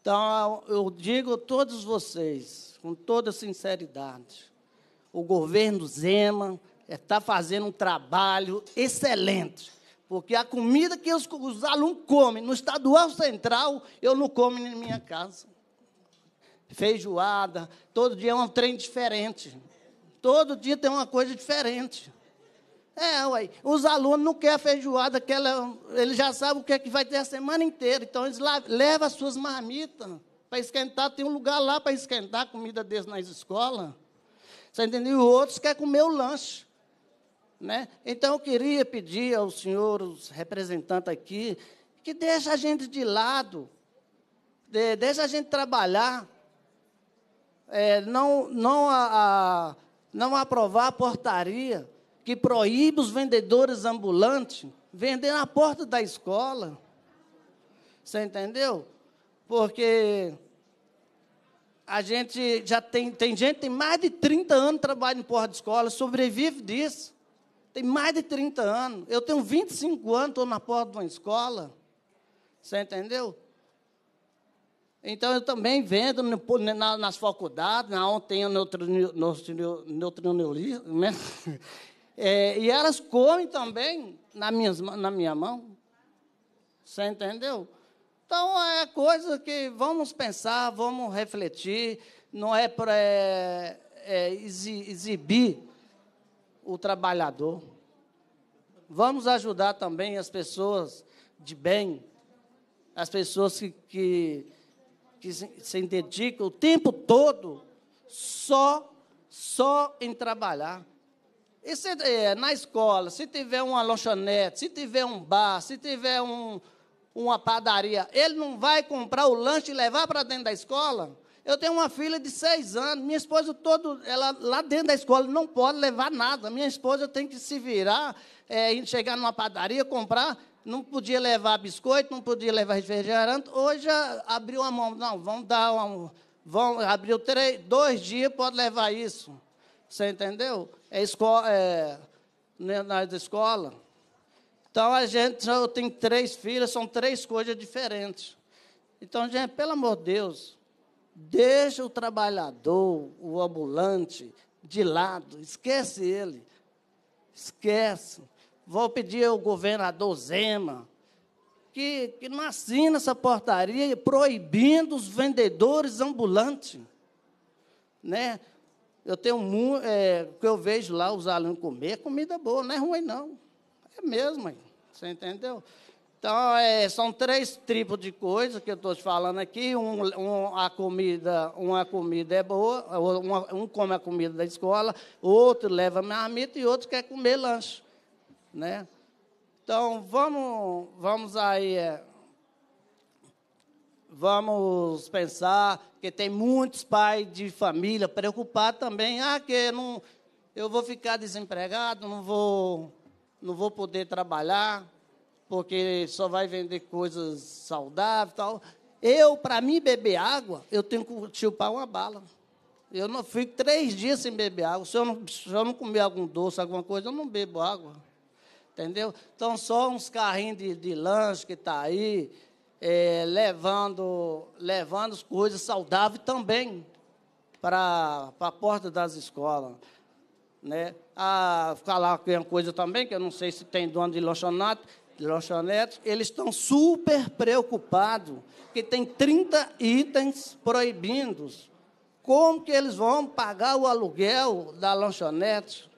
Então, eu digo a todos vocês, com toda sinceridade, o governo Zema está é, fazendo um trabalho excelente. Porque a comida que os, os, alunos comem no estadual central, eu não como em minha casa. Feijoada, todo dia é um trem diferente. Todo dia tem uma coisa diferente. É, ué, os alunos não querem feijoada, que eles já sabem o que, é que vai ter a semana inteira. Então, eles levam as suas marmitas para esquentar. Tem um lugar lá para esquentar a comida deles nas escolas. Você entendeu? E outros querem comer o lanche. Né? Então, eu queria pedir aos senhores representantes aqui que deixe a gente de lado, deixe a gente trabalhar. É, não não a, a não aprovar a portaria que proíbe os vendedores ambulantes vender na porta da escola. Você entendeu? Porque a gente já tem, tem gente que tem mais de 30 anos trabalhando em porta de escola, sobrevive disso. Tem mais de 30 anos. Eu tenho 25 anos, estou na porta de uma escola. Você entendeu? Então, eu também vendo nas faculdades, na onde tem o neutrino, né? <laughs> É, e elas comem também na minha, na minha mão. Você entendeu? Então, é coisa que vamos pensar, vamos refletir, não é para é, é, exibir o trabalhador. Vamos ajudar também as pessoas de bem, as pessoas que, que que se dedica o tempo todo só, só em trabalhar. E se, é, na escola, se tiver uma lanchonete, se tiver um bar, se tiver um, uma padaria, ele não vai comprar o lanche e levar para dentro da escola? Eu tenho uma filha de seis anos, minha esposa todo, ela lá dentro da escola não pode levar nada. Minha esposa tem que se virar, é, chegar numa padaria, comprar não podia levar biscoito, não podia levar refrigerante. Hoje abriu a mão, não, vamos dar um, vão abriu três, dois dias, pode levar isso. Você entendeu? É escola, é, né, na escola. Então a gente, eu tenho três filhas, são três coisas diferentes. Então, gente, pelo amor de Deus, deixa o trabalhador, o ambulante, de lado, esquece ele. Esquece. Vou pedir ao governador Zema que, que não assina essa portaria proibindo os vendedores ambulantes. Né? Eu tenho muito. É, que eu vejo lá os alunos comer, é comida boa, não é ruim, não. É mesmo, você entendeu? Então, é, são três tipos de coisas que eu estou te falando aqui. Um, um, a comida, uma comida é boa, um come a comida da escola, outro leva marmita e outro quer comer lanche né? Então, vamos, vamos aí, é, vamos pensar que tem muitos pais de família preocupados também, ah, que não, eu vou ficar desempregado, não vou, não vou poder trabalhar, porque só vai vender coisas saudáveis tal. Eu, para mim, beber água, eu tenho que chupar uma bala. Eu não fico três dias sem beber água. Se eu não, se eu não comer algum doce, alguma coisa, eu não bebo água entendeu? Então, só uns carrinhos de, de lanche que tá aí, é, levando, levando coisas saudáveis também para a porta das escolas. Né? A falar que é uma coisa também, que eu não sei se tem dono de lanchonete, de lanchonete eles estão super preocupados, que tem 30 itens proibidos. Como que eles vão pagar o aluguel da lanchonete?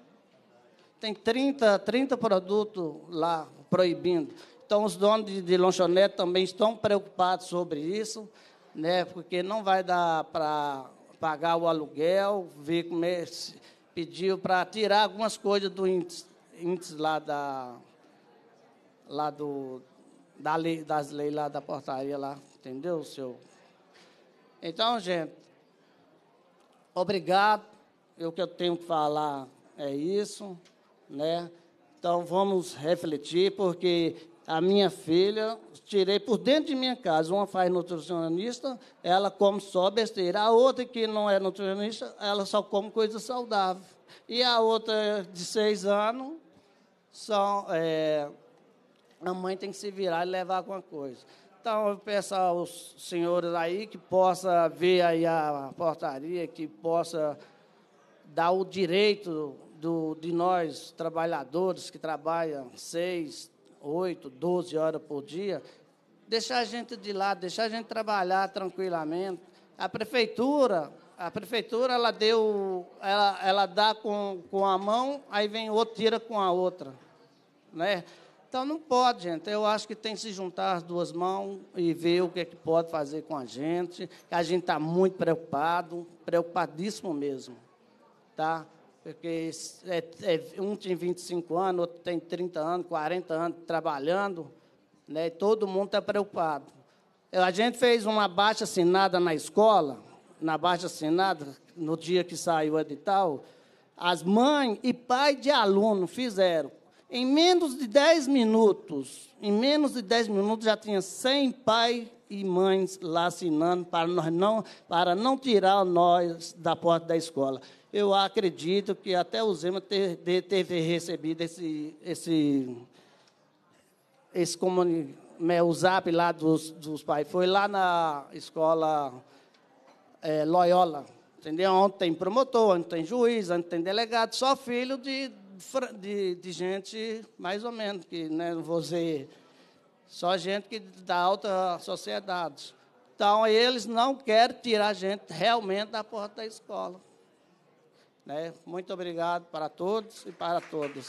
Tem 30, 30 produtos lá proibindo. Então, os donos de, de lanchonete também estão preocupados sobre isso, né? porque não vai dar para pagar o aluguel, ver como é, pediu para tirar algumas coisas do índice, índice lá da lá do da lei, das leis lá da portaria lá, entendeu, seu? Então, gente, obrigado. Eu que eu tenho que falar é isso né? Então vamos refletir, porque a minha filha, tirei por dentro de minha casa, uma faz nutricionista, ela come só besteira, a outra que não é nutricionista, ela só come coisa saudável. E a outra de seis anos, só é, a mãe tem que se virar e levar alguma coisa. Então, eu peço aos senhores aí que possa ver aí a portaria, que possa dar o direito do, de nós, trabalhadores que trabalham seis, oito, doze horas por dia, deixar a gente de lado, deixar a gente trabalhar tranquilamente. A prefeitura, a prefeitura ela deu, ela, ela dá com, com a mão, aí vem outro tira com a outra, né? Então não pode, gente. Eu acho que tem que se juntar as duas mãos e ver o que é que pode fazer com a gente. A gente está muito preocupado, preocupadíssimo mesmo, tá? porque é, é, um tem 25 anos, outro tem 30 anos, 40 anos trabalhando, né? E todo mundo está preocupado. A gente fez uma baixa assinada na escola, na baixa assinada, no dia que saiu o edital, as mães e pai de aluno fizeram. Em menos de 10 minutos, em menos de 10 minutos já tinha 100 pais e mães lá assinando para, nós não, para não tirar nós da porta da escola eu acredito que até o Zema ter, teve recebido esse, esse, esse comuni, né, zap lá dos, dos pais. Foi lá na escola é, Loyola, entendeu? Onde tem promotor, onde tem juiz, onde tem delegado, só filho de, de, de gente mais ou menos, que né, não vou dizer, só gente que da alta sociedade. Então, eles não querem tirar a gente realmente da porta da escola. Né? Muito obrigado para todos e para todos.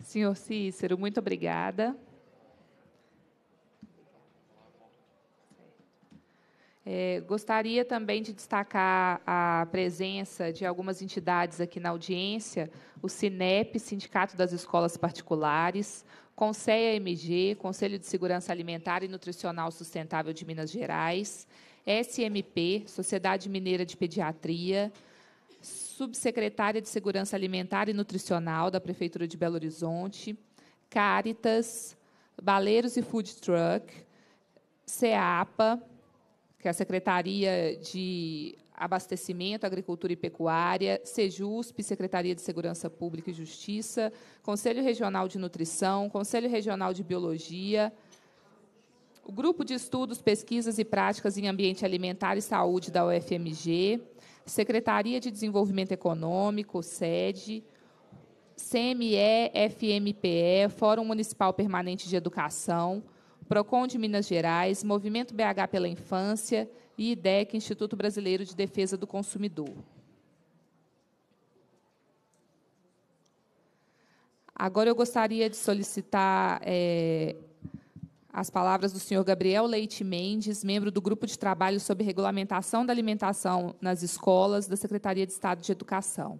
Senhor Cícero, muito obrigada. É, gostaria também de destacar a presença de algumas entidades aqui na audiência, o SINEP, Sindicato das Escolas Particulares, Conselho MG, Conselho de Segurança Alimentar e Nutricional Sustentável de Minas Gerais, SMP, Sociedade Mineira de Pediatria, Subsecretária de Segurança Alimentar e Nutricional da Prefeitura de Belo Horizonte, Caritas, Baleiros e Food Truck, CEAPA, que é a Secretaria de Abastecimento, Agricultura e Pecuária, SEJUSP, Secretaria de Segurança Pública e Justiça, Conselho Regional de Nutrição, Conselho Regional de Biologia, o Grupo de Estudos, Pesquisas e Práticas em Ambiente Alimentar e Saúde da UFMG, Secretaria de Desenvolvimento Econômico, SEDE, CME, FMPE, Fórum Municipal Permanente de Educação, PROCON de Minas Gerais, Movimento BH pela Infância, e IDEC, Instituto Brasileiro de Defesa do Consumidor. Agora eu gostaria de solicitar é, as palavras do senhor Gabriel Leite Mendes, membro do Grupo de Trabalho sobre Regulamentação da Alimentação nas Escolas, da Secretaria de Estado de Educação.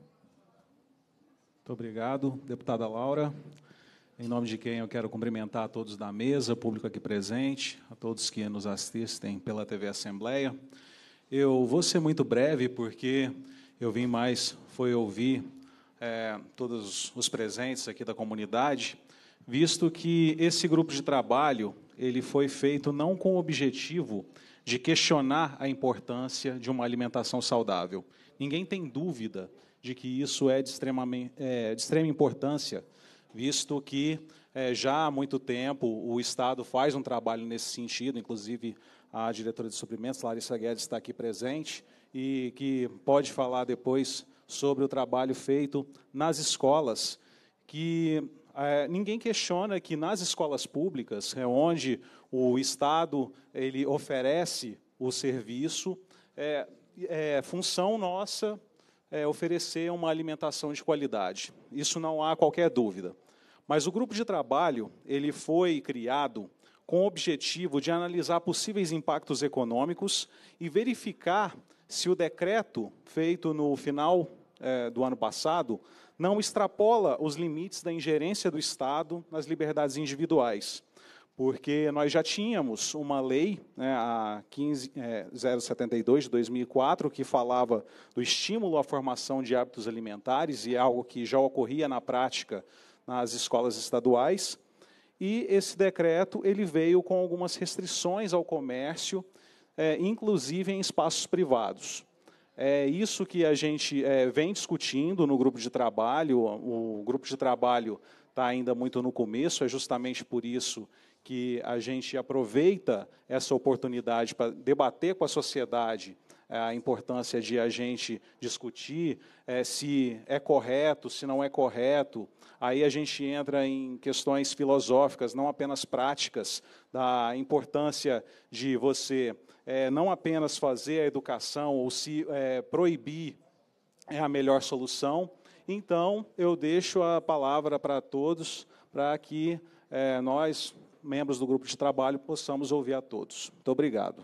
Muito obrigado, deputada Laura. Em nome de quem eu quero cumprimentar a todos da mesa, público aqui presente, a todos que nos assistem pela TV Assembleia. Eu vou ser muito breve, porque eu vim mais, foi ouvir é, todos os presentes aqui da comunidade, visto que esse grupo de trabalho ele foi feito não com o objetivo de questionar a importância de uma alimentação saudável. Ninguém tem dúvida de que isso é de, extremamente, é, de extrema importância visto que é, já há muito tempo o Estado faz um trabalho nesse sentido, inclusive a diretora de suprimentos, Larissa Guedes, está aqui presente, e que pode falar depois sobre o trabalho feito nas escolas, que é, ninguém questiona que nas escolas públicas, é onde o Estado ele oferece o serviço, é, é função nossa é, oferecer uma alimentação de qualidade. Isso não há qualquer dúvida. Mas o grupo de trabalho ele foi criado com o objetivo de analisar possíveis impactos econômicos e verificar se o decreto feito no final eh, do ano passado não extrapola os limites da ingerência do Estado nas liberdades individuais. Porque nós já tínhamos uma lei, né, a 15072 eh, de 2004, que falava do estímulo à formação de hábitos alimentares, e é algo que já ocorria na prática nas escolas estaduais. E esse decreto ele veio com algumas restrições ao comércio, é, inclusive em espaços privados. É isso que a gente é, vem discutindo no grupo de trabalho. O grupo de trabalho está ainda muito no começo, é justamente por isso que a gente aproveita essa oportunidade para debater com a sociedade é, a importância de a gente discutir é, se é correto, se não é correto. Aí a gente entra em questões filosóficas, não apenas práticas, da importância de você é, não apenas fazer a educação ou se é, proibir é a melhor solução. Então, eu deixo a palavra para todos, para que é, nós, membros do grupo de trabalho, possamos ouvir a todos. Muito obrigado.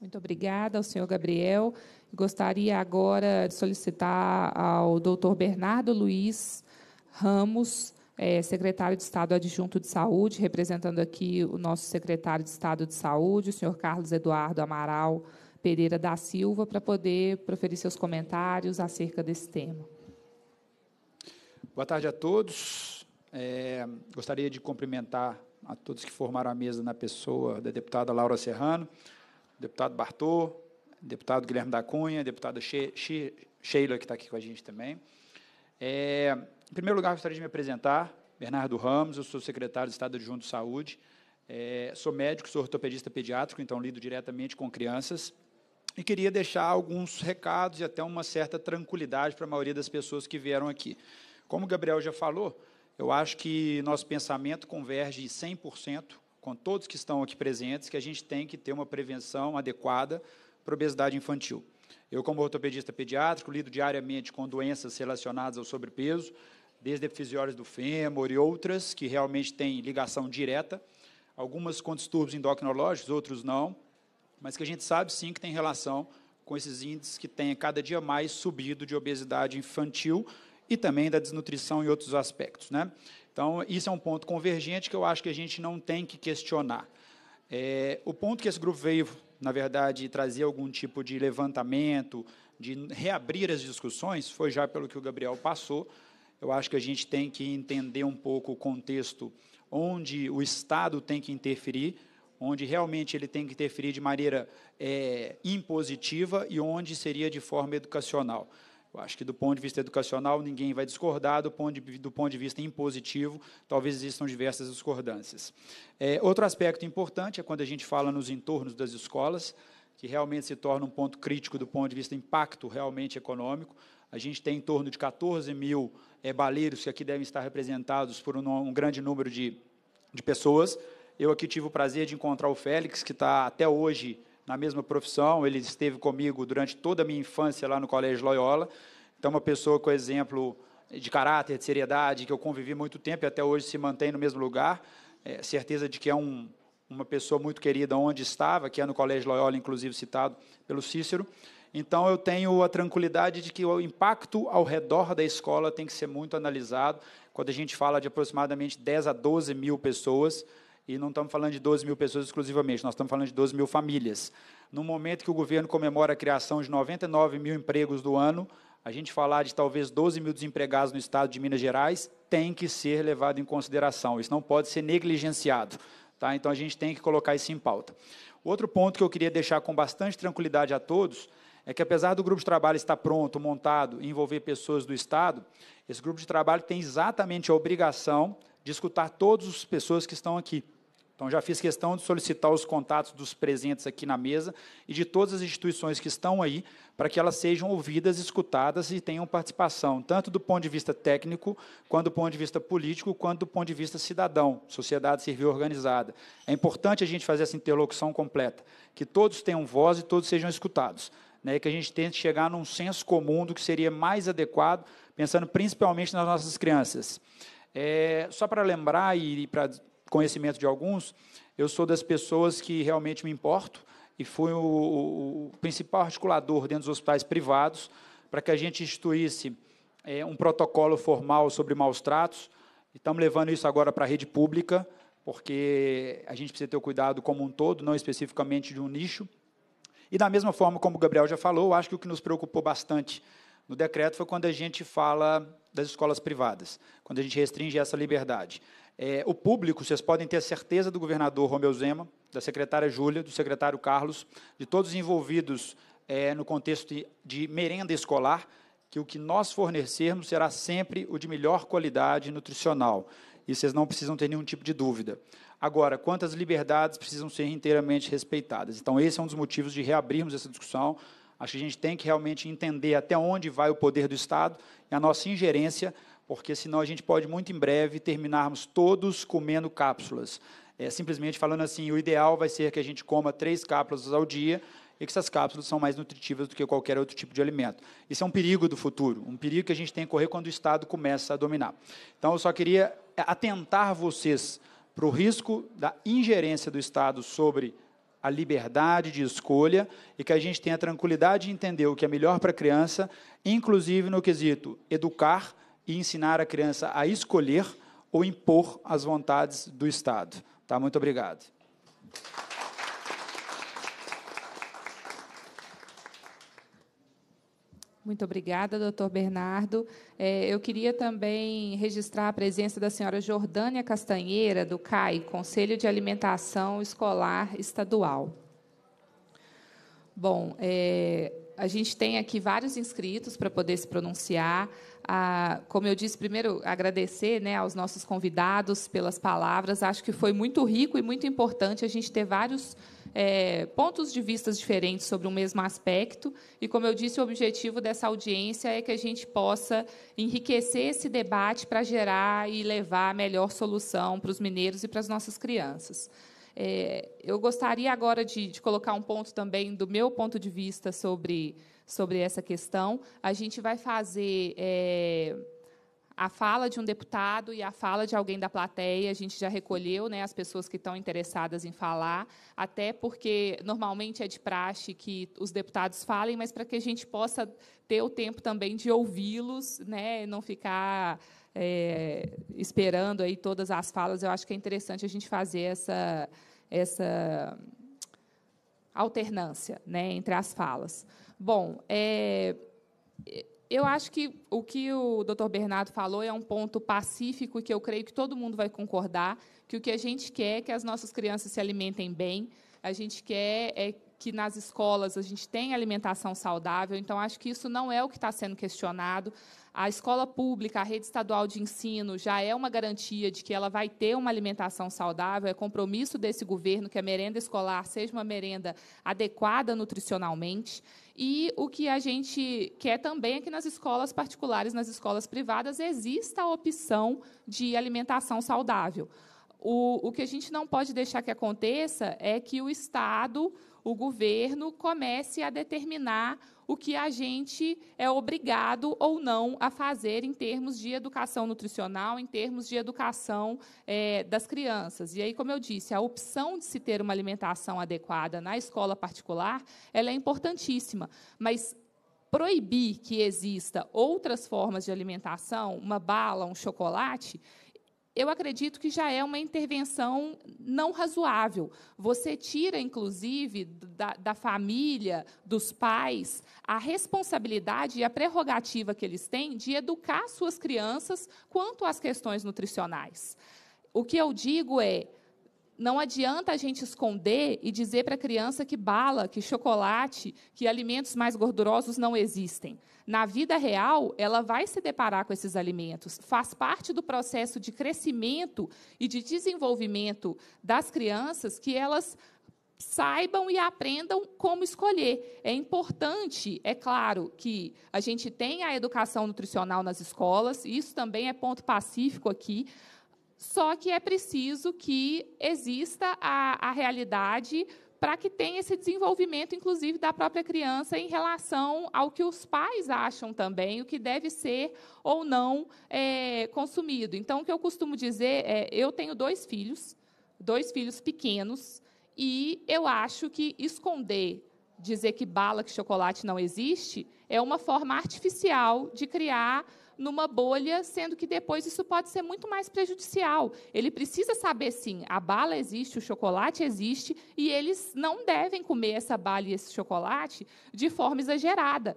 Muito obrigada ao senhor Gabriel. Gostaria agora de solicitar ao doutor Bernardo Luiz Ramos, é, secretário de Estado adjunto de Saúde, representando aqui o nosso secretário de Estado de Saúde, o senhor Carlos Eduardo Amaral Pereira da Silva, para poder proferir seus comentários acerca desse tema. Boa tarde a todos. É, gostaria de cumprimentar a todos que formaram a mesa na pessoa da deputada Laura Serrano, deputado Bartô, deputado Guilherme da Cunha, deputada Sheila, She que está aqui com a gente também. É, em primeiro lugar, gostaria de me apresentar, Bernardo Ramos, eu sou secretário de Estado Adjunto de Saúde, é, sou médico, sou ortopedista pediátrico, então lido diretamente com crianças, e queria deixar alguns recados e até uma certa tranquilidade para a maioria das pessoas que vieram aqui. Como o Gabriel já falou, eu acho que nosso pensamento converge 100% com todos que estão aqui presentes, que a gente tem que ter uma prevenção adequada para a obesidade infantil. Eu, como ortopedista pediátrico, lido diariamente com doenças relacionadas ao sobrepeso, desde epifisiores do fêmur e outras, que realmente têm ligação direta, algumas com distúrbios endocrinológicos, outros não, mas que a gente sabe sim que tem relação com esses índices que têm cada dia mais subido de obesidade infantil e também da desnutrição e outros aspectos. Né? Então, isso é um ponto convergente que eu acho que a gente não tem que questionar. É, o ponto que esse grupo veio, na verdade, trazer algum tipo de levantamento, de reabrir as discussões, foi já pelo que o Gabriel passou. Eu acho que a gente tem que entender um pouco o contexto onde o Estado tem que interferir, onde realmente ele tem que interferir de maneira é, impositiva e onde seria de forma educacional. Eu acho que, do ponto de vista educacional, ninguém vai discordar, do ponto de, do ponto de vista impositivo, talvez existam diversas discordâncias. É, outro aspecto importante é quando a gente fala nos entornos das escolas, que realmente se torna um ponto crítico do ponto de vista impacto realmente econômico. A gente tem em torno de 14 mil é, baleiros que aqui devem estar representados por um, um grande número de, de pessoas. Eu aqui tive o prazer de encontrar o Félix, que está até hoje na mesma profissão, ele esteve comigo durante toda a minha infância lá no Colégio Loyola. Então, uma pessoa com exemplo de caráter, de seriedade, que eu convivi muito tempo e até hoje se mantém no mesmo lugar. É, certeza de que é um, uma pessoa muito querida onde estava, que é no Colégio Loyola, inclusive citado pelo Cícero. Então, eu tenho a tranquilidade de que o impacto ao redor da escola tem que ser muito analisado. Quando a gente fala de aproximadamente 10 a 12 mil pessoas, e não estamos falando de 12 mil pessoas exclusivamente, nós estamos falando de 12 mil famílias. No momento que o governo comemora a criação de 99 mil empregos do ano, a gente falar de talvez 12 mil desempregados no estado de Minas Gerais tem que ser levado em consideração. Isso não pode ser negligenciado. Tá? Então a gente tem que colocar isso em pauta. Outro ponto que eu queria deixar com bastante tranquilidade a todos é que, apesar do grupo de trabalho estar pronto, montado e envolver pessoas do Estado, esse grupo de trabalho tem exatamente a obrigação de escutar todas as pessoas que estão aqui. Então, já fiz questão de solicitar os contatos dos presentes aqui na mesa e de todas as instituições que estão aí, para que elas sejam ouvidas, escutadas e tenham participação, tanto do ponto de vista técnico, quanto do ponto de vista político, quanto do ponto de vista cidadão, sociedade civil organizada. É importante a gente fazer essa interlocução completa, que todos tenham voz e todos sejam escutados. Né, que a gente tente chegar num senso comum do que seria mais adequado, pensando principalmente nas nossas crianças. É, só para lembrar e, e para conhecimento de alguns, eu sou das pessoas que realmente me importo e fui o, o, principal articulador dentro dos hospitais privados para que a gente instituísse é, um protocolo formal sobre maus tratos. Estamos levando isso agora para a rede pública, porque a gente precisa ter o cuidado como um todo, não especificamente de um nicho. E da mesma forma como o Gabriel já falou, acho que o que nos preocupou bastante no decreto foi quando a gente fala das escolas privadas, quando a gente restringe essa liberdade. É, o público, vocês podem ter a certeza do governador Romeu Zema, da secretária Júlia, do secretário Carlos, de todos os envolvidos é, no contexto de, de merenda escolar, que o que nós fornecermos será sempre o de melhor qualidade nutricional. E vocês não precisam ter nenhum tipo de dúvida. Agora, quantas liberdades precisam ser inteiramente respeitadas? Então, esse é um dos motivos de reabrirmos essa discussão. Acho que a gente tem que realmente entender até onde vai o poder do Estado e a nossa ingerência porque senão a gente pode muito em breve terminarmos todos comendo cápsulas. É, simplesmente falando assim, o ideal vai ser que a gente coma três cápsulas ao dia e que essas cápsulas são mais nutritivas do que qualquer outro tipo de alimento. Isso é um perigo do futuro, um perigo que a gente tem que correr quando o Estado começa a dominar. Então, eu só queria é, atentar vocês para o risco da ingerência do Estado sobre a liberdade de escolha e que a gente tenha tranquilidade de entender o que é melhor para a criança, inclusive no quesito educar e ensinar a criança a escolher ou impor as vontades do Estado. Tá? Muito obrigado. Muito obrigada, doutor Bernardo. É, eu queria também registrar a presença da senhora Jordânia Castanheira, do CAI, Conselho de Alimentação Escolar Estadual. Bom, é, a gente tem aqui vários inscritos para poder se pronunciar. Ah, como eu disse, primeiro agradecer né, aos nossos convidados pelas palavras. Acho que foi muito rico e muito importante a gente ter vários é, pontos de vistas diferentes sobre o um mesmo aspecto. E, como eu disse, o objetivo dessa audiência é que a gente possa enriquecer esse debate para gerar e levar a melhor solução para os mineiros e para as nossas crianças. É, eu gostaria agora de, de, colocar um ponto também do meu ponto de vista sobre, sobre essa questão. A gente vai fazer é, a fala de um deputado e a fala de alguém da plateia. A gente já recolheu né, as pessoas que estão interessadas em falar, até porque normalmente é de praxe que os deputados falem, mas para que a gente possa ter o tempo também de ouvi-los, né, não ficar é, esperando aí todas as falas, eu acho que é interessante a gente fazer essa, essa alternância né, entre as falas. Bom, é, eu acho que o que o Dr. Bernardo falou é um ponto pacífico e que eu creio que todo mundo vai concordar, que o que a gente quer é que as nossas crianças se alimentem bem, a gente quer é que nas escolas a gente tenha alimentação saudável, então acho que isso não é o que está sendo questionado. A escola pública, a rede estadual de ensino, já é uma garantia de que ela vai ter uma alimentação saudável. É compromisso desse governo que a merenda escolar seja uma merenda adequada nutricionalmente. E o que a gente quer também é que nas escolas particulares, nas escolas privadas, exista a opção de alimentação saudável. O, o que a gente não pode deixar que aconteça é que o Estado, o governo, comece a determinar o que a gente é obrigado ou não a fazer em termos de educação nutricional, em termos de educação é, das crianças. E aí, como eu disse, a opção de se ter uma alimentação adequada na escola particular, ela é importantíssima, mas proibir que exista outras formas de alimentação, uma bala, um chocolate, eu acredito que já é uma intervenção não razoável. Você tira, inclusive, da, da família, dos pais, a responsabilidade e a prerrogativa que eles têm de educar suas crianças quanto às questões nutricionais. O que eu digo é não adianta a gente esconder e dizer para a criança que bala, que chocolate, que alimentos mais gordurosos não existem. Na vida real, ela vai se deparar com esses alimentos. Faz parte do processo de crescimento e de desenvolvimento das crianças que elas saibam e aprendam como escolher. É importante, é claro, que a gente tenha a educação nutricional nas escolas, isso também é ponto pacífico aqui, só que é preciso que exista a, a realidade para que tenha esse desenvolvimento, inclusive, da própria criança em relação ao que os pais acham também, o que deve ser ou não é, consumido. Então, o que eu costumo dizer é: eu tenho dois filhos, dois filhos pequenos, e eu acho que esconder, dizer que bala, que chocolate não existe, é uma forma artificial de criar numa bolha, sendo que depois isso pode ser muito mais prejudicial. Ele precisa saber, sim, a bala existe, o chocolate existe, e eles não devem comer essa bala e esse chocolate de forma exagerada.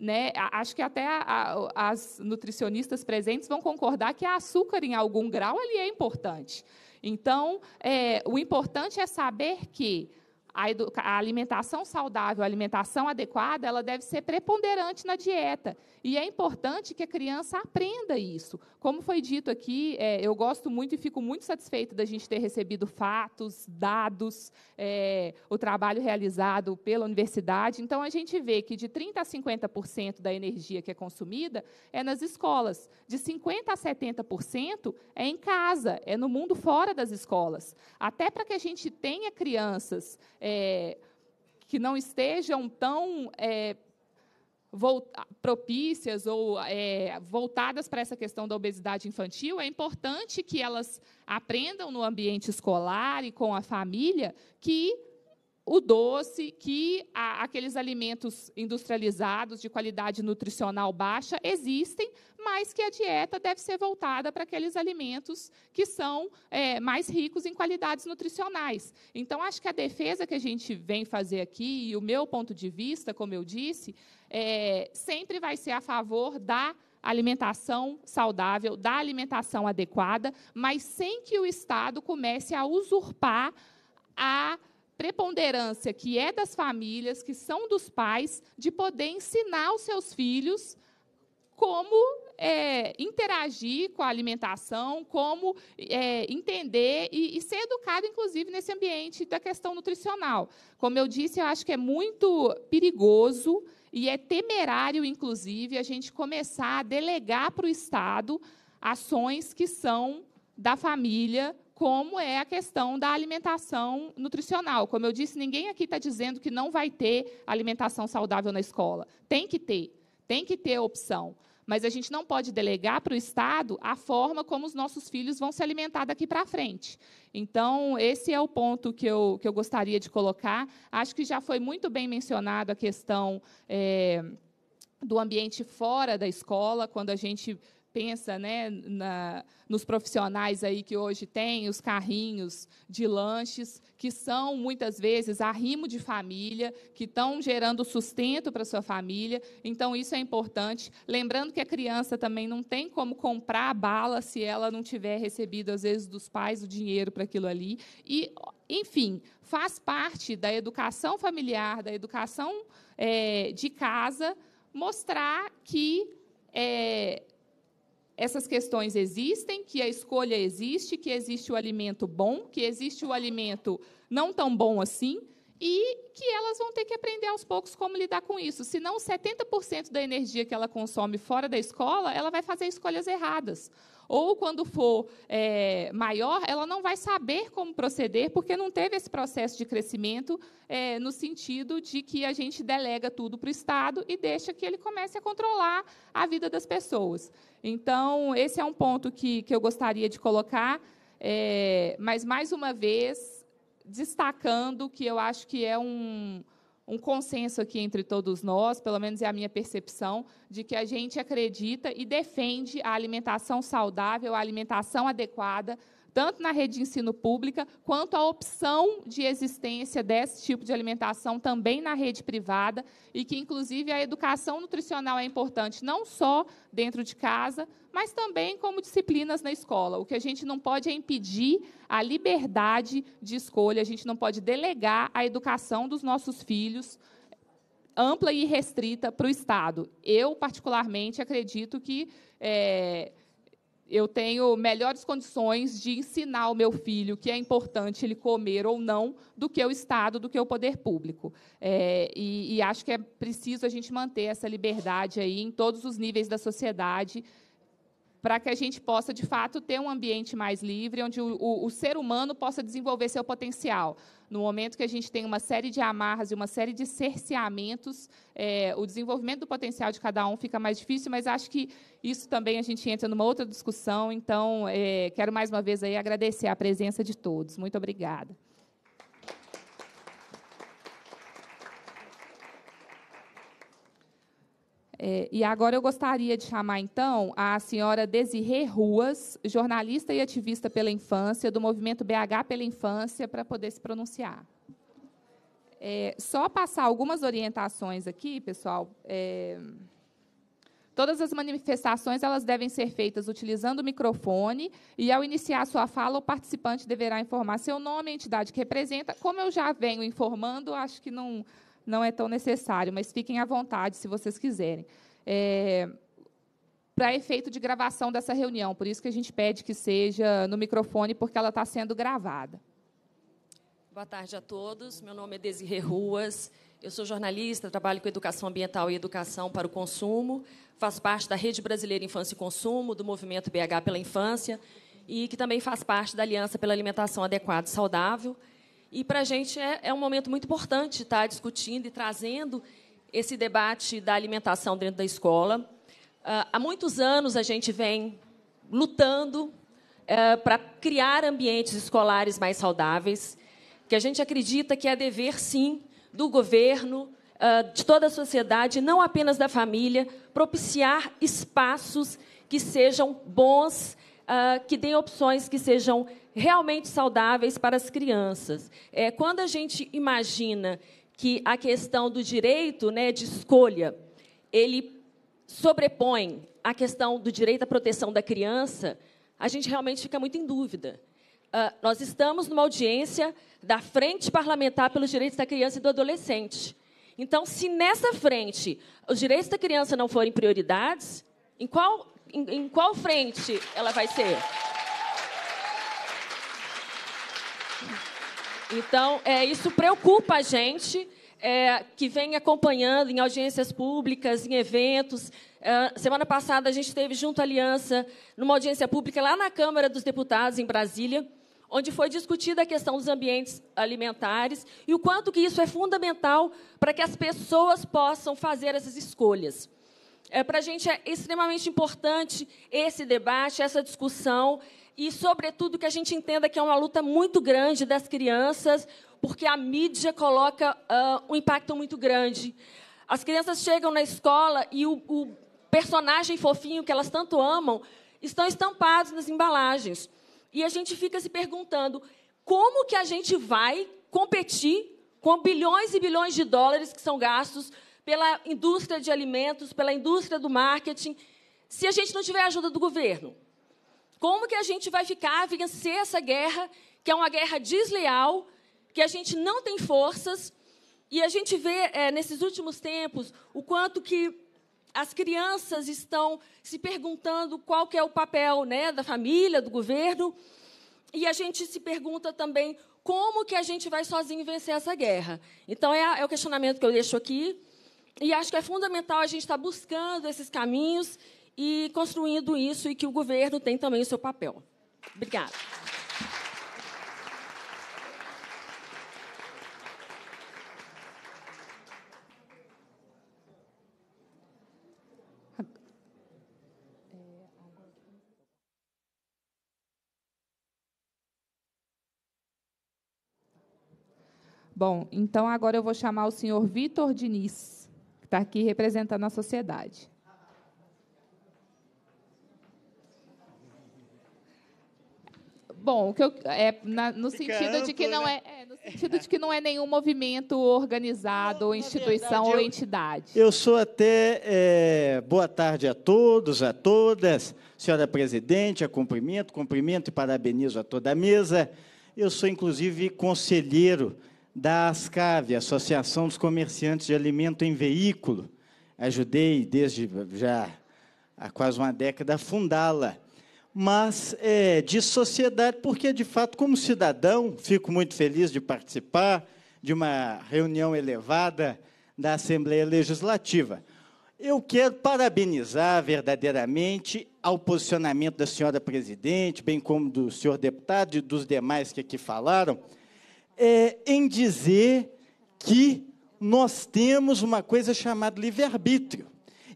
Né? Acho que até a, a, as nutricionistas presentes vão concordar que açúcar, em algum grau, ele é importante. Então, é, o importante é saber que a, a, alimentação saudável, a alimentação adequada, ela deve ser preponderante na dieta. E é importante que a criança aprenda isso. Como foi dito aqui, é, eu gosto muito e fico muito satisfeito da gente ter recebido fatos, dados, é, o trabalho realizado pela universidade. Então, a gente vê que de 30% a 50% da energia que é consumida é nas escolas, de 50% a 70% é em casa, é no mundo fora das escolas. Até para que a gente tenha crianças é, que não estejam tão é, propícias ou é, voltadas para essa questão da obesidade infantil, é importante que elas aprendam no ambiente escolar e com a família que o doce, que a, aqueles alimentos industrializados de qualidade nutricional baixa existem, mas que a dieta deve ser voltada para aqueles alimentos que são é, mais ricos em qualidades nutricionais. Então, acho que a defesa que a gente vem fazer aqui, e o meu ponto de vista, como eu disse, é, sempre vai ser a favor da alimentação saudável, da alimentação adequada, mas sem que o Estado comece a usurpar a preponderância que é das famílias, que são dos pais, de poder ensinar os seus filhos como é, interagir com a alimentação, como é, entender e, e, ser educado, inclusive, nesse ambiente da questão nutricional. Como eu disse, eu acho que é muito perigoso e é temerário, inclusive, a gente começar a delegar para o Estado ações que são da família como é a questão da alimentação nutricional. Como eu disse, ninguém aqui está dizendo que não vai ter alimentação saudável na escola. Tem que ter, tem que ter opção. Mas a gente não pode delegar para o Estado a forma como os nossos filhos vão se alimentar daqui para frente. Então, esse é o ponto que eu, que eu gostaria de colocar. Acho que já foi muito bem mencionado a questão. É, do ambiente fora da escola, quando a gente pensa né, na, nos profissionais aí que hoje têm os carrinhos de lanches, que são muitas vezes arrimo de família, que estão gerando sustento para sua família. Então, isso é importante. Lembrando que a criança também não tem como comprar a bala se ela não tiver recebido, às vezes, dos pais o dinheiro para aquilo ali. E, enfim, faz parte da educação familiar, da educação é, de casa, mostrar que. É, essas questões existem, que a escolha existe, que existe o alimento bom, que existe o alimento não tão bom assim, e que elas vão ter que aprender aos poucos como lidar com isso. Senão, 70% da energia que ela consome fora da escola, ela vai fazer escolhas erradas. Ou, quando for é, maior, ela não vai saber como proceder, porque não teve esse processo de crescimento é, no sentido de que a gente delega tudo para o Estado e deixa que ele comece a controlar a vida das pessoas. Então, esse é um ponto que, que eu gostaria de colocar. É, mas, mais uma vez, destacando que eu acho que é um, um consenso aqui entre todos nós, pelo menos é a minha percepção, de que a gente acredita e defende a alimentação saudável, a alimentação adequada tanto na rede de ensino pública, quanto a opção de existência desse tipo de alimentação também na rede privada, e que, inclusive, a educação nutricional é importante não só dentro de casa, mas também como disciplinas na escola. O que a gente não pode é impedir a liberdade de escolha, a gente não pode delegar a educação dos nossos filhos ampla e restrita para o Estado. Eu, particularmente, acredito que. É, eu tenho melhores condições de ensinar o meu filho que é importante ele comer ou não do que o Estado, do que o poder público. É, e, e, acho que é preciso a gente manter essa liberdade aí em todos os níveis da sociedade para que a gente possa, de fato, ter um ambiente mais livre, onde o, o, o ser humano possa desenvolver seu potencial no momento que a gente tem uma série de amarras e uma série de cerceamentos, é, o desenvolvimento do potencial de cada um fica mais difícil, mas acho que isso também a gente entra numa outra discussão. Então, é, quero mais uma vez aí agradecer a presença de todos. Muito obrigada. É, e agora eu gostaria de chamar, então, a senhora Desirê Ruas, jornalista e ativista pela infância, do movimento BH pela Infância, para poder se pronunciar. É, só passar algumas orientações aqui, pessoal. É, todas as manifestações elas devem ser feitas utilizando o microfone e, ao iniciar sua fala, o participante deverá informar seu nome, a entidade que representa. Como eu já venho informando, acho que não, não é tão necessário, mas fiquem à vontade se vocês quiserem. É, para efeito de gravação dessa reunião, por isso que a gente pede que seja no microfone, porque ela está sendo gravada. Boa tarde a todos. Meu nome é Desirê Ruas. Eu sou jornalista, trabalho com educação ambiental e educação para o consumo. Faço parte da Rede Brasileira Infância e Consumo, do movimento BH pela Infância, e que também faz parte da Aliança pela Alimentação Adequada e Saudável. E para a gente é, é um momento muito importante estar tá discutindo e trazendo esse debate da alimentação dentro da escola. Ah, há muitos anos a gente vem lutando eh, para criar ambientes escolares mais saudáveis, que a gente acredita que é dever, sim, do governo, ah, de toda a sociedade, não apenas da família, propiciar espaços que sejam bons uh, que deem opções que sejam realmente saudáveis para as crianças. É, quando a gente imagina que a questão do direito né, de escolha, ele sobrepõe a questão do direito à proteção da criança, a gente realmente fica muito em dúvida. Uh, nós estamos numa audiência da Frente Parlamentar pelos Direitos da Criança e do Adolescente. Então, se nessa frente os direitos da criança não forem prioridades, em qual em, em qual frente ela vai ser? Então, é, isso preocupa a gente é, que vem acompanhando em audiências públicas, em eventos. É, semana passada, a gente teve junto à Aliança, numa audiência pública lá na Câmara dos Deputados, em Brasília, onde foi discutida a questão dos ambientes alimentares e o quanto que isso é fundamental para que as pessoas possam fazer essas escolhas é, para a gente é extremamente importante esse debate, essa discussão, e, sobretudo, que a gente entenda que é uma luta muito grande das crianças, porque a mídia coloca uh, um impacto muito grande. As crianças chegam na escola e o, o personagem fofinho que elas tanto amam estão estampados nas embalagens. E a gente fica se perguntando como que a gente vai competir com bilhões e bilhões de dólares que são gastos pela indústria de alimentos, pela indústria do marketing, se a gente não tiver a ajuda do governo? Como que a gente vai ficar a vencer essa guerra, que é uma guerra desleal, que a gente não tem forças, e a gente vê, é, nesses últimos tempos, o quanto que as crianças estão se perguntando qual que é o papel né, da família, do governo, e a gente se pergunta também como que a gente vai sozinho vencer essa guerra. Então, é, é o questionamento que eu deixo aqui. E acho que é fundamental a gente estar tá buscando esses caminhos e construindo isso e que o governo tem também o seu papel. Obrigada. Bom, então agora eu vou chamar o senhor Vitor Diniz está aqui representando a sociedade. Bom, o que eu, é, na, no Fica sentido amplo, de que não né? é, é, no sentido de que não é nenhum movimento organizado, não, ou instituição verdade, ou eu, entidade. Eu sou até é, boa tarde a todos, a todas. Senhora presidente, a cumprimento, cumprimento e parabenizo a toda a mesa. Eu sou inclusive conselheiro da ASCAV, Associação dos Comerciantes de Alimento em Veículo. Ajudei desde já há quase uma década a fundá-la. Mas é, de sociedade, porque de fato, como cidadão, fico muito feliz de participar de uma reunião elevada da Assembleia Legislativa. Eu quero parabenizar verdadeiramente ao posicionamento da senhora presidente, bem como do senhor deputado e dos demais que aqui falaram é, em dizer que nós temos uma coisa chamada livre-arbítrio.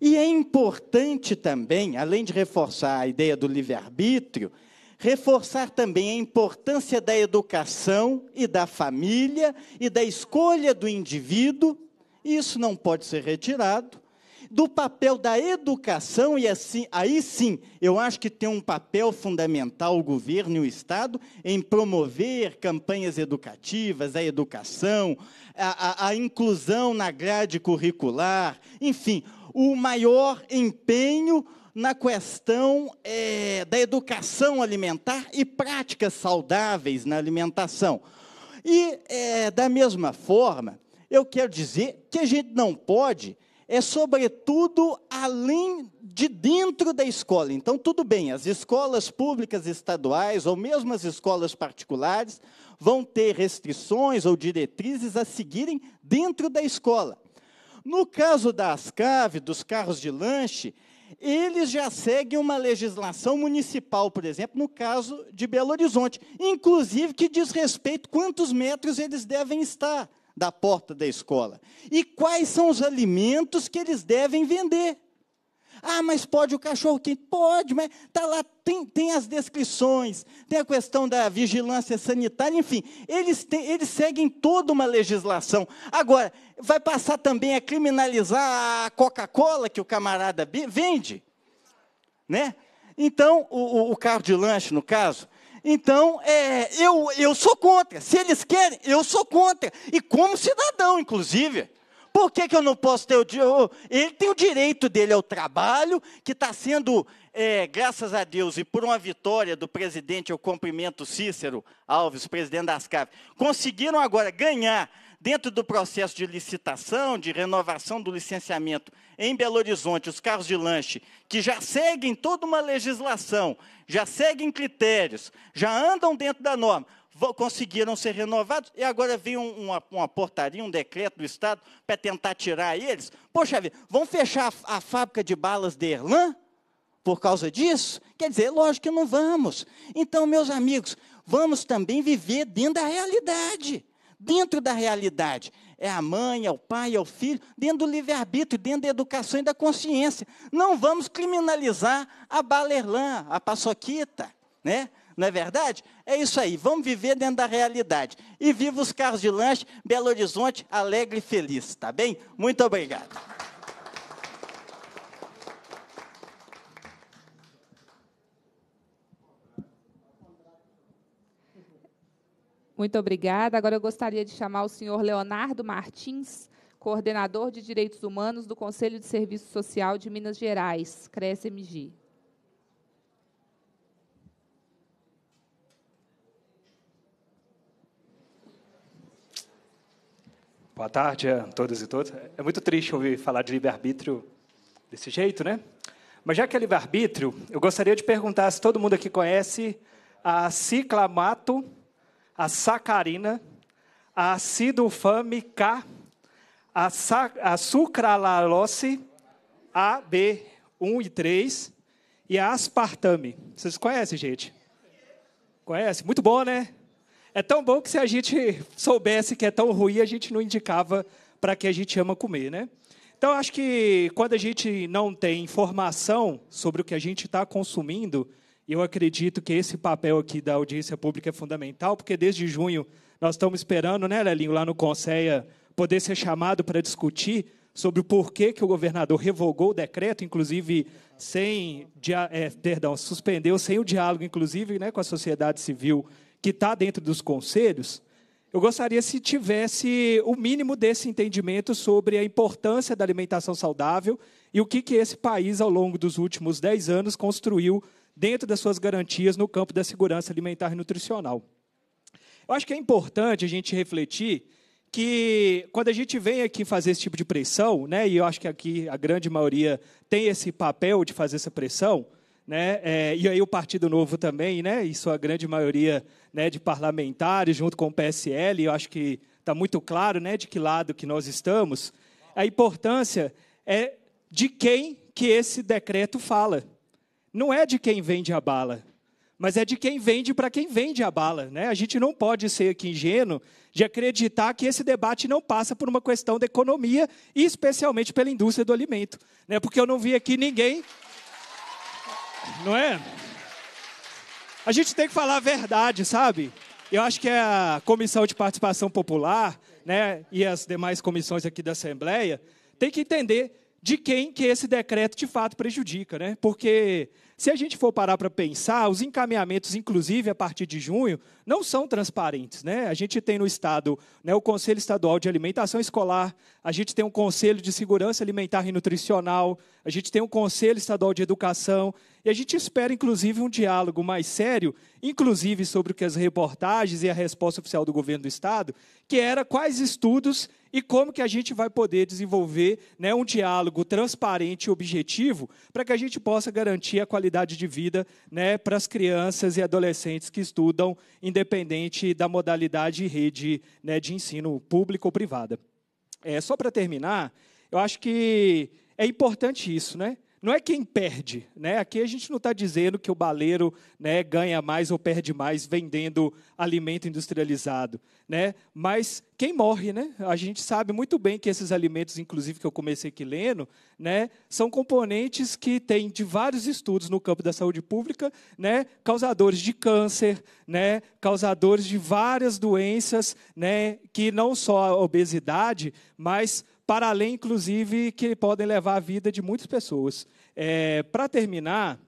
E é importante também, além de reforçar a ideia do livre-arbítrio, reforçar também a importância da educação e da família e da escolha do indivíduo. Isso não pode ser retirado, do papel da educação, e assim, aí sim, eu acho que tem um papel fundamental o governo e o Estado em promover campanhas educativas, a educação, a, a, a inclusão na grade curricular, enfim, o maior empenho na questão é, da educação alimentar e práticas saudáveis na alimentação. E, é, da mesma forma, eu quero dizer que a gente não pode é sobretudo além de dentro da escola. Então, tudo bem, as escolas públicas estaduais ou mesmo as escolas particulares vão ter restrições ou diretrizes a seguirem dentro da escola. No caso das cave dos carros de lanche, eles já seguem uma legislação municipal, por exemplo, no caso de Belo Horizonte, inclusive que diz respeito quantos metros eles devem estar da porta da escola. E quais são os alimentos que eles devem vender? Ah, mas pode o cachorro quente? Pode, mas tá lá, tem, tem as descrições, tem a questão da vigilância sanitária, enfim, eles, tem, eles seguem toda uma legislação. Agora, vai passar também a criminalizar a Coca-Cola que o camarada vende? Né? Então, o, o, o carro de lanche, no caso, então, é, eu, eu sou contra. Se eles querem, eu sou contra. E como cidadão, inclusive. Por que, que eu não posso ter o direito? Ele tem o direito dele ao trabalho, que está sendo, é, graças a Deus, e por uma vitória do presidente, eu cumprimento Cícero Alves, presidente das CAF, conseguiram agora ganhar, dentro do processo de licitação, de renovação do licenciamento em Belo Horizonte, os carros de lanche, que já seguem toda uma legislação, já seguem critérios, já andam dentro da norma, conseguiram ser renovados e agora vem uma, uma portaria, um decreto do Estado para tentar tirar eles. Poxa vida, vão fechar a, a fábrica de balas de Erlan por causa disso? Quer dizer, lógico que não vamos. Então, meus amigos, vamos também viver dentro da realidade. Dentro da realidade é a mãe, é o pai, é o filho, dentro do livre-arbítrio, dentro da educação e da consciência. Não vamos criminalizar a balerlã, a paçoquita, né? Não é verdade? É isso aí, vamos viver dentro da realidade. E viva os carros de lanche, Belo Horizonte, alegre e feliz, tá bem? Muito obrigado. Muito obrigada. Agora eu gostaria de chamar o senhor Leonardo Martins, coordenador de Direitos Humanos do Conselho de Serviço Social de Minas Gerais, CRES-MG. Boa tarde a todas e todos. É muito triste ouvir falar de livre-arbítrio desse jeito, né? Mas já que é livre-arbítrio, eu gostaria de perguntar se todo mundo aqui conhece a Ciclamato a sacarina, a acidulfame K, a, a sucralalose AB1 e 3 e a aspartame. Vocês conhecem, gente? Conhece? Muito bom, né? É tão bom que se a gente soubesse que é tão ruim, a gente não indicava para que a gente ama comer, né? Então, acho que quando a gente não tem informação sobre o que a gente está consumindo, eu acredito que esse papel aqui da audiência pública é fundamental, porque desde junho nós estamos esperando, né, Lelinho, lá no Conselho, poder ser chamado para discutir sobre o porquê que o governador revogou o decreto, inclusive sem, é, perdão, suspendeu sem o diálogo, inclusive, né, com a sociedade civil que está dentro dos conselhos. Eu gostaria se tivesse o mínimo desse entendimento sobre a importância da alimentação saudável e o que, que esse país, ao longo dos últimos dez anos, construiu dentro das suas garantias no campo da segurança alimentar e nutricional. Eu acho que é importante a gente refletir que quando a gente vem aqui fazer esse tipo de pressão, né, e eu acho que aqui a grande maioria tem esse papel de fazer essa pressão, né, é, e aí o Partido Novo também, né, e sua grande maioria né, de parlamentares, junto com o PSL, eu acho que está muito claro né, de que lado que nós estamos, a importância é de quem que esse decreto fala não é de quem vende a bala, mas é de quem vende para quem vende a bala. Né? A gente não pode ser aqui ingênuo de acreditar que esse debate não passa por uma questão da economia e especialmente pela indústria do alimento. Né? Porque eu não vi aqui ninguém. Não é? A gente tem que falar a verdade, sabe? Eu acho que é a Comissão de Participação Popular né, e as demais comissões aqui da Assembleia tem que entender de quem que esse decreto de fato prejudica, né? Porque se a gente for parar para pensar, os encaminhamentos, inclusive a partir de junho, não são transparentes. Né? A gente tem no Estado né, o Conselho Estadual de Alimentação Escolar, a gente tem o um Conselho de Segurança Alimentar e Nutricional, a gente tem o um Conselho Estadual de Educação, e a gente espera, inclusive, um diálogo mais sério, inclusive sobre o que as reportagens e a resposta oficial do governo do Estado, que era quais estudos e como que a gente vai poder desenvolver né, um diálogo transparente e objetivo para que a gente possa garantir a qualidade de vida né, para as crianças e adolescentes que estudam, independente da modalidade e rede né, de ensino público ou privada. É, só para terminar, eu acho que é importante isso, né? não é quem perde, né? Aqui a gente não está dizendo que o baleiro né, ganha mais ou perde mais vendendo alimento industrializado, né? Mas quem morre, né? A gente sabe muito bem que esses alimentos, inclusive que eu comecei aqui lendo, né, são componentes que têm de vários estudos no campo da saúde pública, né? Causadores de câncer, né? Causadores de várias doenças, né? Que não só a obesidade, mas para além, inclusive, que podem levar a vida de muitas pessoas. É, para terminar,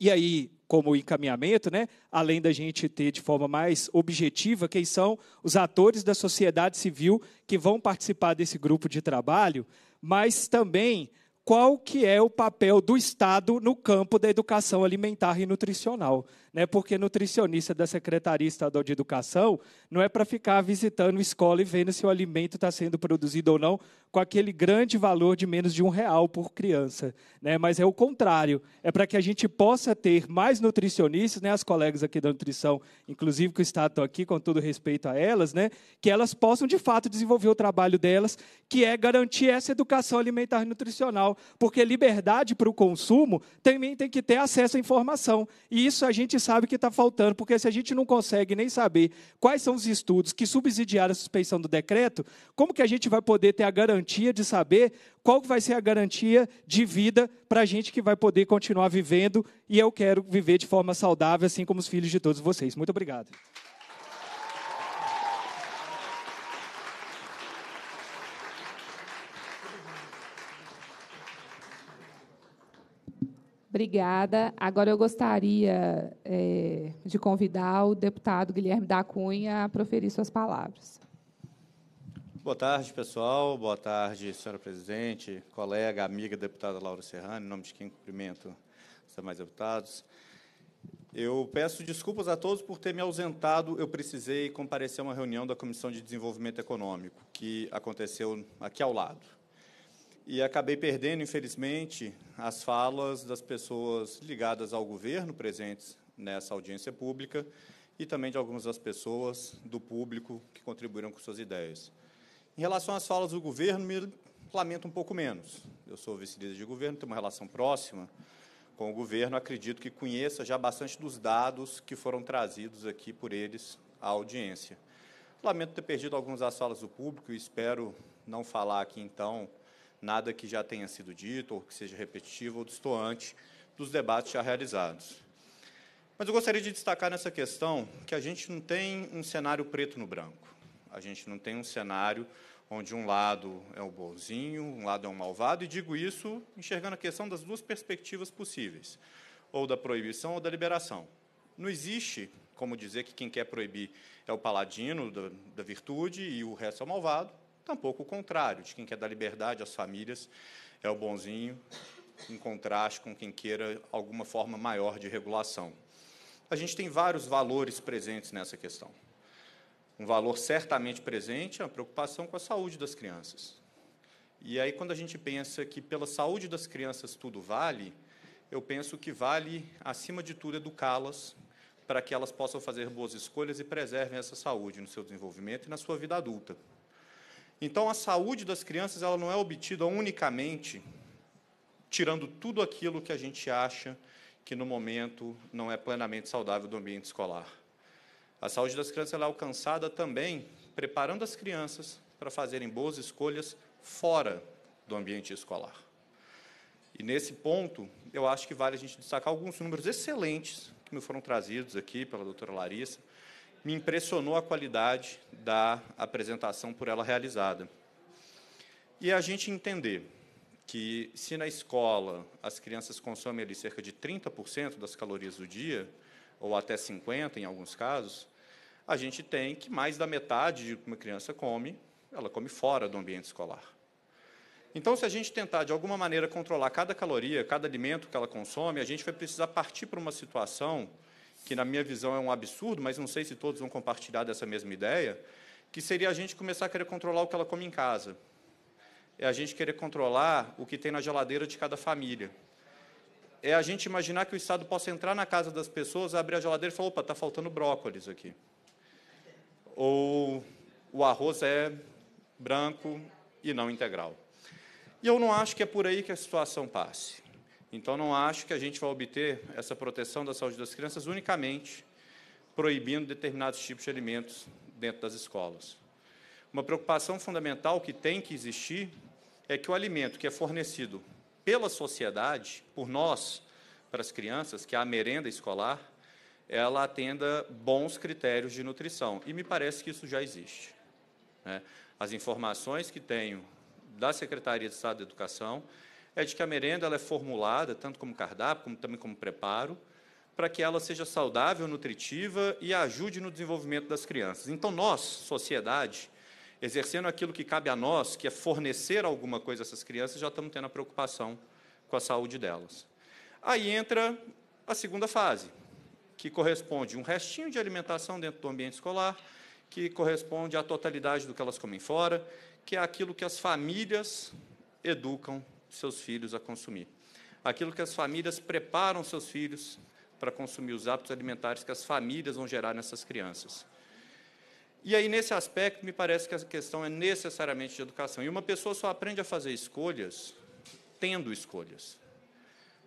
e aí, como encaminhamento, né, além da gente ter de forma mais objetiva quem são os atores da sociedade civil que vão participar desse grupo de trabalho, mas também qual que é o papel do Estado no campo da educação alimentar e nutricional né? Porque nutricionista da Secretaria Estadual de Educação não é para ficar visitando escola e vendo se o alimento está sendo produzido ou não com aquele grande valor de menos de um real por criança, né? Mas é o contrário, é para que a gente possa ter mais nutricionistas, né? As colegas aqui da nutrição, inclusive que estão tá aqui, com todo respeito a elas, né? Que elas possam de fato desenvolver o trabalho delas, que é garantir essa educação alimentar e nutricional, porque liberdade para o consumo também tem que ter acesso à informação. E isso a gente sabe que está faltando, porque se a gente não consegue nem saber quais são os estudos que subsidiaram a suspeição do decreto, como que a gente vai poder ter a garantia de saber qual vai ser a garantia de vida para a gente que vai poder continuar vivendo e eu quero viver de forma saudável, assim como os filhos de todos vocês? Muito obrigado. Obrigada. Agora eu gostaria é, de convidar o deputado Guilherme da Cunha a proferir suas palavras. Boa tarde, pessoal. Boa tarde, senhora presidente, colega, amiga, deputada Laura Serrano, em nome de quem cumprimento os demais deputados. Eu peço desculpas a todos por ter me ausentado. Eu precisei comparecer a uma reunião da Comissão de Desenvolvimento Econômico, que aconteceu aqui ao lado e acabei perdendo, infelizmente, as falas das pessoas ligadas ao governo presentes nessa audiência pública e também de algumas das pessoas do público que contribuíram com suas ideias. Em relação às falas do governo, me lamento um pouco menos. Eu sou vice-líder de governo, tenho uma relação próxima com o governo, acredito que conheça já bastante dos dados que foram trazidos aqui por eles à audiência. Lamento ter perdido algumas das falas do público e espero não falar aqui, então, nada que já tenha sido dito ou que seja repetitivo ou distoante dos debates já realizados. Mas eu gostaria de destacar nessa questão que a gente não tem um cenário preto no branco. A gente não tem um cenário onde um lado é o bonzinho, um lado é o malvado, e digo isso enxergando a questão das duas perspectivas possíveis, ou da proibição ou da liberação. Não existe como dizer que quem quer proibir é o paladino da, da virtude e o resto é o malvado, tampouco o contrário, de quem quer dar liberdade às famílias é o bonzinho, em contraste com quem queira alguma forma maior de regulação. A gente tem vários valores presentes nessa questão. Um valor certamente presente é a preocupação com a saúde das crianças. E aí, quando a gente pensa que pela saúde das crianças tudo vale, eu penso que vale, acima de tudo, educá-las para que elas possam fazer boas escolhas e preservem essa saúde no seu desenvolvimento e na sua vida adulta. Então, a saúde das crianças ela não é obtida unicamente tirando tudo aquilo que a gente acha que no momento não é plenamente saudável do ambiente escolar. A saúde das crianças ela é alcançada também preparando as crianças para fazerem boas escolhas fora do ambiente escolar. E nesse ponto, eu acho que vale a gente destacar alguns números excelentes que me foram trazidos aqui pela doutora Larissa me impressionou a qualidade da apresentação por ela realizada. E a gente entender que, se na escola as crianças consomem ali cerca de 30% das calorias do dia, ou até 50% em alguns casos, a gente tem que mais da metade de que uma criança come, ela come fora do ambiente escolar. Então, se a gente tentar, de alguma maneira, controlar cada caloria, cada alimento que ela consome, a gente vai precisar partir para uma situação que na minha visão é um absurdo, mas não sei se todos vão compartilhar dessa mesma ideia, que seria a gente começar a querer controlar o que ela come em casa. É a gente querer controlar o que tem na geladeira de cada família. É a gente imaginar que o Estado possa entrar na casa das pessoas, abrir a geladeira e falar: opa, está faltando brócolis aqui. Ou o arroz é branco e não integral. E eu não acho que é por aí que a situação passe. Então, não acho que a gente vai obter essa proteção da saúde das crianças unicamente proibindo determinados tipos de alimentos dentro das escolas. Uma preocupação fundamental que tem que existir é que o alimento que é fornecido pela sociedade, por nós, para as crianças, que é a merenda escolar, ela atenda bons critérios de nutrição. E me parece que isso já existe. Né? As informações que tenho da Secretaria de Estado da Educação é de que a merenda ela é formulada, tanto como cardápio, como também como preparo, para que ela seja saudável, nutritiva e ajude no desenvolvimento das crianças. Então, nós, sociedade, exercendo aquilo que cabe a nós, que é fornecer alguma coisa a essas crianças, já estamos tendo a preocupação com a saúde delas. Aí entra a segunda fase, que corresponde um restinho de alimentação dentro do ambiente escolar, que corresponde à totalidade do que elas comem fora, que é aquilo que as famílias educam seus filhos a consumir. Aquilo que as famílias preparam seus filhos para consumir, os hábitos alimentares que as famílias vão gerar nessas crianças. E aí, nesse aspecto, me parece que a questão é necessariamente de educação. E uma pessoa só aprende a fazer escolhas tendo escolhas.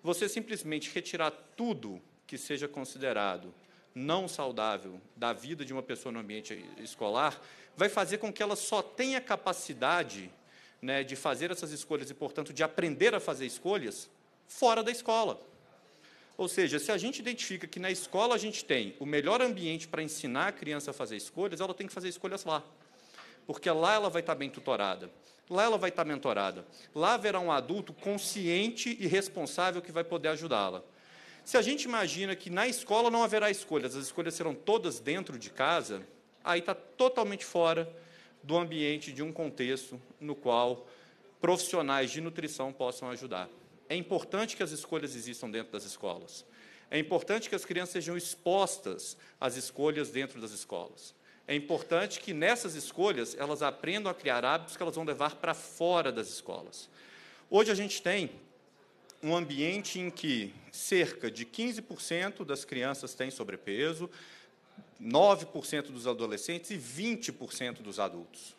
Você simplesmente retirar tudo que seja considerado não saudável da vida de uma pessoa no ambiente escolar vai fazer com que ela só tenha capacidade né, de fazer essas escolhas e, portanto, de aprender a fazer escolhas fora da escola. Ou seja, se a gente identifica que na escola a gente tem o melhor ambiente para ensinar a criança a fazer escolhas, ela tem que fazer escolhas lá. Porque lá ela vai estar bem tutorada, lá ela vai estar mentorada, lá haverá um adulto consciente e responsável que vai poder ajudá-la. Se a gente imagina que na escola não haverá escolhas, as escolhas serão todas dentro de casa, aí está totalmente fora do ambiente, de um contexto no qual profissionais de nutrição possam ajudar. É importante que as escolhas existam dentro das escolas. É importante que as crianças sejam expostas às escolhas dentro das escolas. É importante que nessas escolhas elas aprendam a criar hábitos que elas vão levar para fora das escolas. Hoje a gente tem um ambiente em que cerca de 15% das crianças têm sobrepeso, 9% dos adolescentes e 20% dos adultos.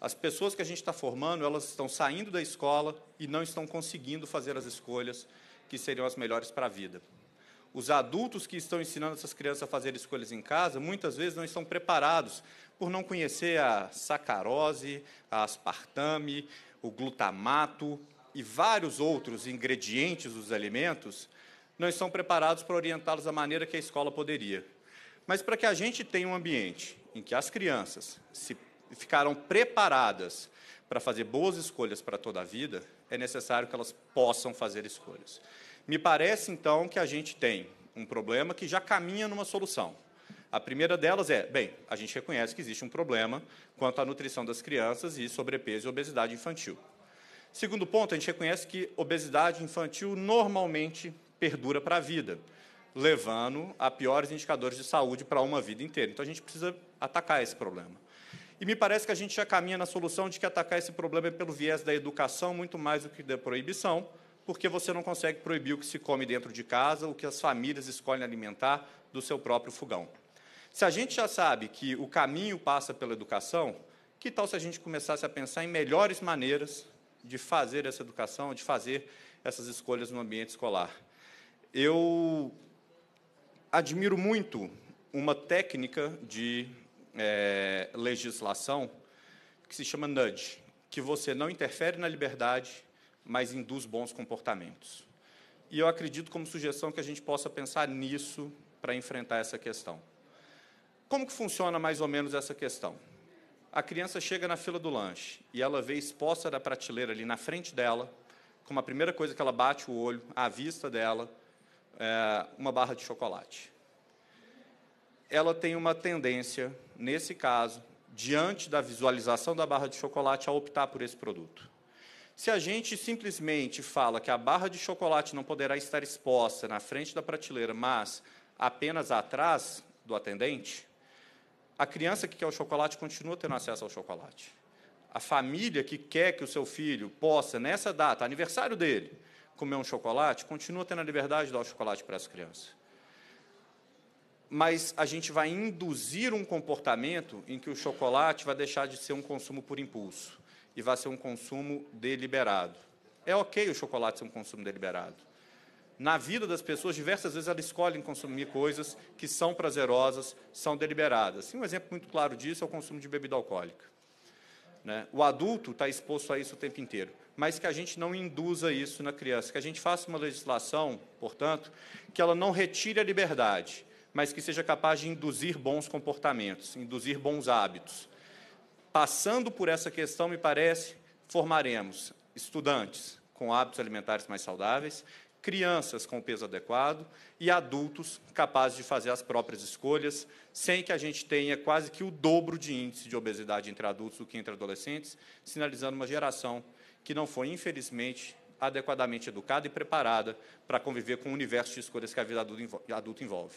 As pessoas que a gente está formando, elas estão saindo da escola e não estão conseguindo fazer as escolhas que seriam as melhores para a vida. Os adultos que estão ensinando essas crianças a fazer escolhas em casa, muitas vezes não estão preparados por não conhecer a sacarose, a aspartame, o glutamato e vários outros ingredientes dos alimentos, não estão preparados para orientá-los da maneira que a escola poderia. Mas para que a gente tenha um ambiente em que as crianças se ficaram preparadas para fazer boas escolhas para toda a vida, é necessário que elas possam fazer escolhas. Me parece então que a gente tem um problema que já caminha numa solução. A primeira delas é, bem, a gente reconhece que existe um problema quanto à nutrição das crianças e sobrepeso e obesidade infantil. Segundo ponto, a gente reconhece que obesidade infantil normalmente perdura para a vida levando a piores indicadores de saúde para uma vida inteira. Então a gente precisa atacar esse problema. E me parece que a gente já caminha na solução de que atacar esse problema é pelo viés da educação muito mais do que da proibição, porque você não consegue proibir o que se come dentro de casa, o que as famílias escolhem alimentar do seu próprio fogão. Se a gente já sabe que o caminho passa pela educação, que tal se a gente começasse a pensar em melhores maneiras de fazer essa educação, de fazer essas escolhas no ambiente escolar? Eu admiro muito uma técnica de é, legislação que se chama nudge, que você não interfere na liberdade, mas induz bons comportamentos. E eu acredito como sugestão que a gente possa pensar nisso para enfrentar essa questão. Como que funciona mais ou menos essa questão? A criança chega na fila do lanche e ela vê exposta da prateleira ali na frente dela, como a primeira coisa que ela bate o olho, à vista dela, é, uma barra de chocolate. Ela tem uma tendência, nesse caso, diante da visualização da barra de chocolate, a optar por esse produto. Se a gente simplesmente fala que a barra de chocolate não poderá estar exposta na frente da prateleira, mas apenas atrás do atendente, a criança que quer o chocolate continua tendo acesso ao chocolate. A família que quer que o seu filho possa, nessa data, aniversário dele, comer um chocolate, continua tendo a liberdade de dar o chocolate para as crianças. Mas a gente vai induzir um comportamento em que o chocolate vai deixar de ser um consumo por impulso e vai ser um consumo deliberado. É ok o chocolate ser um consumo deliberado. Na vida das pessoas, diversas vezes elas escolhem consumir coisas que são prazerosas, são deliberadas. Um exemplo muito claro disso é o consumo de bebida alcoólica. Né? O adulto está exposto a isso o tempo inteiro, mas que a gente não induza isso na criança, que a gente faça uma legislação, portanto, que ela não retire a liberdade, mas que seja capaz de induzir bons comportamentos, induzir bons hábitos. Passando por essa questão, me parece, formaremos estudantes com hábitos alimentares mais saudáveis, crianças com peso adequado e adultos capazes de fazer as próprias escolhas, sem que a gente tenha quase que o dobro de índice de obesidade entre adultos do que entre adolescentes, sinalizando uma geração que não foi, infelizmente, adequadamente educada e preparada para conviver com o universo de escolhas que a vida adulta envolve.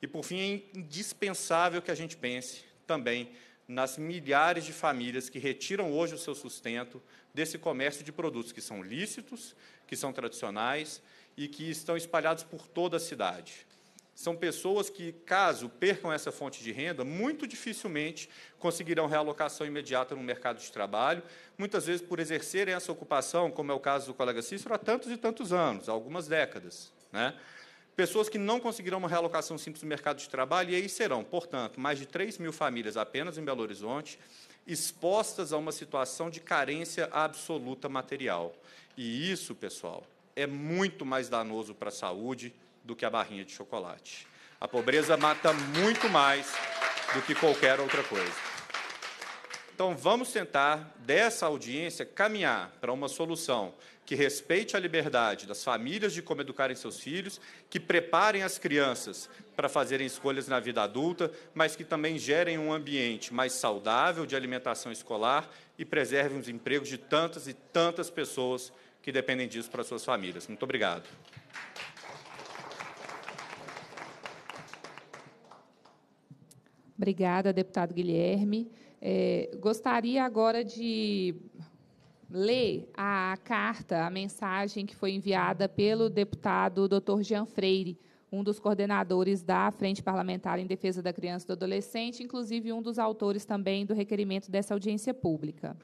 E, por fim, é indispensável que a gente pense também nas milhares de famílias que retiram hoje o seu sustento desse comércio de produtos que são lícitos, que são tradicionais e que estão espalhados por toda a cidade. São pessoas que, caso percam essa fonte de renda, muito dificilmente conseguirão realocação imediata no mercado de trabalho, muitas vezes por exercerem essa ocupação, como é o caso do colega Cícero, há tantos e tantos anos, há algumas décadas. Né? Pessoas que não conseguirão uma realocação simples no mercado de trabalho, e aí serão, portanto, mais de 3 mil famílias apenas em Belo Horizonte, expostas a uma situação de carência absoluta material. E isso, pessoal, é muito mais danoso para a saúde do que a barrinha de chocolate. A pobreza mata muito mais do que qualquer outra coisa. Então, vamos tentar, dessa audiência, caminhar para uma solução que respeite a liberdade das famílias de como educarem seus filhos, que preparem as crianças para fazerem escolhas na vida adulta, mas que também gerem um ambiente mais saudável de alimentação escolar e preservem os empregos de tantas e tantas pessoas que dependem disso para suas famílias. Muito obrigado. Obrigada, deputado Guilherme. É, gostaria agora de ler a carta, a mensagem que foi enviada pelo deputado Dr. Jean Freire, um dos coordenadores da Frente Parlamentar em Defesa da Criança e do Adolescente, inclusive um dos autores também do requerimento dessa audiência pública.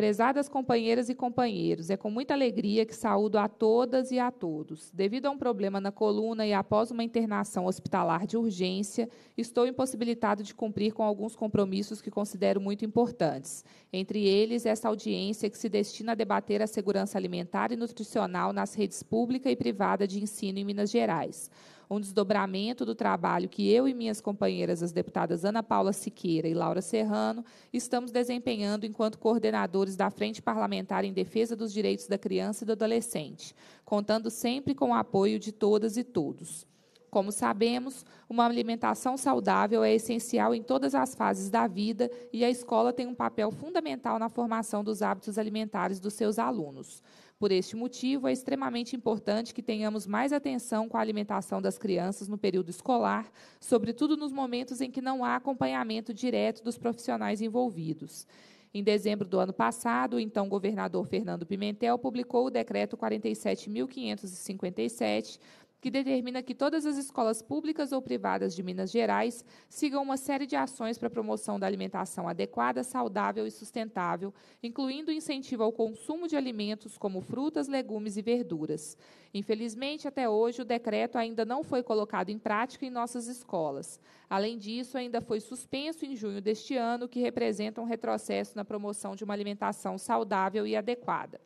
Prezadas companheiras e companheiros, é com muita alegria que saúdo a todas e a todos. Devido a um problema na coluna e após uma internação hospitalar de urgência, estou impossibilitado de cumprir com alguns compromissos que considero muito importantes. Entre eles, essa audiência que se destina a debater a segurança alimentar e nutricional nas redes pública e privada de ensino em Minas Gerais um desdobramento do trabalho que eu e minhas companheiras, as deputadas Ana Paula Siqueira e Laura Serrano, estamos desempenhando enquanto coordenadores da Frente Parlamentar em Defesa dos Direitos da Criança e do Adolescente, contando sempre com o apoio de todas e todos. Como sabemos, uma alimentação saudável é essencial em todas as fases da vida e a escola tem um papel fundamental na formação dos hábitos alimentares dos seus alunos. Por este motivo, é extremamente importante que tenhamos mais atenção com a alimentação das crianças no período escolar, sobretudo nos momentos em que não há acompanhamento direto dos profissionais envolvidos. Em dezembro do ano passado, o então governador Fernando Pimentel publicou o decreto 47.557, que determina que todas as escolas públicas ou privadas de Minas Gerais sigam uma série de ações para a promoção da alimentação adequada, saudável e sustentável, incluindo incentivo ao consumo de alimentos como frutas, legumes e verduras. Infelizmente, até hoje, o decreto ainda não foi colocado em prática em nossas escolas. Além disso, ainda foi suspenso em junho deste ano, o que representa um retrocesso na promoção de uma alimentação saudável e adequada.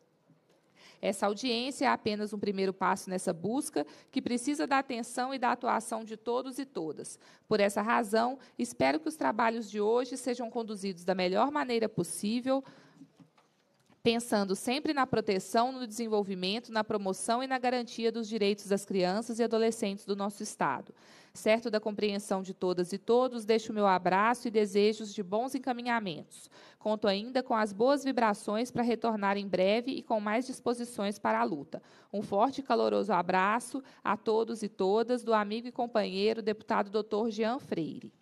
Essa audiência é apenas um primeiro passo nessa busca, que precisa da atenção e da atuação de todos e todas. Por essa razão, espero que os trabalhos de hoje sejam conduzidos da melhor maneira possível pensando sempre na proteção, no desenvolvimento, na promoção e na garantia dos direitos das crianças e adolescentes do nosso Estado. Certo da compreensão de todas e todos, deixo o meu abraço e desejos de bons encaminhamentos. Conto ainda com as boas vibrações para retornar em breve e com mais disposições para a luta. Um forte e caloroso abraço a todos e todas do amigo e companheiro deputado Dr. Jean Freire.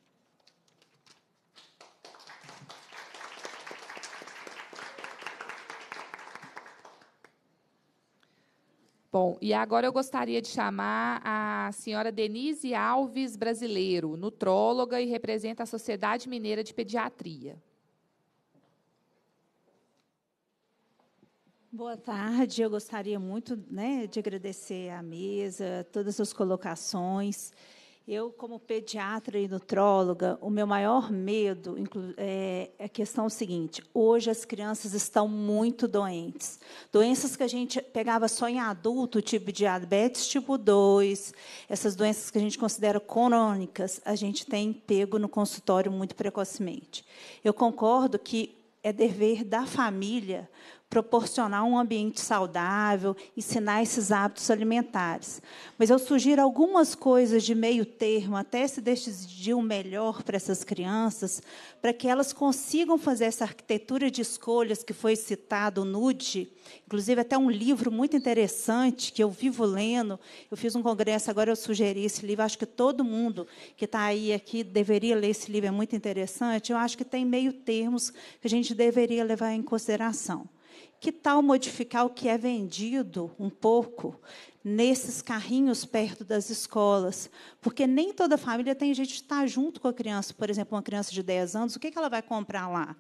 Bom, e agora eu gostaria de chamar a senhora Denise Alves Brasileiro, nutróloga e representa a Sociedade Mineira de Pediatria. Boa tarde. Eu gostaria muito né, de agradecer à mesa, todas as colocações. Eu, como pediatra e nutróloga, o meu maior medo é, é a questão seguinte: hoje as crianças estão muito doentes. Doenças que a gente pegava só em adulto, tipo diabetes tipo 2, essas doenças que a gente considera crônicas, a gente tem pego no consultório muito precocemente. Eu concordo que é dever da família proporcionar um ambiente saudável, ensinar esses hábitos alimentares. Mas eu sugiro algumas coisas de meio termo, até se decidir o melhor para essas crianças, para que elas consigam fazer essa arquitetura de escolhas que foi citado no NUD, inclusive até um livro muito interessante que eu vivo lendo. Eu fiz um congresso, agora eu sugeri esse livro, acho que todo mundo que está aí aqui deveria ler esse livro, é muito interessante. Eu acho que tem meio termos que a gente deveria levar em consideração. Que tal modificar o que é vendido um pouco nesses carrinhos perto das escolas? Porque nem toda família tem gente que está junto com a criança. Por exemplo, uma criança de 10 anos, o que ela vai comprar lá?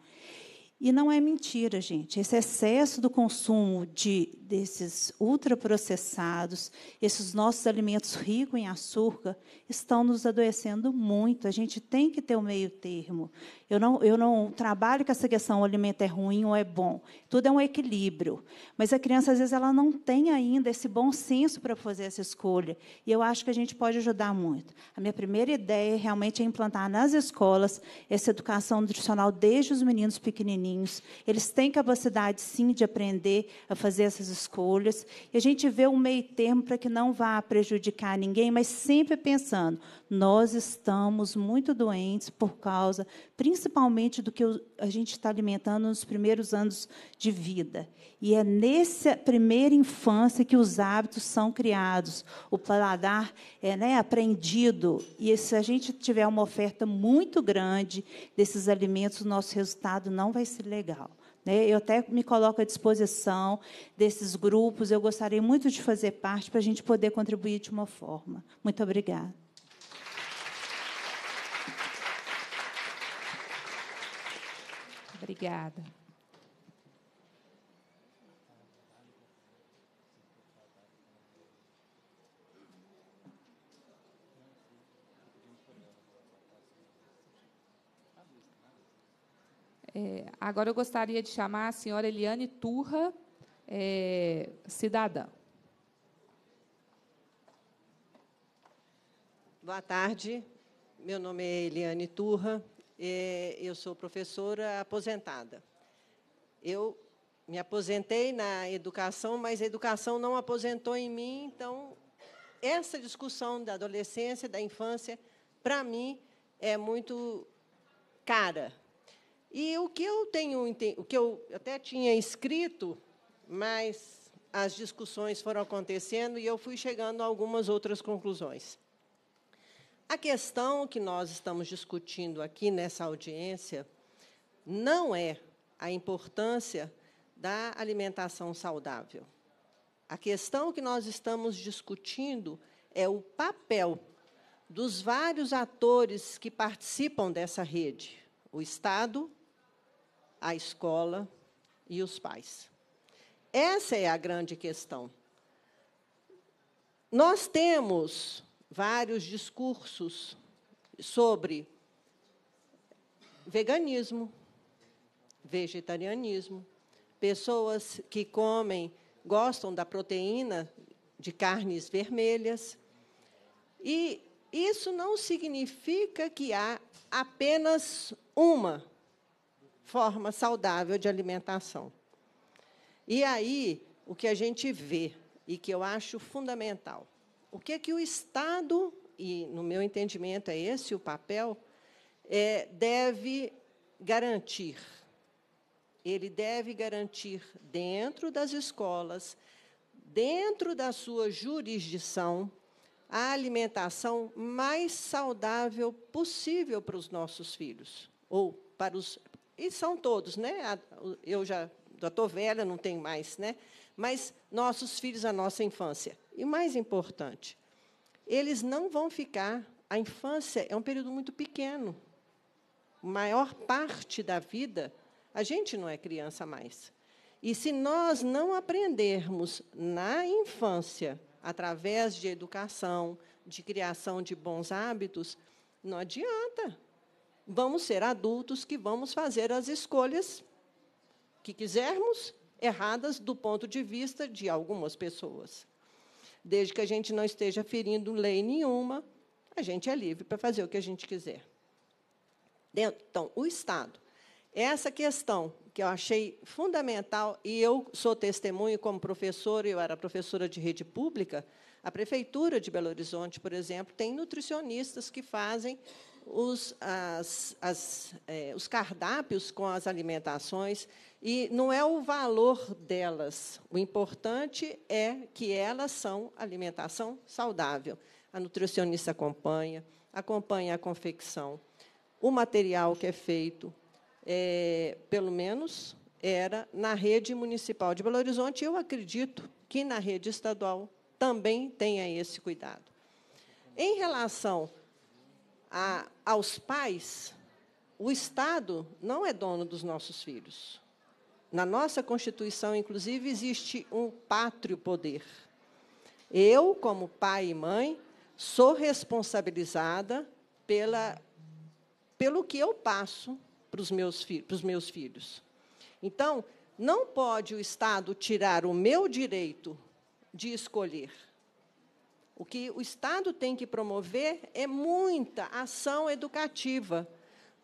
E não é mentira, gente. Esse excesso do consumo de desses ultraprocessados, esses nossos alimentos ricos em açúcar, estão nos adoecendo muito. A gente tem que ter um meio termo. Eu não, eu não trabalho com essa questão, o alimento é ruim ou é bom. Tudo é um equilíbrio. Mas a criança, às vezes, ela não tem ainda esse bom senso para fazer essa escolha. E eu acho que a gente pode ajudar muito. A minha primeira ideia realmente é implantar nas escolas essa educação nutricional desde os meninos pequenininhos eles têm capacidade, sim, de aprender a fazer essas escolhas. E a gente vê um meio termo para que não vá prejudicar ninguém, mas sempre pensando, nós estamos muito doentes por causa, principalmente, do que a gente está alimentando nos primeiros anos de vida. E é nessa primeira infância que os hábitos são criados, o paladar é né, aprendido. E se a gente tiver uma oferta muito grande desses alimentos, o nosso resultado não vai legal. Né? Eu até me coloco à disposição desses grupos, eu gostaria muito de fazer parte para a gente poder contribuir de uma forma. Muito obrigada. Obrigada. É, agora eu gostaria de chamar a senhora Eliane Turra, é, cidadã. Boa tarde, meu nome é Eliane Turra, é, eu sou professora aposentada. Eu me aposentei na educação, mas a educação não aposentou em mim, então essa discussão da adolescência, da infância, para mim é muito cara, e o que eu tenho, o que eu até tinha escrito, mas as discussões foram acontecendo e eu fui chegando a algumas outras conclusões. A questão que nós estamos discutindo aqui nessa audiência não é a importância da alimentação saudável. A questão que nós estamos discutindo é o papel dos vários atores que participam dessa rede: o Estado, a escola e os pais. Essa é a grande questão. Nós temos vários discursos sobre veganismo, vegetarianismo, pessoas que comem, gostam da proteína de carnes vermelhas. E isso não significa que há apenas uma forma saudável de alimentação. E aí, o que a gente vê e que eu acho fundamental, o que é que o Estado, e no meu entendimento é esse o papel, é, deve garantir. Ele deve garantir dentro das escolas, dentro da sua jurisdição, a alimentação mais saudável possível para os nossos filhos, ou para os e são todos, né? Eu já estou velha, não tenho mais, né? Mas nossos filhos, a nossa infância. E mais importante, eles não vão ficar. A infância é um período muito pequeno. Maior parte da vida, a gente não é criança mais. E se nós não aprendermos na infância, através de educação, de criação de bons hábitos, não adianta vamos ser adultos que vamos fazer as escolhas que quisermos, erradas do ponto de vista de algumas pessoas. Desde que a gente não esteja ferindo lei nenhuma, a gente é livre para fazer o que a gente quiser. Então, o Estado. Essa questão que eu achei fundamental, e eu sou testemunho como professora, eu era professora de rede pública, a Prefeitura de Belo Horizonte, por exemplo, tem nutricionistas que fazem os, as, as, é, os cardápios com as alimentações e não é o valor delas. O importante é que elas são alimentação saudável. A nutricionista acompanha, acompanha a confecção, o material que é feito, é, pelo menos era na rede municipal de Belo Horizonte. Eu acredito que na rede estadual também tenha esse cuidado. Em relação a, aos pais, o Estado não é dono dos nossos filhos. Na nossa Constituição, inclusive, existe um pátrio poder. Eu, como pai e mãe, sou responsabilizada pela, pelo que eu passo para os meus, para os meus filhos. Então, não pode o Estado tirar o meu direito de escolher. O que o Estado tem que promover é muita ação educativa,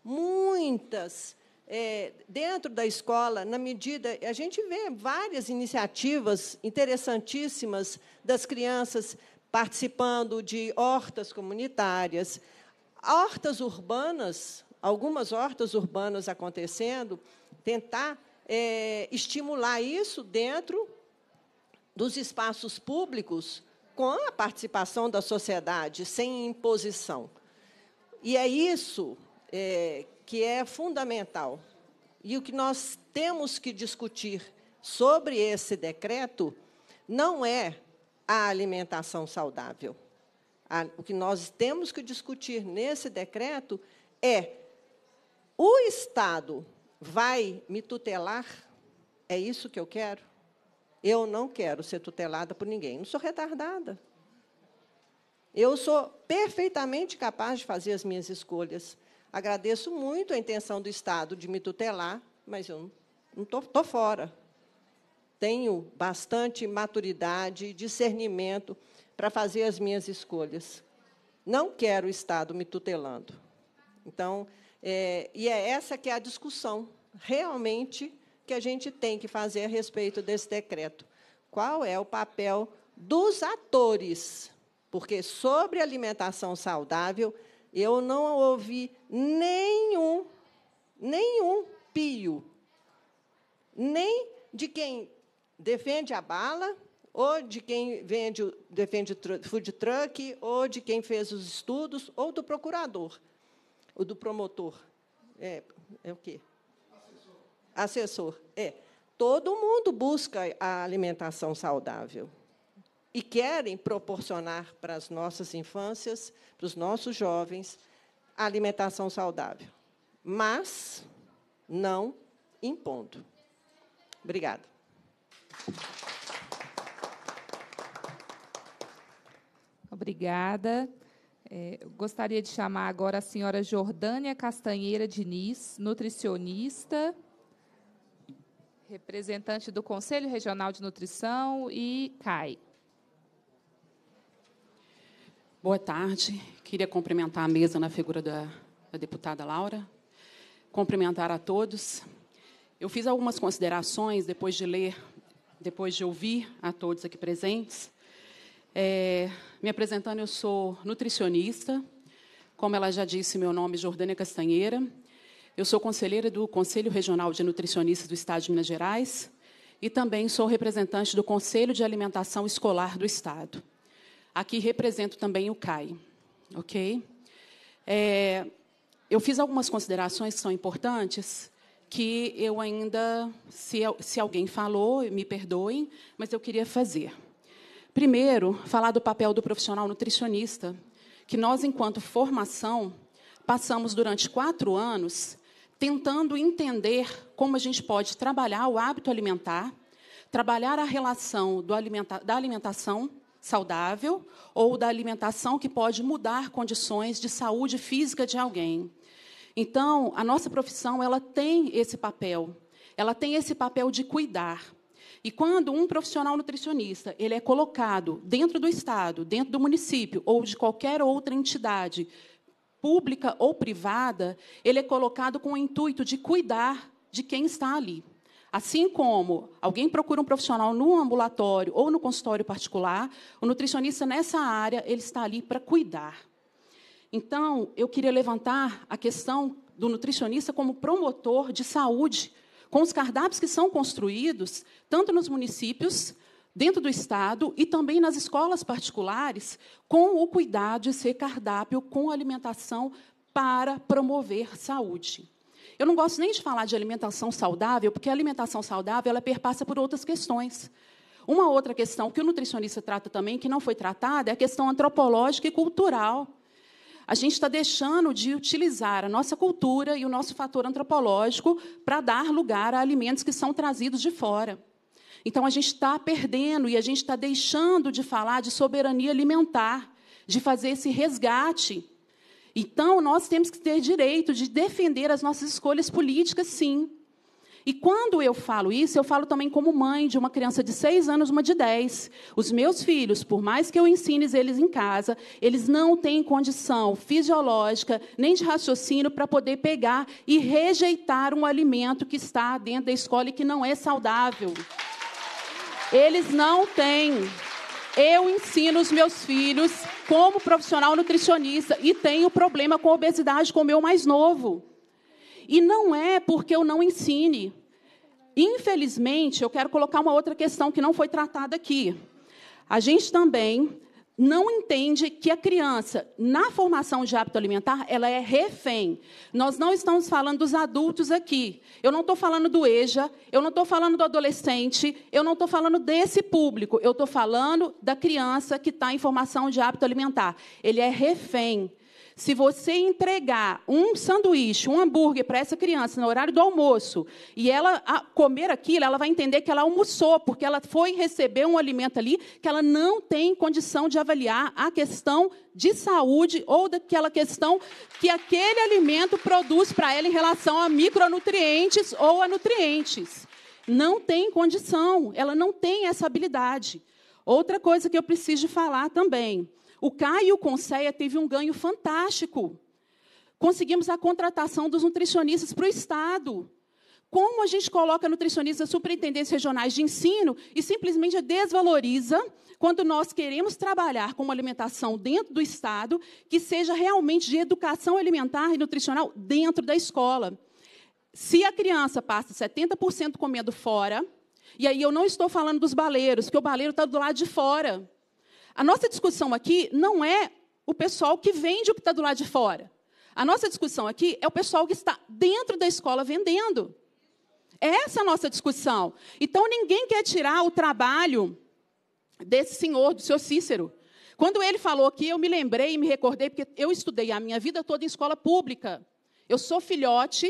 muitas. É, dentro da escola, na medida. A gente vê várias iniciativas interessantíssimas das crianças participando de hortas comunitárias, hortas urbanas, algumas hortas urbanas acontecendo, tentar é, estimular isso dentro dos espaços públicos com a participação da sociedade, sem imposição. E é isso é, que é fundamental. E o que nós temos que discutir sobre esse decreto não é a alimentação saudável. A, o que nós temos que discutir nesse decreto é o Estado vai me tutelar? É isso que eu quero? Eu não quero ser tutelada por ninguém. Não sou retardada. Eu sou perfeitamente capaz de fazer as minhas escolhas. Agradeço muito a intenção do Estado de me tutelar, mas eu não estou fora. Tenho bastante maturidade e discernimento para fazer as minhas escolhas. Não quero o Estado me tutelando. Então, é, e é essa que é a discussão. Realmente, que a gente tem que fazer a respeito desse decreto. Qual é o papel dos atores? Porque sobre alimentação saudável, eu não ouvi nenhum, nenhum pio, nem de quem defende a bala, ou de quem vende, defende food truck, ou de quem fez os estudos, ou do procurador, ou do promotor. É, é o quê? assessor. É, todo mundo busca a alimentação saudável e querem proporcionar para as nossas infâncias, para os nossos jovens, a alimentação saudável, mas não impondo. Obrigada. Obrigada. É, gostaria de chamar agora a senhora Jordânia Castanheira Diniz, nutricionista representante do Conselho Regional de Nutrição e CAI. Boa tarde. Queria cumprimentar a mesa na figura da, da deputada Laura, cumprimentar a todos. Eu fiz algumas considerações depois de ler, depois de ouvir a todos aqui presentes. É, me apresentando, eu sou nutricionista. Como ela já disse, meu nome é Jordânia Castanheira. Eu sou conselheira do Conselho Regional de Nutricionistas do Estado de Minas Gerais e também sou representante do Conselho de Alimentação Escolar do Estado. Aqui represento também o CAI. Ok? É, eu fiz algumas considerações que são importantes, que eu ainda, se, se alguém falou, me perdoem, mas eu queria fazer. Primeiro, falar do papel do profissional nutricionista, que nós, enquanto formação, passamos durante quatro anos tentando entender como a gente pode trabalhar o hábito alimentar, trabalhar a relação alimenta da alimentação saudável ou da alimentação que pode mudar condições de saúde física de alguém. Então, a nossa profissão ela tem esse papel, ela tem esse papel de cuidar. E quando um profissional nutricionista ele é colocado dentro do estado, dentro do município ou de qualquer outra entidade pública ou privada, ele é colocado com o intuito de cuidar de quem está ali. Assim como alguém procura um profissional no ambulatório ou no consultório particular, o nutricionista nessa área ele está ali para cuidar. Então, eu queria levantar a questão do nutricionista como promotor de saúde, com os cardápios que são construídos, tanto nos municípios dentro do Estado e também nas escolas particulares, com o cuidado de ser cardápio com alimentação para promover saúde. Eu não gosto nem de falar de alimentação saudável, porque a alimentação saudável ela perpassa por outras questões. Uma outra questão que o nutricionista trata também, que não foi tratada, é a questão antropológica e cultural. A gente está deixando de utilizar a nossa cultura e o nosso fator antropológico para dar lugar a alimentos que são trazidos de fora. Então a gente está perdendo e a gente está deixando de falar de soberania alimentar, de fazer esse resgate. Então nós temos que ter direito de defender as nossas escolhas políticas, sim. E quando eu falo isso, eu falo também como mãe de uma criança de seis anos, uma de dez. Os meus filhos, por mais que eu ensine eles em casa, eles não têm condição fisiológica nem de raciocínio para poder pegar e rejeitar um alimento que está dentro da escola e que não é saudável. Eles não têm. Eu ensino os meus filhos como profissional nutricionista e tenho problema com obesidade com o meu mais novo. E não é porque eu não ensine. Infelizmente, eu quero colocar uma outra questão que não foi tratada aqui. A gente também não entende que a criança, na formação de hábito alimentar, ela é refém. Nós não estamos falando dos adultos aqui. Eu não estou falando do EJA, eu não estou falando do adolescente, eu não estou falando desse público. Eu estou falando da criança que está em formação de hábito alimentar. Ele é refém se você entregar um sanduíche, um hambúrguer para essa criança no horário do almoço e ela comer aquilo, ela vai entender que ela almoçou, porque ela foi receber um alimento ali que ela não tem condição de avaliar a questão de saúde ou daquela questão que aquele alimento produz para ela em relação a micronutrientes ou a nutrientes. Não tem condição, ela não tem essa habilidade. Outra coisa que eu preciso falar também. O Caio Conceia teve um ganho fantástico. Conseguimos a contratação dos nutricionistas para o Estado. Como a gente coloca nutricionistas superintendentes regionais de ensino e simplesmente desvaloriza quando nós queremos trabalhar com uma alimentação dentro do Estado que seja realmente de educação alimentar e nutricional dentro da escola. Se a criança passa 70% comendo fora, e aí eu não estou falando dos baleiros, porque o baleiro está do lado de fora. A nossa discussão aqui não é o pessoal que vende o que está do lado de fora. A nossa discussão aqui é o pessoal que está dentro da escola vendendo. Essa é a nossa discussão. Então, ninguém quer tirar o trabalho desse senhor, do seu Cícero. Quando ele falou aqui, eu me lembrei e me recordei, porque eu estudei a minha vida toda em escola pública. Eu sou filhote,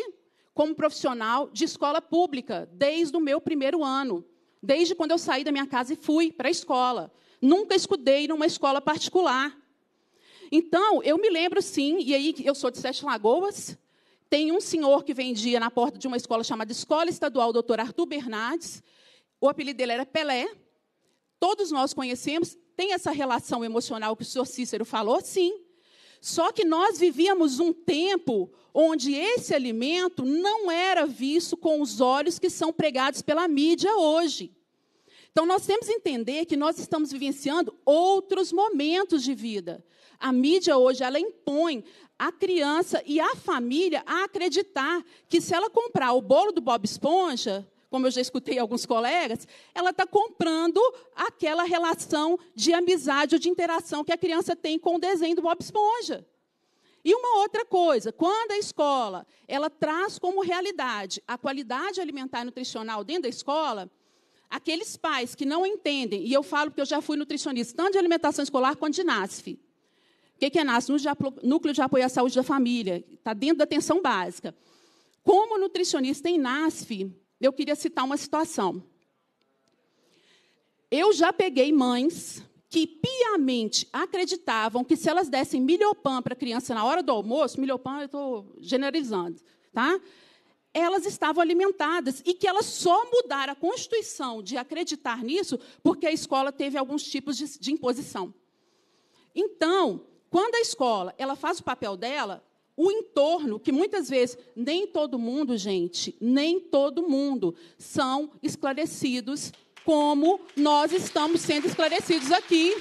como profissional, de escola pública, desde o meu primeiro ano. Desde quando eu saí da minha casa e fui para a escola. Nunca escudei numa escola particular. Então, eu me lembro sim, e aí eu sou de Sete Lagoas, tem um senhor que vendia na porta de uma escola chamada Escola Estadual Doutor Arthur Bernardes, o apelido dele era Pelé, todos nós conhecemos, tem essa relação emocional que o senhor Cícero falou, sim. Só que nós vivíamos um tempo onde esse alimento não era visto com os olhos que são pregados pela mídia hoje. Então, nós temos que entender que nós estamos vivenciando outros momentos de vida. A mídia hoje, ela impõe a criança e a família a acreditar que se ela comprar o bolo do Bob Esponja, como eu já escutei alguns colegas, ela está comprando aquela relação de amizade ou de interação que a criança tem com o desenho do Bob Esponja. E uma outra coisa, quando a escola ela traz como realidade a qualidade alimentar e nutricional dentro da escola, aqueles pais que não entendem, e eu falo porque eu já fui nutricionista, tanto de alimentação escolar quanto de NASF. O que é NASF? Núcleo de Apoio à Saúde da Família. Está dentro da atenção básica. Como nutricionista em NASF, eu queria citar uma situação. Eu já peguei mães que piamente acreditavam que se elas dessem pão para a criança na hora do almoço, pão, eu estou generalizando, tá? elas estavam alimentadas e que elas só mudaram a constituição de acreditar nisso porque a escola teve alguns tipos de, de imposição. Então, quando a escola ela faz o papel dela, o entorno, que muitas vezes nem todo mundo, gente, nem todo mundo são esclarecidos como nós estamos sendo esclarecidos aqui.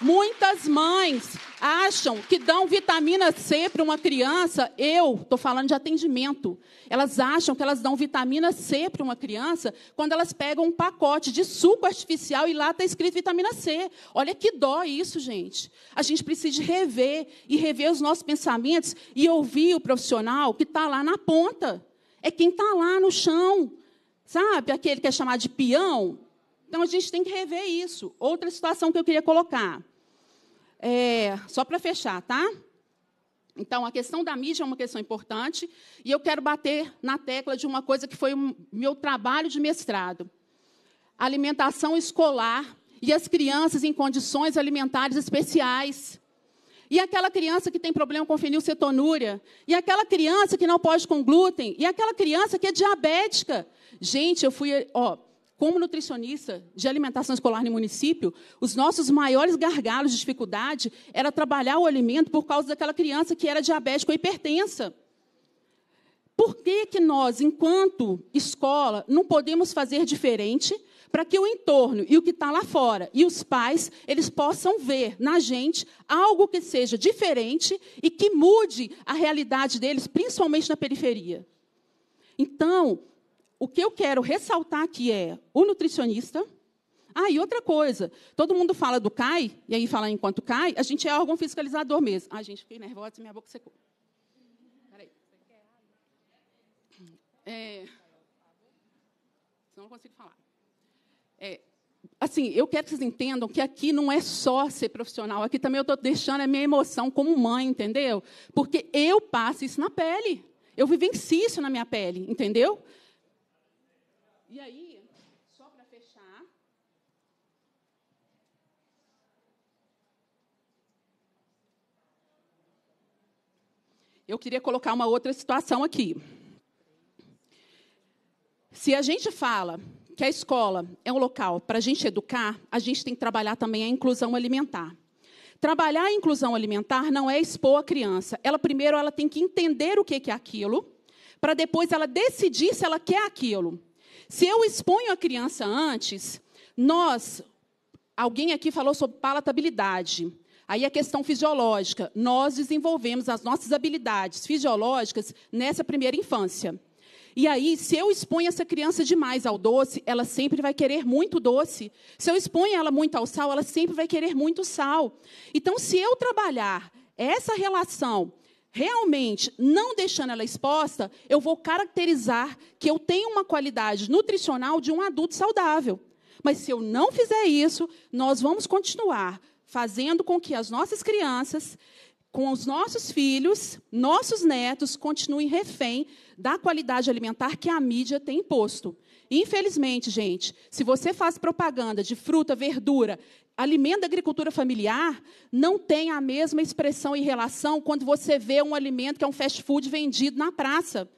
Muitas mães acham que dão vitamina C para uma criança, eu estou falando de atendimento. Elas acham que elas dão vitamina C para uma criança quando elas pegam um pacote de suco artificial e lá está escrito vitamina C. Olha que dó isso, gente. A gente precisa rever e rever os nossos pensamentos e ouvir o profissional que está lá na ponta. É quem está lá no chão. Sabe, aquele que é chamado de peão? Então a gente tem que rever isso. Outra situação que eu queria colocar. É, só para fechar, tá? Então, a questão da mídia é uma questão importante, e eu quero bater na tecla de uma coisa que foi o meu trabalho de mestrado: alimentação escolar e as crianças em condições alimentares especiais. E aquela criança que tem problema com fenilcetonúria, e aquela criança que não pode com glúten, e aquela criança que é diabética. Gente, eu fui, ó, como nutricionista de alimentação escolar no município, os nossos maiores gargalos de dificuldade era trabalhar o alimento por causa daquela criança que era diabética ou hipertensa. Por que, que nós, enquanto escola, não podemos fazer diferente para que o entorno e o que está lá fora e os pais eles possam ver na gente algo que seja diferente e que mude a realidade deles, principalmente na periferia? Então, o que eu quero ressaltar aqui é o nutricionista. Ah, e outra coisa, todo mundo fala do CAI, e aí fala enquanto CAI, a gente é órgão fiscalizador mesmo. Ah, gente, fiquei nervosa, minha boca secou. Peraí. É, senão não consigo falar. É, assim, eu quero que vocês entendam que aqui não é só ser profissional, aqui também eu estou deixando a minha emoção como mãe, entendeu? Porque eu passo isso na pele. Eu vivencio isso na minha pele, entendeu? E aí, só para fechar, eu queria colocar uma outra situação aqui. Se a gente fala que a escola é um local para a gente educar, a gente tem que trabalhar também a inclusão alimentar. Trabalhar a inclusão alimentar não é expor a criança. Ela primeiro ela tem que entender o que é aquilo, para depois ela decidir se ela quer aquilo. Se eu exponho a criança antes, nós, alguém aqui falou sobre palatabilidade. Aí a questão fisiológica. Nós desenvolvemos as nossas habilidades fisiológicas nessa primeira infância. E aí, se eu exponho essa criança demais ao doce, ela sempre vai querer muito doce. Se eu exponho ela muito ao sal, ela sempre vai querer muito sal. Então, se eu trabalhar essa relação realmente não deixando ela exposta, eu vou caracterizar que eu tenho uma qualidade nutricional de um adulto saudável. Mas se eu não fizer isso, nós vamos continuar fazendo com que as nossas crianças, com os nossos filhos, nossos netos, continuem refém da qualidade alimentar que a mídia tem imposto. Infelizmente, gente, se você faz propaganda de fruta, verdura, alimento da agricultura familiar não tem a mesma expressão e relação quando você vê um alimento que é um fast food vendido na praça.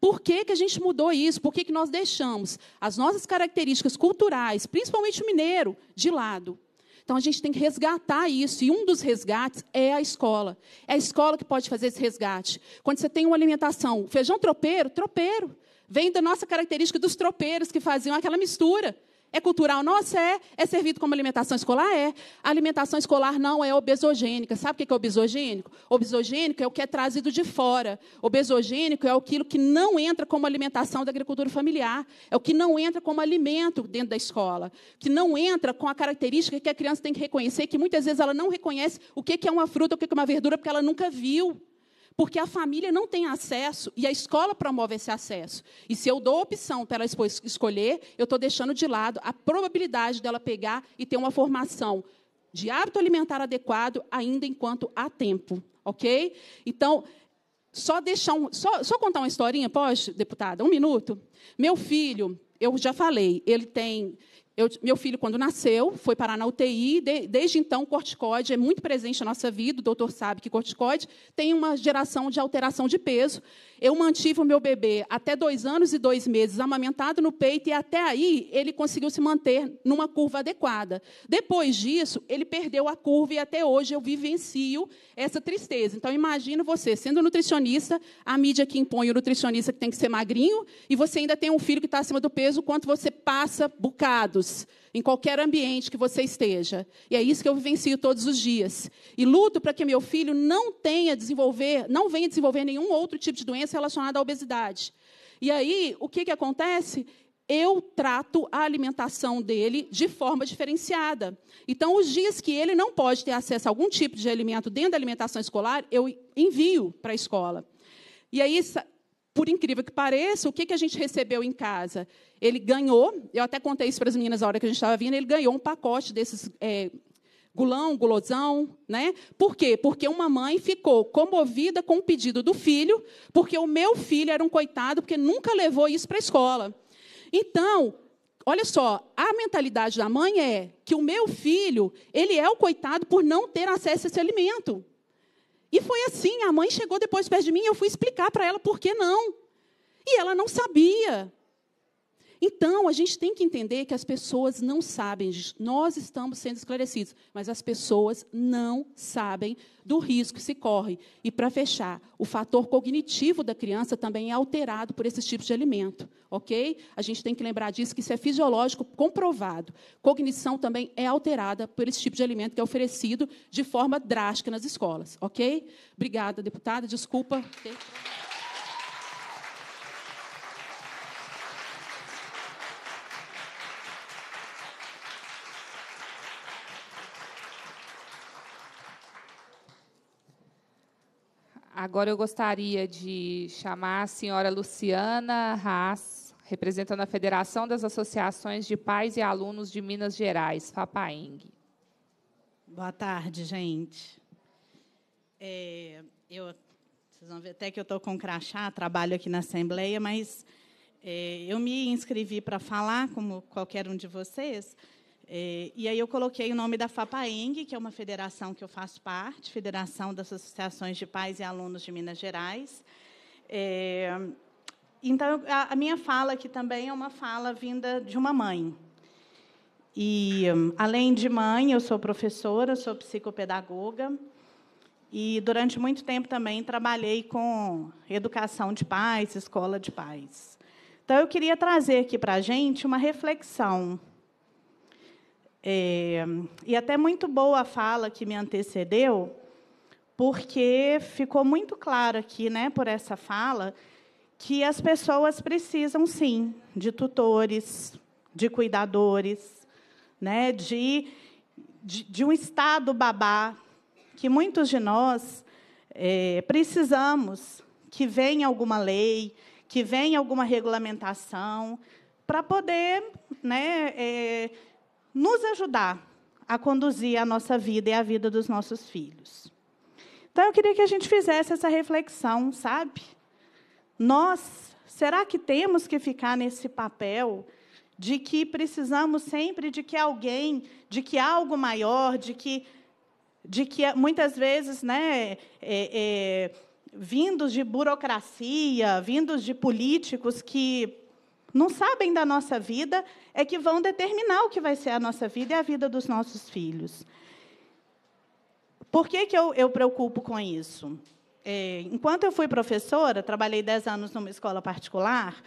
Por que, que a gente mudou isso? Por que, que nós deixamos as nossas características culturais, principalmente o mineiro, de lado? Então a gente tem que resgatar isso, e um dos resgates é a escola. É a escola que pode fazer esse resgate. Quando você tem uma alimentação, feijão tropeiro, tropeiro. Vem da nossa característica dos tropeiros que faziam aquela mistura. É cultural nossa? É. É servido como alimentação escolar? É. A alimentação escolar não é obesogênica. Sabe o que é obesogênico? Obesogênico é o que é trazido de fora. Obesogênico é aquilo que não entra como alimentação da agricultura familiar. É o que não entra como alimento dentro da escola. Que não entra com a característica que a criança tem que reconhecer, que muitas vezes ela não reconhece o que é uma fruta, o que é uma verdura, porque ela nunca viu porque a família não tem acesso e a escola promove esse acesso. E se eu dou a opção para ela escolher, eu estou deixando de lado a probabilidade dela pegar e ter uma formação de hábito alimentar adequado ainda enquanto há tempo, ok? Então, só deixar um, só, só contar uma historinha, pode, deputada, um minuto. Meu filho, eu já falei, ele tem eu, meu filho, quando nasceu, foi parar na UTI. De, desde então, corticoide é muito presente na nossa vida. O doutor sabe que corticoide tem uma geração de alteração de peso. Eu mantive o meu bebê até dois anos e dois meses amamentado no peito, e até aí ele conseguiu se manter numa curva adequada. Depois disso, ele perdeu a curva e até hoje eu vivencio essa tristeza. Então, imagina você, sendo nutricionista, a mídia que impõe o nutricionista que tem que ser magrinho, e você ainda tem um filho que está acima do peso, quanto você passa bocados Deus em qualquer ambiente que você esteja. E é isso que eu vivencio todos os dias. E luto para que meu filho não tenha desenvolver, não venha desenvolver nenhum outro tipo de doença relacionada à obesidade. E aí, o que, que acontece? eu trato a alimentação dele de forma diferenciada. Então, os dias que ele não pode ter acesso a algum tipo de alimento dentro da alimentação escolar, eu envio para a escola. E aí, por incrível que pareça, o que, que a gente recebeu em casa? Ele ganhou, eu até contei isso para as meninas na hora que a gente estava vindo, ele ganhou um pacote desses é, gulão, gulosão, né? Por quê? Porque uma mãe ficou comovida com o pedido do filho, porque o meu filho era um coitado, porque nunca levou isso para a escola. Então, olha só, a mentalidade da mãe é que o meu filho, ele é o coitado por não ter acesso a esse alimento. E foi assim, a mãe chegou depois perto de mim e eu fui explicar para ela por que não. E ela não sabia. Então, a gente tem que entender que as pessoas não sabem, nós estamos sendo esclarecidos, mas as pessoas não sabem do risco que se corre. E, para fechar, o fator cognitivo da criança também é alterado por esses tipos de alimento, ok? A gente tem que lembrar disso, que isso é fisiológico comprovado. Cognição também é alterada por esse tipo de alimento que é oferecido de forma drástica nas escolas, ok? Obrigada, deputada. Desculpa ter... Agora eu gostaria de chamar a senhora Luciana Haas, representando a Federação das Associações de Pais e Alunos de Minas Gerais, FAPAENG. Boa tarde, gente. É, eu, vocês vão ver até que eu estou com crachá, trabalho aqui na Assembleia, mas é, eu me inscrevi para falar, como qualquer um de vocês, é, e aí eu coloquei o nome da FAPAENG, que é uma federação que eu faço parte, Federação das Associações de Pais e Alunos de Minas Gerais. É, então, a, a, minha fala aqui também é uma fala vinda de uma mãe. E, além de mãe, eu sou professora, sou psicopedagoga. E, durante muito tempo, também trabalhei com educação de pais, escola de pais. Então, eu queria trazer aqui para a gente uma reflexão é, e até muito boa a fala que me antecedeu, porque ficou muito claro aqui, né, por essa fala, que as pessoas precisam sim de tutores, de cuidadores, né, de, de, de um estado babá que muitos de nós é, precisamos que venha alguma lei, que venha alguma regulamentação para poder, né, é, nos ajudar a conduzir a nossa vida e a vida dos nossos filhos. Então eu queria que a gente fizesse essa reflexão, sabe? Nós, será que temos que ficar nesse papel de que precisamos sempre de que alguém, de que algo maior, de que, de que muitas vezes, né, é, é, vindos de burocracia, vindos de políticos que não sabem da nossa vida, é que vão determinar o que vai ser a nossa vida e a vida dos nossos filhos. Por que, que eu, eu preocupo com isso? É, enquanto eu fui professora, trabalhei 10 anos numa escola particular,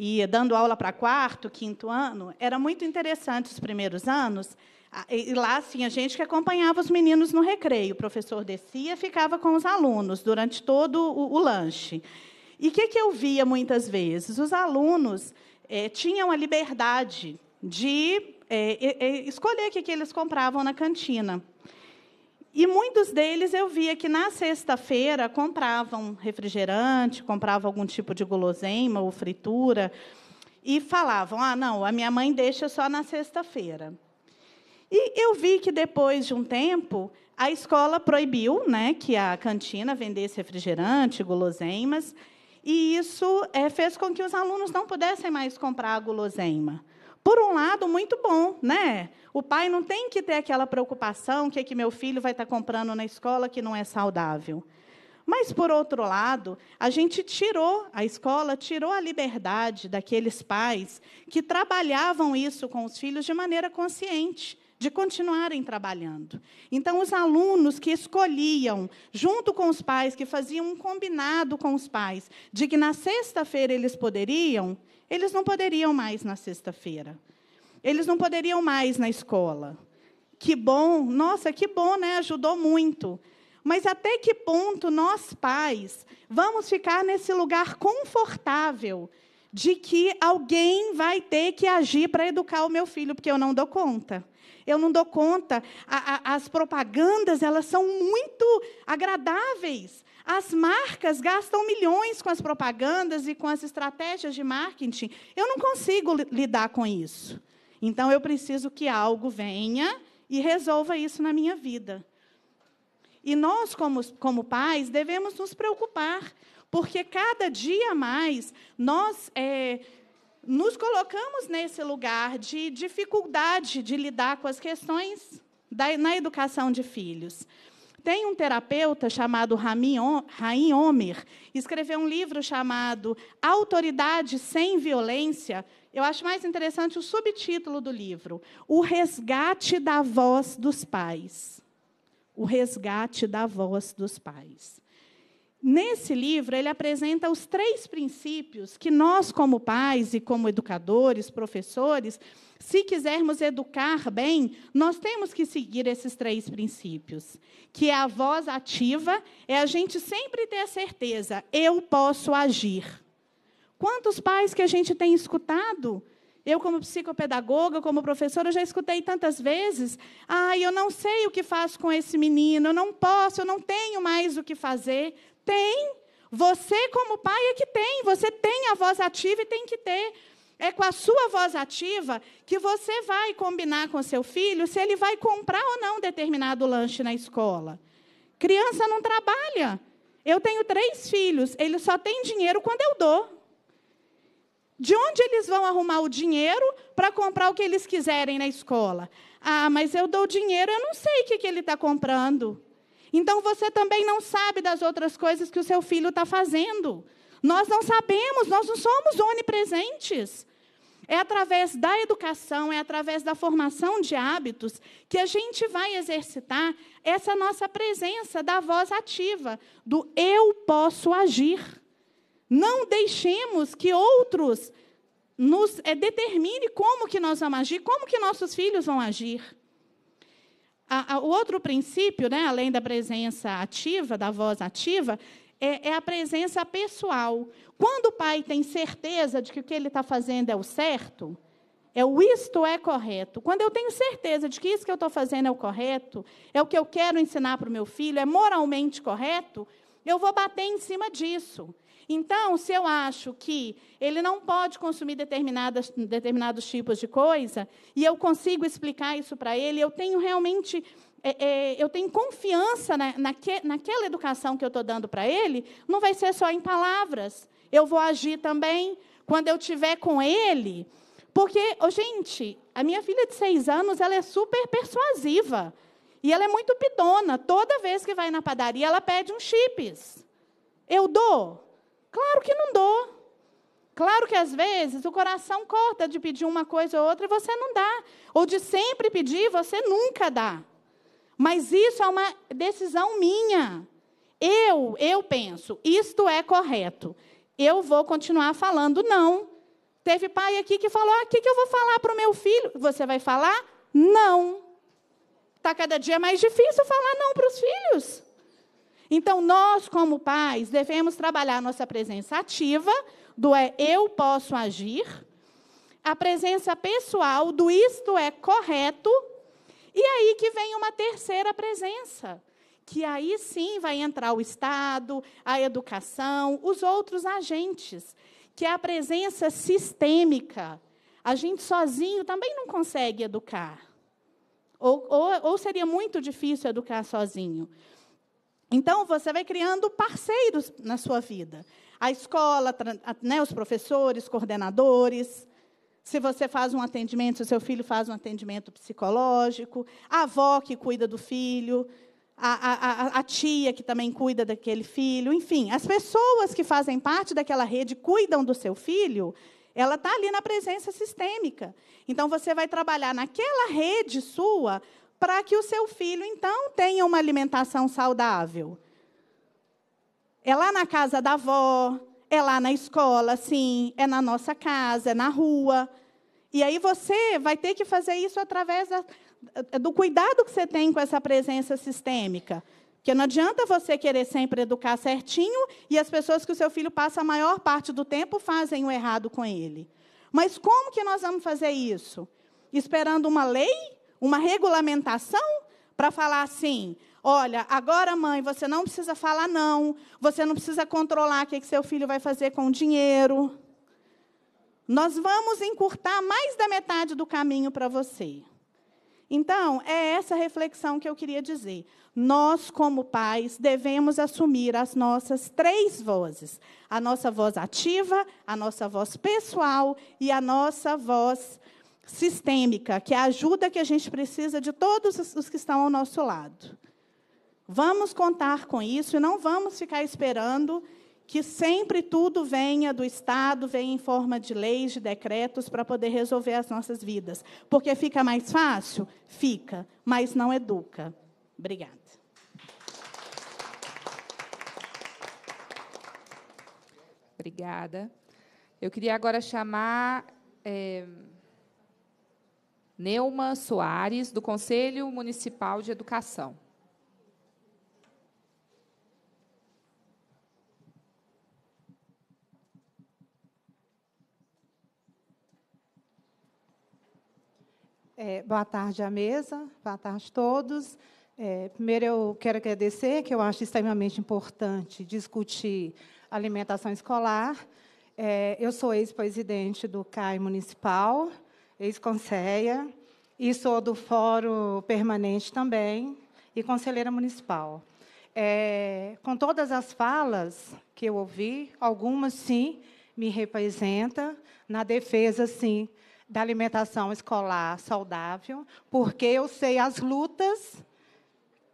e dando aula para quarto, quinto ano, era muito interessante os primeiros anos. Ah, e lá, assim, a gente que acompanhava os meninos no recreio. O professor descia ficava com os alunos durante todo o, o lanche. E o que, que, eu via muitas vezes? Os alunos é, tinham a liberdade de é, escolher o que, que eles compravam na cantina. E muitos deles eu via que na sexta-feira compravam refrigerante, compravam algum tipo de guloseima ou fritura e falavam: "Ah, não, a minha mãe deixa só na sexta-feira". E eu vi que depois de um tempo a escola proibiu, né, que a cantina vendesse refrigerante, guloseimas, e isso é, fez com que os alunos não pudessem mais comprar a guloseima. Por um lado, muito bom, né? O pai não tem que ter aquela preocupação, o que, é que meu filho vai estar tá comprando na escola que não é saudável. Mas, por outro lado, a gente tirou, a escola tirou a liberdade daqueles pais que trabalhavam isso com os filhos de maneira consciente de continuarem trabalhando. Então, os alunos que escolhiam, junto com os pais, que faziam um combinado com os pais, de que na sexta-feira eles poderiam, eles não poderiam mais na sexta-feira. Eles não poderiam mais na escola. Que bom, nossa, que bom, né? Ajudou muito. Mas até que ponto nós, pais, vamos ficar nesse lugar confortável de que alguém vai ter que agir para educar o meu filho, porque eu não dou conta? eu não dou conta. A, a, as propagandas, elas são muito agradáveis. As marcas gastam milhões com as propagandas e com as estratégias de marketing. Eu não consigo lidar com isso. Então, eu preciso que algo venha e resolva isso na minha vida. E nós, como, como pais, devemos nos preocupar, porque cada dia mais nós. É, nos colocamos nesse lugar de dificuldade de lidar com as questões da, na educação de filhos. Tem um terapeuta chamado Raim Omer, escreveu um livro chamado Autoridade sem Violência. Eu acho mais interessante o subtítulo do livro: O Resgate da Voz dos Pais. O Resgate da Voz dos Pais. Nesse livro, ele apresenta os três princípios que nós, como pais e como educadores, professores, se quisermos educar bem, nós temos que seguir esses três princípios, que é a voz ativa, é a gente sempre ter a certeza, eu posso agir. Quantos pais que a gente tem escutado eu, como psicopedagoga, como professora, eu já escutei tantas vezes: ah, eu não sei o que faço com esse menino, eu não posso, eu não tenho mais o que fazer tem. Você, como pai, é que tem. Você tem a voz ativa e tem que ter. É com a sua voz ativa que você vai combinar com seu filho se ele vai comprar ou não determinado lanche na escola. Criança não trabalha. Eu tenho três filhos, eles só têm dinheiro quando eu dou. De onde eles vão arrumar o dinheiro para comprar o que eles quiserem na escola? Ah, mas eu dou dinheiro, eu não sei o que, que ele está comprando. Então você também não sabe das outras coisas que o seu filho está fazendo. Nós não sabemos, nós não somos onipresentes. É através da educação, é através da formação de hábitos que a gente vai exercitar essa nossa presença da voz ativa, do eu posso agir. Não deixemos que outros nos é, determine como que nós vamos agir, como que nossos filhos vão agir. A, a, o outro princípio, né, além da presença ativa, da voz ativa, é, é a presença pessoal. Quando o pai tem certeza de que o que ele está fazendo é o certo, é o isto é correto. Quando eu tenho certeza de que isso que eu estou fazendo é o correto, é o que eu quero ensinar para o meu filho, é moralmente correto, eu vou bater em cima disso. Então, se eu acho que ele não pode consumir determinadas, determinados tipos de coisa, e eu consigo explicar isso para ele, eu tenho realmente. É, é, eu tenho confiança na, naque, naquela educação que eu estou dando para ele, não vai ser só em palavras. Eu vou agir também quando eu estiver com ele. Porque, oh, gente, a minha filha de seis anos ela é super persuasiva. E ela é muito pidona. Toda vez que vai na padaria, ela pede um chips. Eu dou. Claro que não dou. Claro que às vezes o coração corta de pedir uma coisa ou outra e você não dá. Ou de sempre pedir, você nunca dá. Mas isso é uma decisão minha. Eu, eu penso, isto é correto. Eu vou continuar falando não. Teve pai aqui que falou: o ah, que, que eu vou falar para o meu filho? Você vai falar não. Está cada dia é mais difícil falar não para os filhos. Então, nós, como pais, devemos trabalhar nossa presença ativa, do é eu posso agir, a presença pessoal, do isto é correto, e aí que vem uma terceira presença, que aí sim vai entrar o Estado, a educação, os outros agentes, que é a presença sistêmica. A gente sozinho também não consegue educar. Ou, ou, ou seria muito difícil educar sozinho. Então, você vai criando parceiros na sua vida. A escola, né, os professores, coordenadores. Se você faz um atendimento, se o seu filho faz um atendimento psicológico. A avó que cuida do filho. A, a, a, tia que também cuida daquele filho. Enfim, as pessoas que fazem parte daquela rede cuidam do seu filho. Ela está ali na presença sistêmica. Então, você vai trabalhar naquela rede sua para que o seu filho, então, tenha uma alimentação saudável. É lá na casa da avó, é lá na escola, sim, é na nossa casa, é na rua. E aí você vai ter que fazer isso através da, do cuidado que você tem com essa presença sistêmica. Porque não adianta você querer sempre educar certinho e as pessoas que o seu filho passa a maior parte do tempo fazem o errado com ele. Mas como que nós vamos fazer isso? Esperando uma lei uma regulamentação para falar assim: olha, agora, mãe, você não precisa falar não, você não precisa controlar o que, seu filho vai fazer com o dinheiro. Nós vamos encurtar mais da metade do caminho para você. Então, é essa reflexão que eu queria dizer. Nós, como pais, devemos assumir as nossas três vozes: a nossa voz ativa, a nossa voz pessoal e a nossa voz sistêmica, que é a ajuda que a gente precisa de todos os que estão ao nosso lado. Vamos contar com isso e não vamos ficar esperando que sempre tudo venha do Estado, venha em forma de leis, de decretos, para poder resolver as nossas vidas. Porque fica mais fácil? Fica, mas não educa. Obrigada. Obrigada. Eu queria agora chamar. É... Neuma Soares, do Conselho Municipal de Educação. É, boa tarde à mesa, boa tarde a todos. É, primeiro, eu quero agradecer, que eu acho extremamente importante discutir alimentação escolar. É, eu sou ex-presidente do CAI Municipal, ex-conselha, e sou do Fórum Permanente também, e conselheira municipal. É, com todas as falas que eu ouvi, algumas, sim, me representa na defesa, sim, da alimentação escolar saudável, porque eu sei as lutas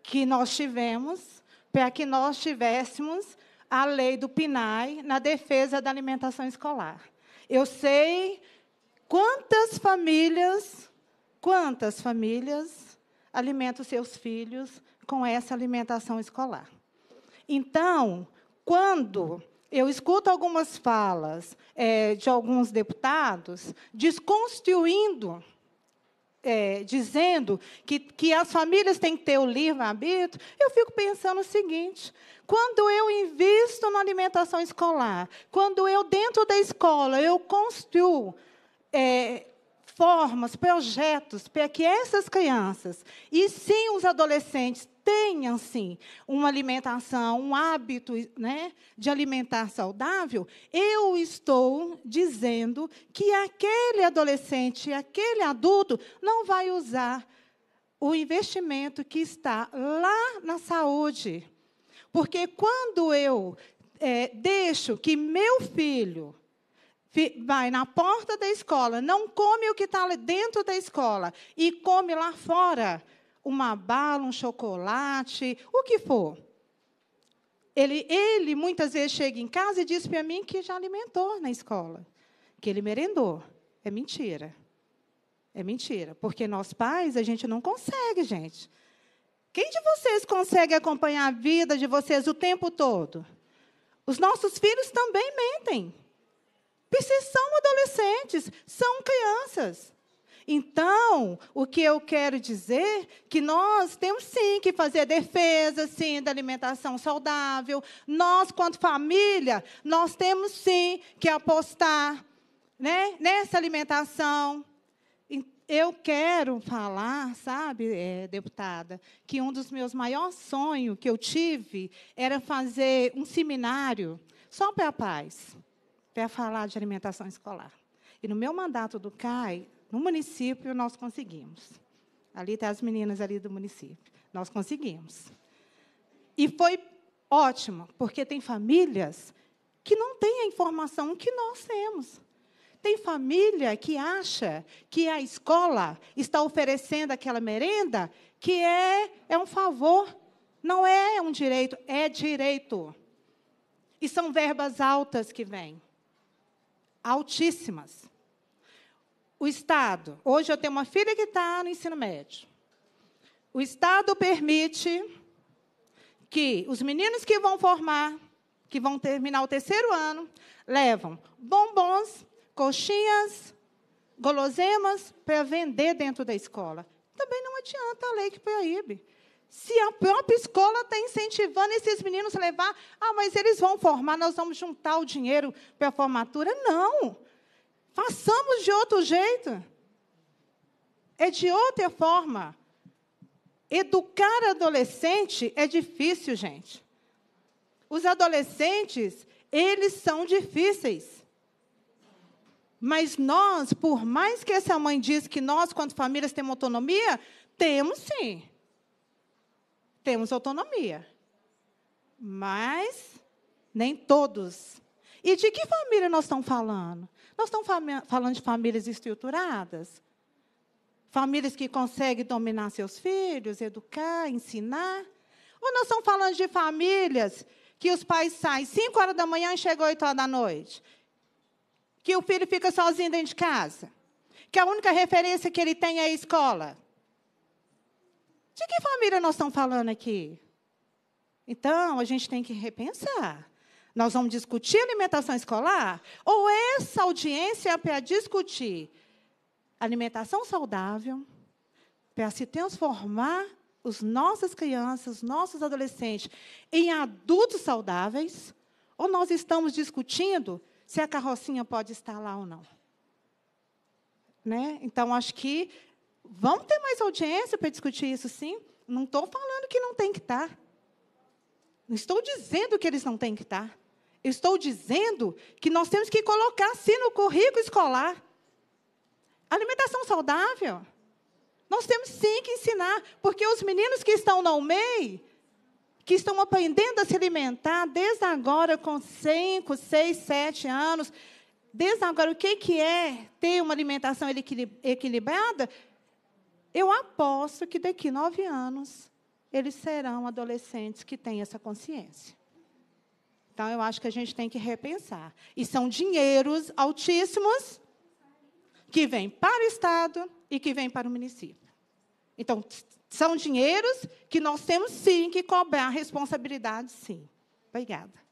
que nós tivemos para que nós tivéssemos a lei do PNAE na defesa da alimentação escolar. Eu sei Quantas famílias, quantas famílias alimentam seus filhos com essa alimentação escolar? Então, quando eu escuto algumas falas é, de alguns deputados desconstruindo, é, dizendo que, que as famílias têm que ter o livre-arbítrio, eu fico pensando o seguinte: quando eu invisto na alimentação escolar, quando eu, dentro da escola, eu construo é, formas, projetos para que essas crianças, e sim os adolescentes, tenham sim uma alimentação, um hábito né, de alimentar saudável, eu estou dizendo que aquele adolescente, aquele adulto, não vai usar o investimento que está lá na saúde. Porque quando eu é, deixo que meu filho vai na porta da escola, não come o que está dentro da escola e come lá fora uma bala, um chocolate, o que for. Ele, ele muitas vezes chega em casa e diz para mim que já alimentou na escola, que ele merendou. É mentira. É mentira, porque nós pais a gente não consegue, gente. Quem de vocês consegue acompanhar a vida de vocês o tempo todo? Os nossos filhos também mentem. Vocês são adolescentes, são crianças. Então, o que eu quero dizer que nós temos sim que fazer defesa sim da alimentação saudável. Nós, quanto família, nós temos sim que apostar, né, nessa alimentação. Eu quero falar, sabe, é, deputada, que um dos meus maiores sonhos que eu tive era fazer um seminário só para a paz para falar de alimentação escolar. E no meu mandato do CAI, no município, nós conseguimos. Ali tem tá as meninas ali do município. Nós conseguimos. E foi ótimo, porque tem famílias que não têm a informação que nós temos. Tem família que acha que a escola está oferecendo aquela merenda que é, é um favor, não é um direito, é direito. E são verbas altas que vêm altíssimas. O Estado, hoje eu tenho uma filha que está no ensino médio. O Estado permite que os meninos que vão formar, que vão terminar o terceiro ano, levam bombons, coxinhas, golosemas para vender dentro da escola. Também não adianta a lei que proíbe. Se a própria escola está incentivando esses meninos a levar, ah, mas eles vão formar, nós vamos juntar o dinheiro para a formatura. Não! Façamos de outro jeito. É de outra forma. Educar adolescente é difícil, gente. Os adolescentes, eles são difíceis. Mas nós, por mais que essa mãe diz que nós, quanto famílias, temos autonomia, temos sim temos autonomia. Mas nem todos. E de que família nós estamos falando? Nós estamos falando de famílias estruturadas? Famílias que conseguem dominar seus filhos, educar, ensinar? Ou nós estamos falando de famílias que os pais saem 5 horas da manhã e chegam 8 horas da noite? Que o filho fica sozinho dentro de casa? Que a única referência que ele tem é a escola? De que família nós estamos falando aqui? Então, a gente tem que repensar. Nós vamos discutir alimentação escolar? Ou essa audiência é para discutir alimentação saudável, para se transformar os nossas crianças, os nossos adolescentes em adultos saudáveis? Ou nós estamos discutindo se a carrocinha pode estar lá ou não? Né? Então, acho que Vamos ter mais audiência para discutir isso, sim. Não estou falando que não tem que estar. Tá. Não estou dizendo que eles não têm que estar. Tá. estou dizendo que nós temos que colocar, sim, no currículo escolar. Alimentação saudável. Nós temos, sim, que ensinar. Porque os meninos que estão no MEI, que estão aprendendo a se alimentar desde agora, com 5, 6, 7 anos, desde agora, o que, que é ter uma alimentação equilibrada? Eu aposto que daqui nove anos eles serão adolescentes que têm essa consciência. Então, eu acho que a gente tem que repensar. E são dinheiros altíssimos que vêm para o Estado e que vêm para o município. Então, são dinheiros que nós temos sim que cobrar responsabilidade, sim. Obrigada.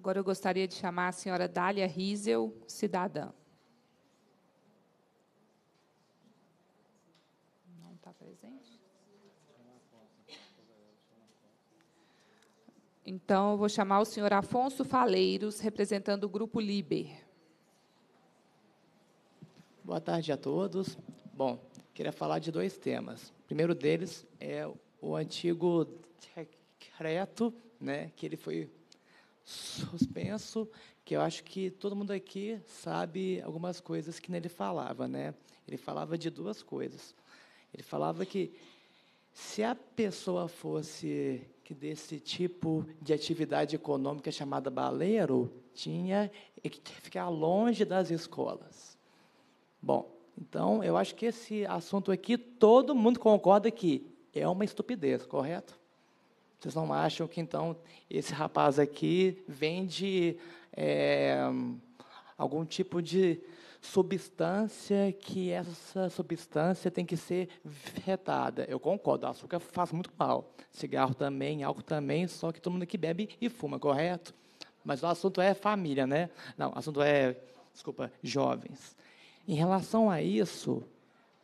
Agora eu gostaria de chamar a senhora Dália Riesel, cidadã. Não está presente? Então, eu vou chamar o senhor Afonso Faleiros, representando o Grupo Liber. Boa tarde a todos. Bom, queria falar de dois temas. O primeiro deles é o antigo decreto, né, que ele foi suspenso, que eu acho que todo mundo aqui sabe algumas coisas que ele falava, né? Ele falava de duas coisas. Ele falava que se a pessoa fosse desse tipo de atividade econômica chamada baleiro, tinha que ficar longe das escolas. Bom, então eu acho que esse assunto aqui todo mundo concorda que é uma estupidez, correto? Vocês não acham que então esse rapaz aqui vende é, algum tipo de substância que essa substância tem que ser vetada. Eu concordo, açúcar faz muito mal. Cigarro também, álcool também, só que todo mundo que bebe e fuma, correto? Mas o assunto é família, né? Não, o assunto é, desculpa, jovens. Em relação a isso,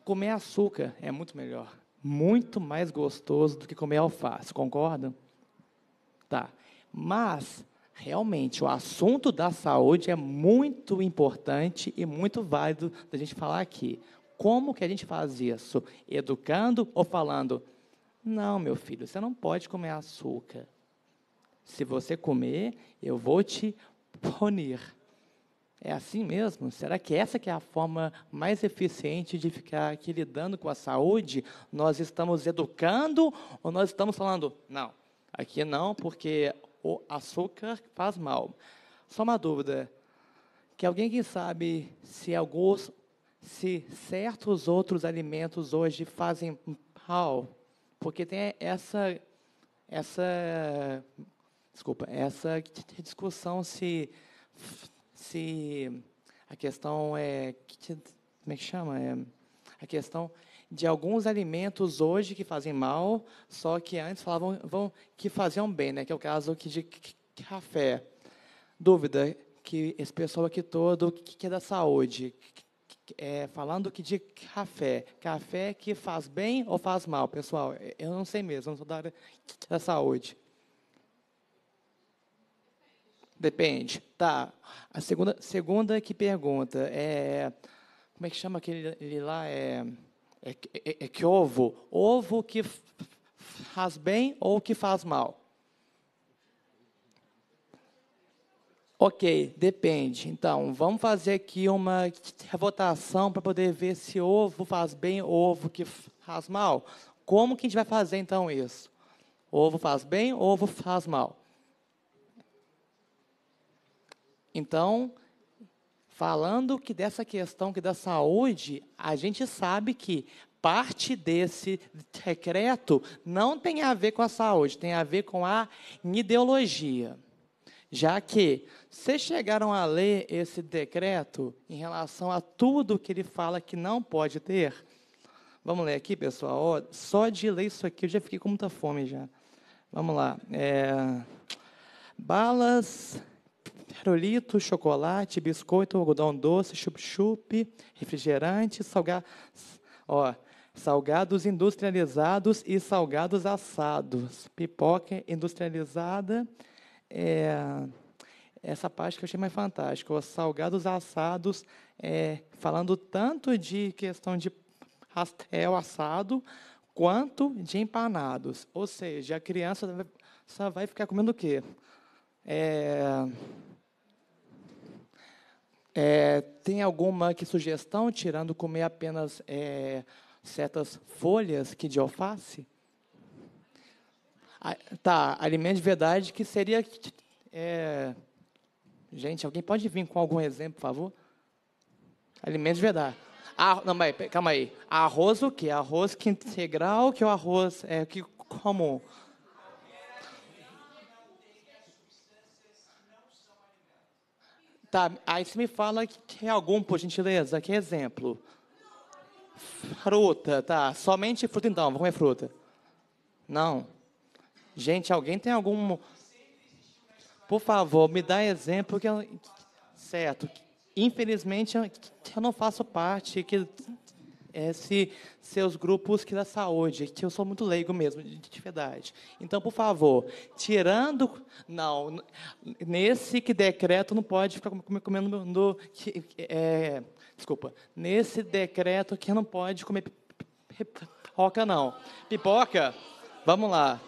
comer açúcar é muito melhor muito mais gostoso do que comer alface, concorda? Tá. Mas, realmente, o assunto da saúde é muito importante e muito válido da gente falar aqui. Como que a gente faz isso? Educando ou falando? Não, meu filho, você não pode comer açúcar. Se você comer, eu vou te punir. É assim mesmo? Será que essa que é a forma mais eficiente de ficar aqui lidando com a saúde? Nós estamos educando ou nós estamos falando, não, aqui não, porque o açúcar faz mal. Só uma dúvida, que alguém que sabe se alguns, se certos outros alimentos hoje fazem mal, porque tem essa, essa, desculpa, essa discussão se se a questão é como é que chama é a questão de alguns alimentos hoje que fazem mal, só que antes falavam vão, que faziam bem, né? Que é o caso que de café. Dúvida que esse pessoal aqui todo que, que é da saúde, que, é, falando que de café, café que faz bem ou faz mal, pessoal? Eu não sei mesmo, não sou da área da saúde. Depende. Tá. A segunda, segunda que pergunta é. Como é que chama aquele lá? É, é, é, é que ovo? Ovo que faz bem ou que faz mal? Ok, depende. Então, vamos fazer aqui uma votação para poder ver se ovo faz bem ou ovo que faz mal. Como que a gente vai fazer então isso? Ovo faz bem ou ovo faz mal? Então, falando que dessa questão que da saúde, a gente sabe que parte desse decreto não tem a ver com a saúde, tem a ver com a ideologia. Já que vocês chegaram a ler esse decreto em relação a tudo que ele fala que não pode ter, vamos ler aqui, pessoal. só de ler isso aqui eu já fiquei com muita fome já. Vamos lá. É, balas Aerolito, chocolate, biscoito, algodão doce, chup-chup, refrigerante, salga... Ó, salgados industrializados e salgados assados. Pipoca industrializada. É, essa parte que eu achei mais fantástica. Os salgados assados, é, falando tanto de questão de pastel assado, quanto de empanados. Ou seja, a criança só vai ficar comendo o quê? É, é, tem alguma que sugestão, tirando comer apenas é, certas folhas que de alface? Ah, tá, alimento de verdade que seria... É, gente, alguém pode vir com algum exemplo, por favor? Alimento de verdade. Ah, não, mas, calma aí. Arroz o quê? Arroz que integral que o arroz é que comum? Tá, aí você me fala que tem algum, por gentileza. Que é exemplo? Fruta, tá. Somente fruta então, vamos comer fruta. Não. Gente, alguém tem algum. Por favor, me dá exemplo que eu... Certo. Infelizmente, eu não faço parte, que esse seus grupos que da saúde, que eu sou muito leigo mesmo, de verdade. Então, por favor, tirando. Não, nesse que decreto não pode ficar comendo. No, que, é, desculpa. Nesse decreto que não pode comer pipoca, não. Pipoca? Vamos lá.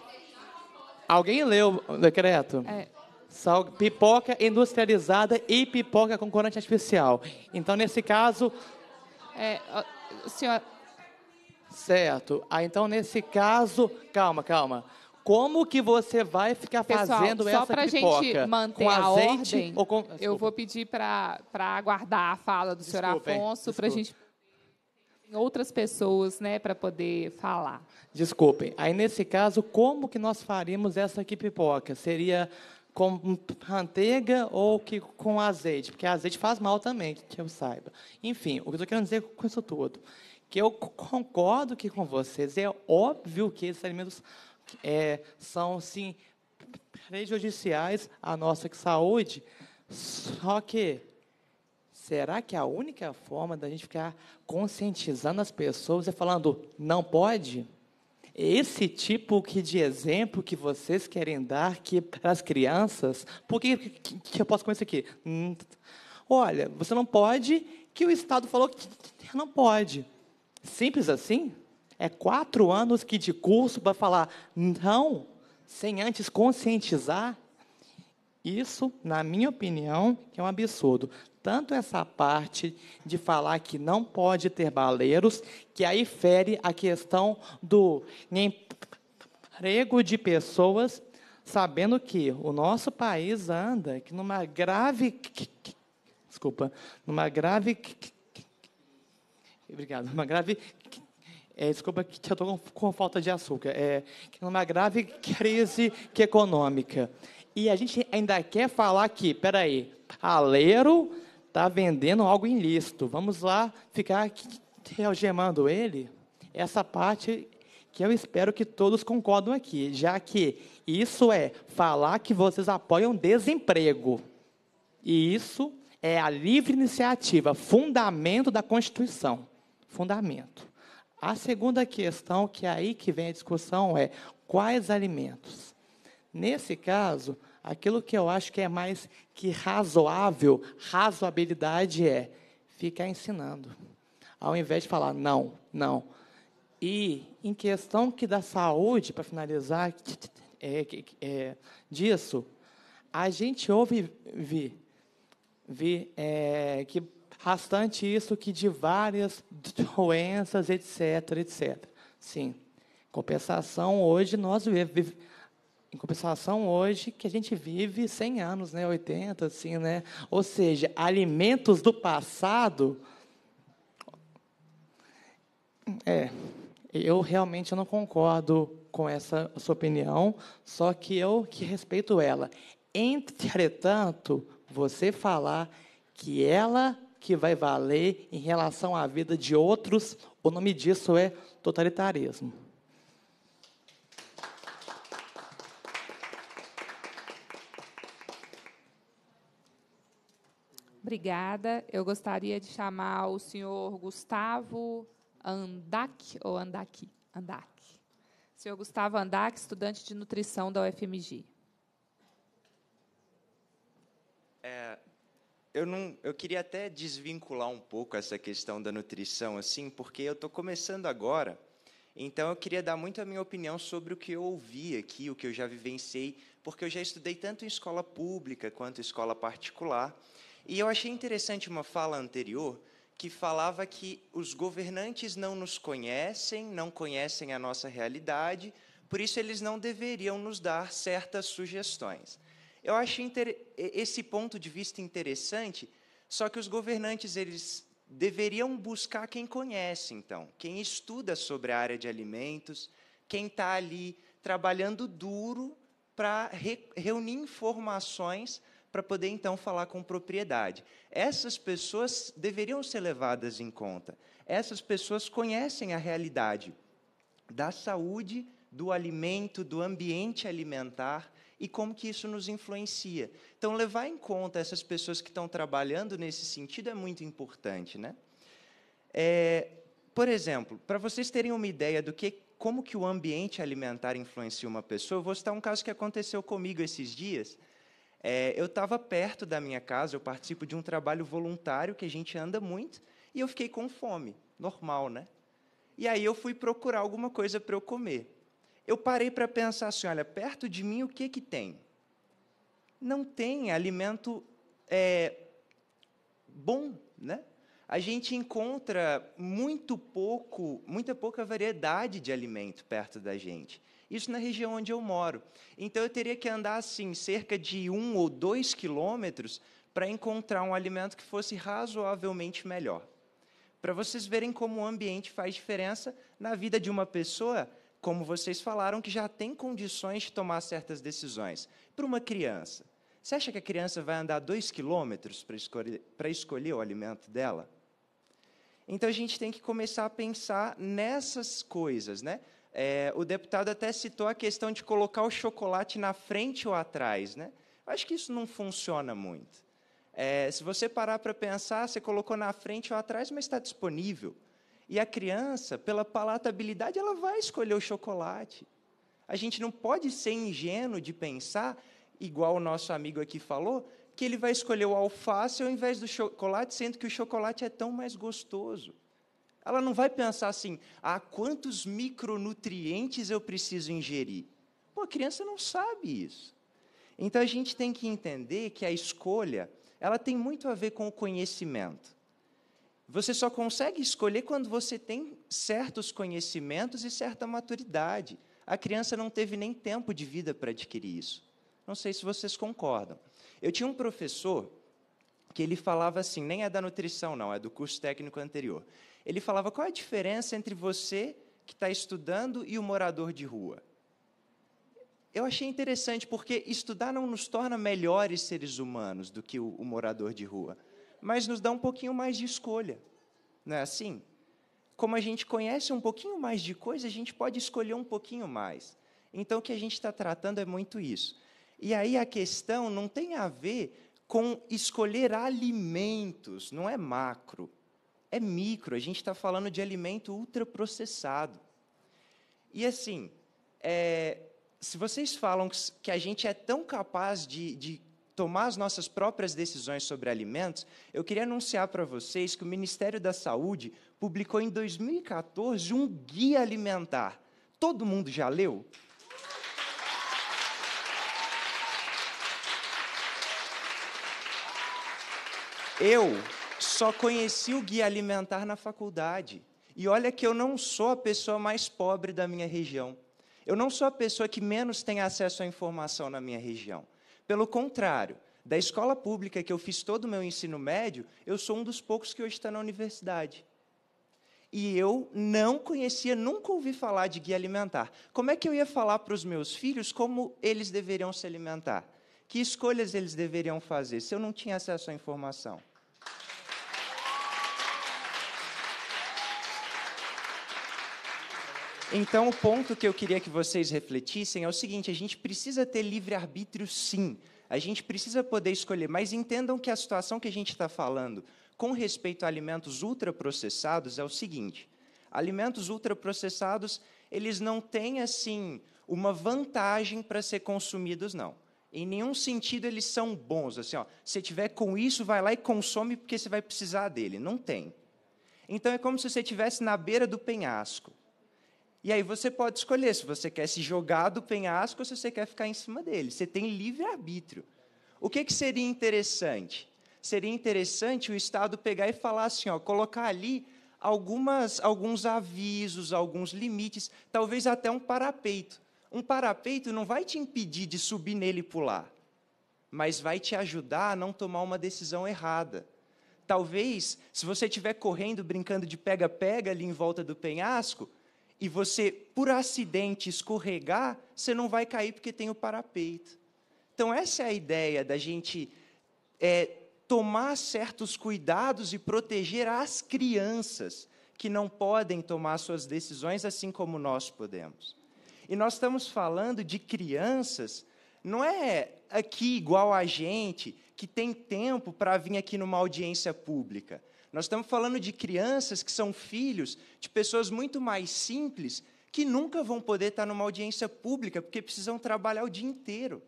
Alguém leu o decreto? É. Sal, pipoca industrializada e pipoca com corante artificial. Então, nesse caso. É, senhora. Certo. Ah, então, nesse caso, calma, calma. Como que você vai ficar Pessoal, fazendo só essa a pipoca? gente manter a ordem, com... eu vou pedir para aguardar a fala do senhor Afonso, para a gente outras pessoas, né, para poder falar. Desculpem. Aí nesse caso, como que nós faríamos essa pipoca? Seria com manteiga ou que com azeite, porque azeite faz mal também, que eu saiba. Enfim, o que eu estou querendo dizer com isso tudo, que eu concordo que com vocês é óbvio que esses alimentos é, são sim prejudiciais à nossa saúde, só que será que a única forma da gente ficar conscientizando as pessoas é falando não pode? esse tipo que de exemplo que vocês querem dar que para as crianças, por que, que, que, eu posso com isso aqui? Hum, olha, você não pode, que o Estado falou que não pode. Simples assim? É quatro anos que de curso para falar não, sem antes conscientizar isso, na minha opinião, é um absurdo. Tanto essa parte de falar que não pode ter baleiros, que aí fere a questão do emprego de pessoas, sabendo que o nosso país anda que numa grave desculpa, numa grave obrigado, numa grave é, desculpa que eu estou com, com falta de açúcar, é, numa grave crise é econômica. E a gente ainda quer falar que, peraí, Aleiro está vendendo algo ilícito. Vamos lá ficar algemando ele? Essa parte que eu espero que todos concordam aqui, já que isso é falar que vocês apoiam desemprego. E isso é a livre iniciativa, fundamento da Constituição. Fundamento. A segunda questão, que é aí que vem a discussão, é quais alimentos? Nesse caso, aquilo que eu acho que é mais que razoável, razoabilidade é ficar ensinando, ao invés de falar não, não. E em questão que da saúde, para finalizar, é, é, disso, a gente ouve vi, vi é, que bastante isso que de várias doenças, etc, etc. Sim. Compensação hoje nós vivemos em compensação, hoje, que a gente vive 100 anos, né? 80, assim, né? Ou seja, alimentos do passado... É, eu realmente não concordo com essa sua opinião, só que eu que respeito ela. Entretanto, você falar que ela que vai valer em relação à vida de outros, o nome disso é totalitarismo. Obrigada. Eu gostaria de chamar o senhor Gustavo Andac, ou Andac? Andac. Senhor Gustavo Andac, estudante de nutrição da UFMG. É, eu, não, eu queria até desvincular um pouco essa questão da nutrição, assim, porque eu estou começando agora. Então, eu queria dar muito a minha opinião sobre o que eu ouvi aqui, o que eu já vivenciei, porque eu já estudei tanto em escola pública quanto em escola particular. E eu achei interessante uma fala anterior que falava que os governantes não nos conhecem, não conhecem a nossa realidade, por isso eles não deveriam nos dar certas sugestões. Eu acho esse ponto de vista interessante, só que os governantes eles deveriam buscar quem conhece, então, quem estuda sobre a área de alimentos, quem está ali trabalhando duro para re reunir informações para poder então falar com propriedade. Essas pessoas deveriam ser levadas em conta. Essas pessoas conhecem a realidade da saúde, do alimento, do ambiente alimentar e como que isso nos influencia. Então, levar em conta essas pessoas que estão trabalhando nesse sentido é muito importante, né? É, por exemplo, para vocês terem uma ideia do que, como que o ambiente alimentar influencia uma pessoa, eu vou citar um caso que aconteceu comigo esses dias. É, eu estava perto da minha casa, eu participo de um trabalho voluntário que a gente anda muito, e eu fiquei com fome, normal, né? E aí eu fui procurar alguma coisa para eu comer. Eu parei para pensar assim, olha, perto de mim o que que tem? Não tem alimento é, bom, né? A gente encontra muito pouco, muita pouca variedade de alimento perto da gente. Isso na região onde eu moro. Então eu teria que andar assim cerca de um ou dois quilômetros para encontrar um alimento que fosse razoavelmente melhor. Para vocês verem como o ambiente faz diferença na vida de uma pessoa, como vocês falaram, que já tem condições de tomar certas decisões. Para uma criança, você acha que a criança vai andar dois quilômetros para escolher, para escolher o alimento dela? Então a gente tem que começar a pensar nessas coisas, né? É, o deputado até citou a questão de colocar o chocolate na frente ou atrás. Né? Eu acho que isso não funciona muito. É, se você parar para pensar, você colocou na frente ou atrás, mas está disponível. E a criança, pela palatabilidade, ela vai escolher o chocolate. A gente não pode ser ingênuo de pensar, igual o nosso amigo aqui falou, que ele vai escolher o alface ao invés do chocolate, sendo que o chocolate é tão mais gostoso. Ela não vai pensar assim: ah, quantos micronutrientes eu preciso ingerir? Pô, a criança não sabe isso. Então a gente tem que entender que a escolha, ela tem muito a ver com o conhecimento. Você só consegue escolher quando você tem certos conhecimentos e certa maturidade. A criança não teve nem tempo de vida para adquirir isso. Não sei se vocês concordam. Eu tinha um professor que ele falava assim, nem é da nutrição não, é do curso técnico anterior. Ele falava qual é a diferença entre você que está estudando e o morador de rua. Eu achei interessante, porque estudar não nos torna melhores seres humanos do que o, o morador de rua, mas nos dá um pouquinho mais de escolha. Não é assim? Como a gente conhece um pouquinho mais de coisa, a gente pode escolher um pouquinho mais. Então, o que a gente está tratando é muito isso. E aí a questão não tem a ver com escolher alimentos, não é macro é micro, a gente está falando de alimento ultraprocessado. E assim, é, se vocês falam que a gente é tão capaz de, de tomar as nossas próprias decisões sobre alimentos, eu queria anunciar para vocês que o Ministério da Saúde publicou em 2014 um guia alimentar. Todo mundo já leu? Eu só conheci o guia alimentar na faculdade. E olha que eu não sou a pessoa mais pobre da minha região. Eu não sou a pessoa que menos tem acesso à informação na minha região. Pelo contrário, da escola pública que eu fiz todo o meu ensino médio, eu sou um dos poucos que hoje está na universidade. E eu não conhecia, nunca ouvi falar de guia alimentar. Como é que eu ia falar para os meus filhos como eles deveriam se alimentar? Que escolhas eles deveriam fazer se eu não tinha acesso à informação? Então, o ponto que eu queria que vocês refletissem é o seguinte: a gente precisa ter livre-arbítrio, sim. A gente precisa poder escolher, mas entendam que a situação que a gente está falando com respeito a alimentos ultraprocessados é o seguinte: alimentos ultraprocessados, eles não têm, assim, uma vantagem para ser consumidos, não. Em nenhum sentido eles são bons. Assim, ó, se tiver com isso, vai lá e consome porque você vai precisar dele. Não tem. Então é como se você estivesse na beira do penhasco. E aí você pode escolher se você quer se jogar do penhasco ou se você quer ficar em cima dele. Você tem livre-arbítrio. O que, que seria interessante? Seria interessante o Estado pegar e falar assim, ó, colocar ali algumas, alguns avisos, alguns limites, talvez até um parapeito. Um parapeito não vai te impedir de subir nele e pular, mas vai te ajudar a não tomar uma decisão errada talvez, se você estiver correndo, brincando de pega-pega ali em volta do penhasco, e você, por acidente, escorregar, você não vai cair porque tem o parapeito. Então, essa é a ideia da gente é, tomar certos cuidados e proteger as crianças que não podem tomar suas decisões assim como nós podemos. E nós estamos falando de crianças, não é aqui igual a gente, que tem tempo para vir aqui numa audiência pública. Nós estamos falando de crianças que são filhos de pessoas muito mais simples que nunca vão poder estar numa audiência pública porque precisam trabalhar o dia inteiro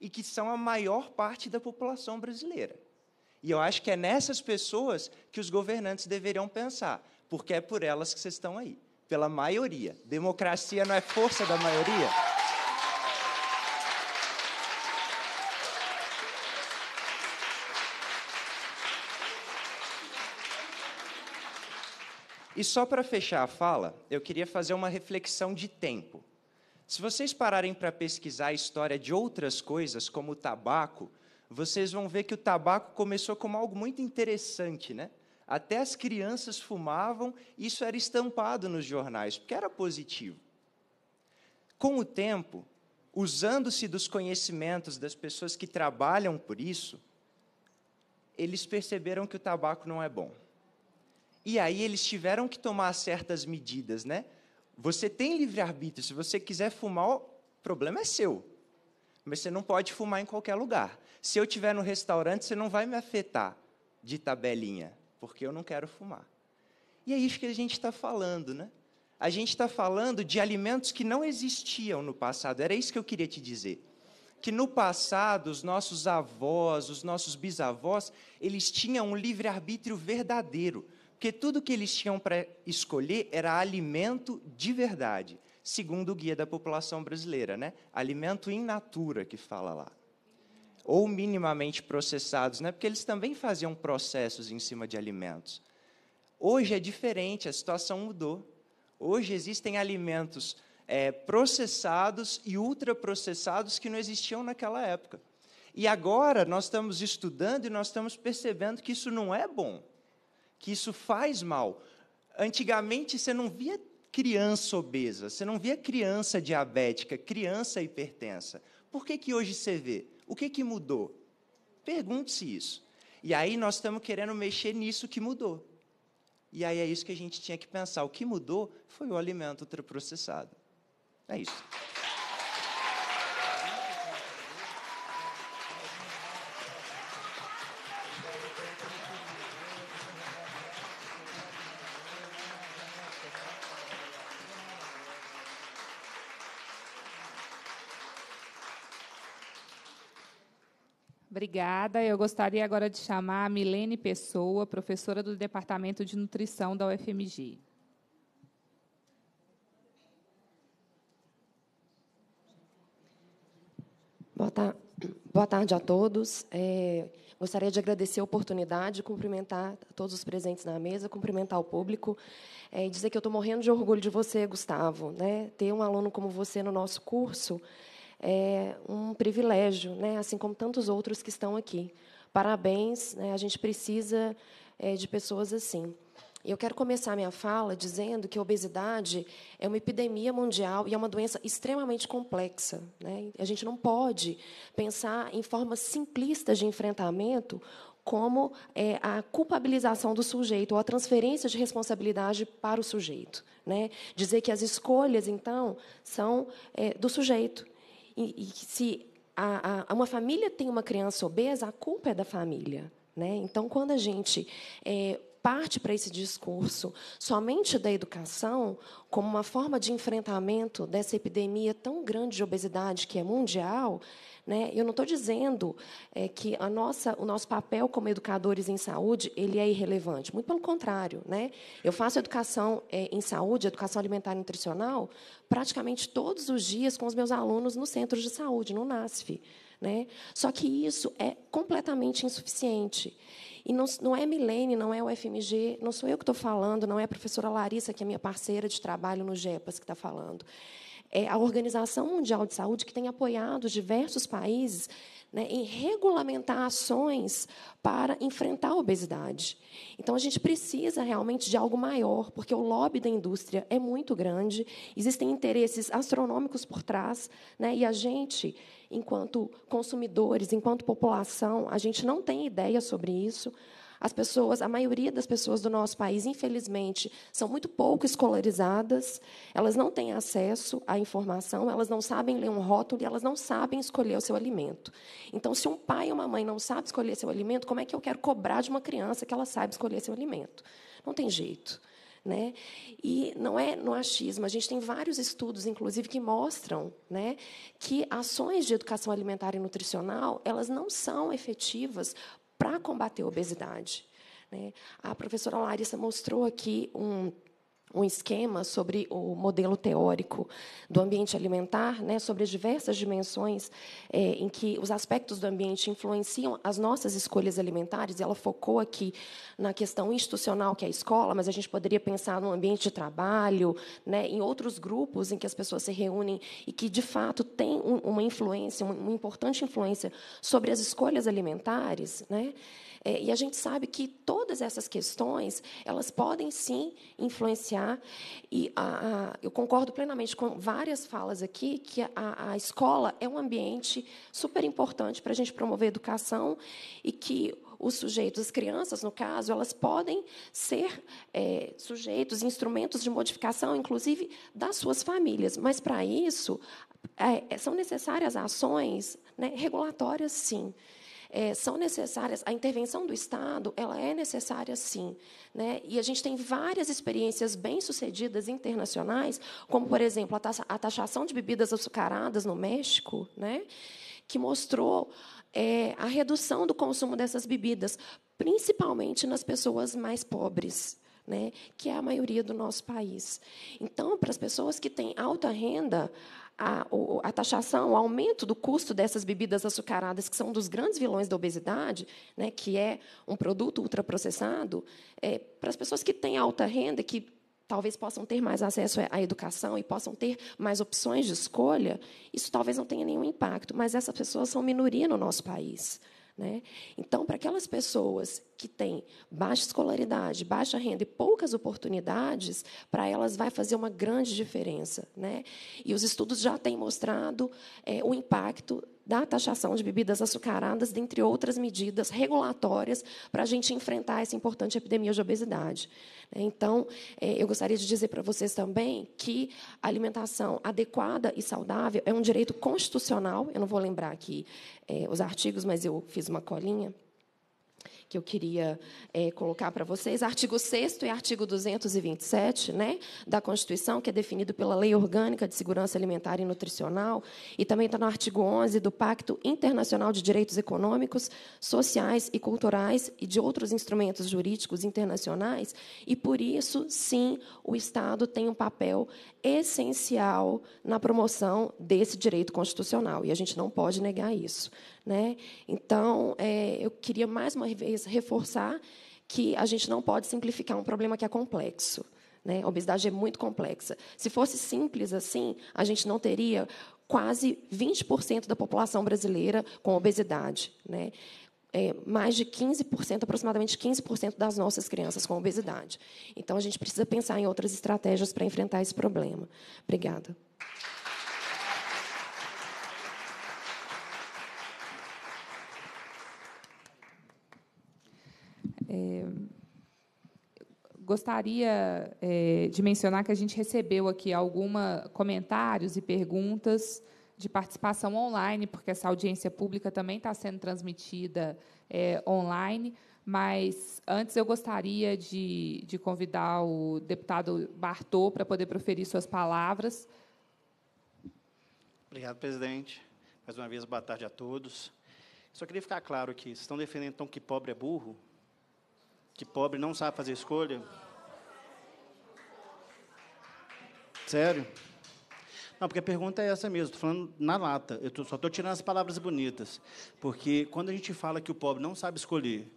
e que são a maior parte da população brasileira. E eu acho que é nessas pessoas que os governantes deveriam pensar, porque é por elas que vocês estão aí, pela maioria. Democracia não é força da maioria? E só para fechar a fala, eu queria fazer uma reflexão de tempo. Se vocês pararem para pesquisar a história de outras coisas, como o tabaco, vocês vão ver que o tabaco começou como algo muito interessante, né? Até as crianças fumavam, isso era estampado nos jornais, porque era positivo. Com o tempo, usando-se dos conhecimentos das pessoas que trabalham por isso, eles perceberam que o tabaco não é bom. E aí eles tiveram que tomar certas medidas, né? Você tem livre-arbítrio, se você quiser fumar, o problema é seu. Mas você não pode fumar em qualquer lugar. Se eu estiver no restaurante, você não vai me afetar de tabelinha, porque eu não quero fumar. E é isso que a gente está falando, né? A gente está falando de alimentos que não existiam no passado. Era isso que eu queria te dizer. Que no passado, os nossos avós, os nossos bisavós, eles tinham um livre-arbítrio verdadeiro porque tudo que eles tinham para escolher era alimento de verdade, segundo o guia da população brasileira, né? Alimento in natura que fala lá. Ou minimamente processados, né? Porque eles também faziam processos em cima de alimentos. Hoje é diferente, a situação mudou. Hoje existem alimentos é, processados e ultraprocessados que não existiam naquela época. E agora nós estamos estudando e nós estamos percebendo que isso não é bom que isso faz mal. Antigamente você não via criança obesa, você não via criança diabética, criança hipertensa. Por que, que hoje você vê? O que, que mudou? Pergunte-se isso. E aí nós estamos querendo mexer nisso que mudou. E aí é isso que a gente tinha que pensar. O que mudou foi o alimento ultraprocessado. É isso. Obrigada. Eu gostaria agora de chamar a Milene Pessoa, professora do Departamento de Nutrição da UFMG. Boa, Boa tarde a todos. É, gostaria de agradecer a oportunidade, cumprimentar todos os presentes na mesa, cumprimentar o público é, e dizer que eu estou morrendo de orgulho de você, Gustavo. Né? Ter um aluno como você no nosso curso é um privilégio, né? assim como tantos outros que estão aqui. Parabéns, né? a gente precisa é, de pessoas assim. Eu quero começar minha fala dizendo que a obesidade é uma epidemia mundial e é uma doença extremamente complexa. Né? A gente não pode pensar em formas simplistas de enfrentamento como é, a culpabilização do sujeito ou a transferência de responsabilidade para o sujeito. Né? Dizer que as escolhas, então, são é, do sujeito e, se a, a, uma família tem uma criança obesa, a culpa é da família. Né? Então, quando a gente é, parte para esse discurso somente da educação como uma forma de enfrentamento dessa epidemia tão grande de obesidade que é mundial, né? Eu não estou dizendo é, que a nossa, o nosso papel como educadores em saúde ele é irrelevante. Muito pelo contrário. Né? Eu faço educação é, em saúde, educação alimentar e nutricional, praticamente todos os dias com os meus alunos no centro de saúde, no NASF. Né? Só que isso é completamente insuficiente. E não, não é Milene, não é o FMG, não sou eu que estou falando, não é a professora Larissa, que é minha parceira de trabalho no GEPAS, que está falando é, a Organização Mundial de Saúde, que tem apoiado diversos países né, em regulamentar ações para enfrentar a obesidade. Então, a gente precisa realmente de algo maior, porque o lobby da indústria é muito grande, existem interesses astronômicos por trás, né, e a gente, enquanto consumidores, enquanto população, a gente não tem ideia sobre isso. As pessoas, a maioria das pessoas do nosso país, infelizmente, são muito pouco escolarizadas, elas não têm acesso à informação, elas não sabem ler um rótulo e elas não sabem escolher o seu alimento. Então, se um pai ou uma mãe não sabe escolher seu alimento, como é que eu quero cobrar de uma criança que ela sabe escolher seu alimento? Não tem jeito. Né? E não é no achismo, a gente tem vários estudos, inclusive, que mostram né, que ações de educação alimentar e nutricional elas não são efetivas para combater a obesidade. Né? A professora Larissa mostrou aqui um um esquema sobre o modelo teórico do ambiente alimentar, né, sobre as diversas dimensões é, em que os aspectos do ambiente influenciam as nossas escolhas alimentares. E Ela focou aqui na questão institucional, que é a escola, mas a gente poderia pensar no ambiente de trabalho, né, em outros grupos em que as pessoas se reúnem e que, de fato, tem uma influência, uma, importante influência sobre as escolhas alimentares. Né? É, e a gente sabe que todas essas questões elas podem sim influenciar. E a, a, eu concordo plenamente com várias falas aqui que a, a escola é um ambiente super importante para a gente promover educação e que os sujeitos, as crianças, no caso, elas podem ser é, sujeitos, instrumentos de modificação, inclusive das suas famílias. Mas, para isso, é, são necessárias ações né, regulatórias, sim é, são necessárias, a intervenção do Estado ela é necessária sim. Né? E a gente tem várias experiências bem-sucedidas internacionais, como, por exemplo, a, taxa, a taxação de bebidas açucaradas no México, né? que mostrou é, a redução do consumo dessas bebidas, principalmente nas pessoas mais pobres. Né, que é a maioria do nosso país. Então, para as pessoas que têm alta renda, a, a taxação, o aumento do custo dessas bebidas açucaradas, que são um dos grandes vilões da obesidade, né, que é um produto ultraprocessado, é, para as pessoas que têm alta renda, que talvez possam ter mais acesso à educação e possam ter mais opções de escolha, isso talvez não tenha nenhum impacto, mas essas pessoas são minoria no nosso país. Né? Então, para aquelas pessoas que têm baixa escolaridade, baixa renda e poucas oportunidades, para elas vai fazer uma grande diferença. Né? E os estudos já têm mostrado é, o impacto da taxação de bebidas açucaradas, dentre outras medidas regulatórias para a gente enfrentar essa importante epidemia de obesidade. Então, é, eu gostaria de dizer para vocês também que a alimentação adequada e saudável é um direito constitucional. Eu não vou lembrar aqui é, os artigos, mas eu fiz uma colinha que eu queria é, colocar para vocês. Artigo 6 e artigo 227 né, da Constituição, que é definido pela Lei Orgânica de Segurança Alimentar e Nutricional, e também está no artigo 11 do Pacto Internacional de Direitos Econômicos, Sociais e Culturais e de outros instrumentos jurídicos internacionais, e por isso, sim, o Estado tem um papel essencial na promoção desse direito constitucional, e a gente não pode negar isso. Né? Então, é, eu queria mais uma vez reforçar que a gente não pode simplificar um problema que é complexo. Né? A obesidade é muito complexa. Se fosse simples assim, a gente não teria quase 20% da população brasileira com obesidade. Né? É, mais de 15%, aproximadamente 15% das nossas crianças com obesidade. Então, a gente precisa pensar em outras estratégias para enfrentar esse problema. Obrigada. É, gostaria é, de mencionar que a gente recebeu aqui alguns comentários e perguntas de participação online, porque essa audiência pública também está sendo transmitida é, online. Mas antes eu gostaria de, de convidar o deputado Bartô para poder proferir suas palavras. Obrigado, presidente. Mais uma vez, boa tarde a todos. Só queria ficar claro que estão defendendo então que pobre é burro, que pobre não sabe fazer escolha? Sério? Não, porque a pergunta é essa mesmo, estou falando na lata, eu tô, só estou tirando as palavras bonitas. Porque quando a gente fala que o pobre não sabe escolher,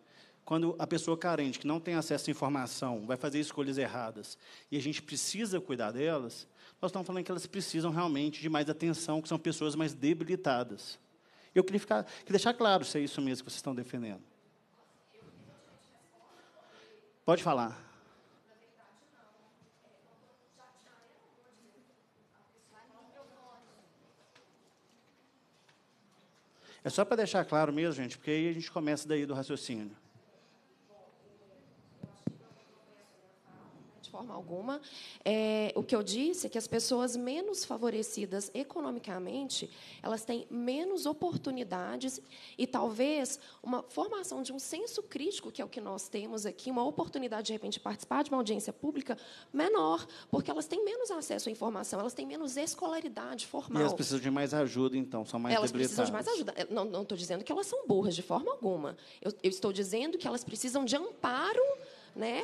quando a pessoa carente, que não tem acesso à informação, vai fazer escolhas erradas, e a gente precisa cuidar delas, nós estamos falando que elas precisam realmente de mais atenção, que são pessoas mais debilitadas. Eu queria, ficar, queria deixar claro se é isso mesmo que vocês estão defendendo. Pode falar. É só para deixar claro mesmo, gente, porque aí a gente começa daí do raciocínio. forma alguma. É, o que eu disse é que as pessoas menos favorecidas economicamente, elas têm menos oportunidades e talvez uma formação de um senso crítico, que é o que nós temos aqui, uma oportunidade de repente de participar de uma audiência pública menor, porque elas têm menos acesso à informação, elas têm menos escolaridade formal. E elas precisam de mais ajuda, então, são mais elas precisam de mais ajuda. Não, não estou dizendo que elas são burras de forma alguma. Eu, eu estou dizendo que elas precisam de amparo, né,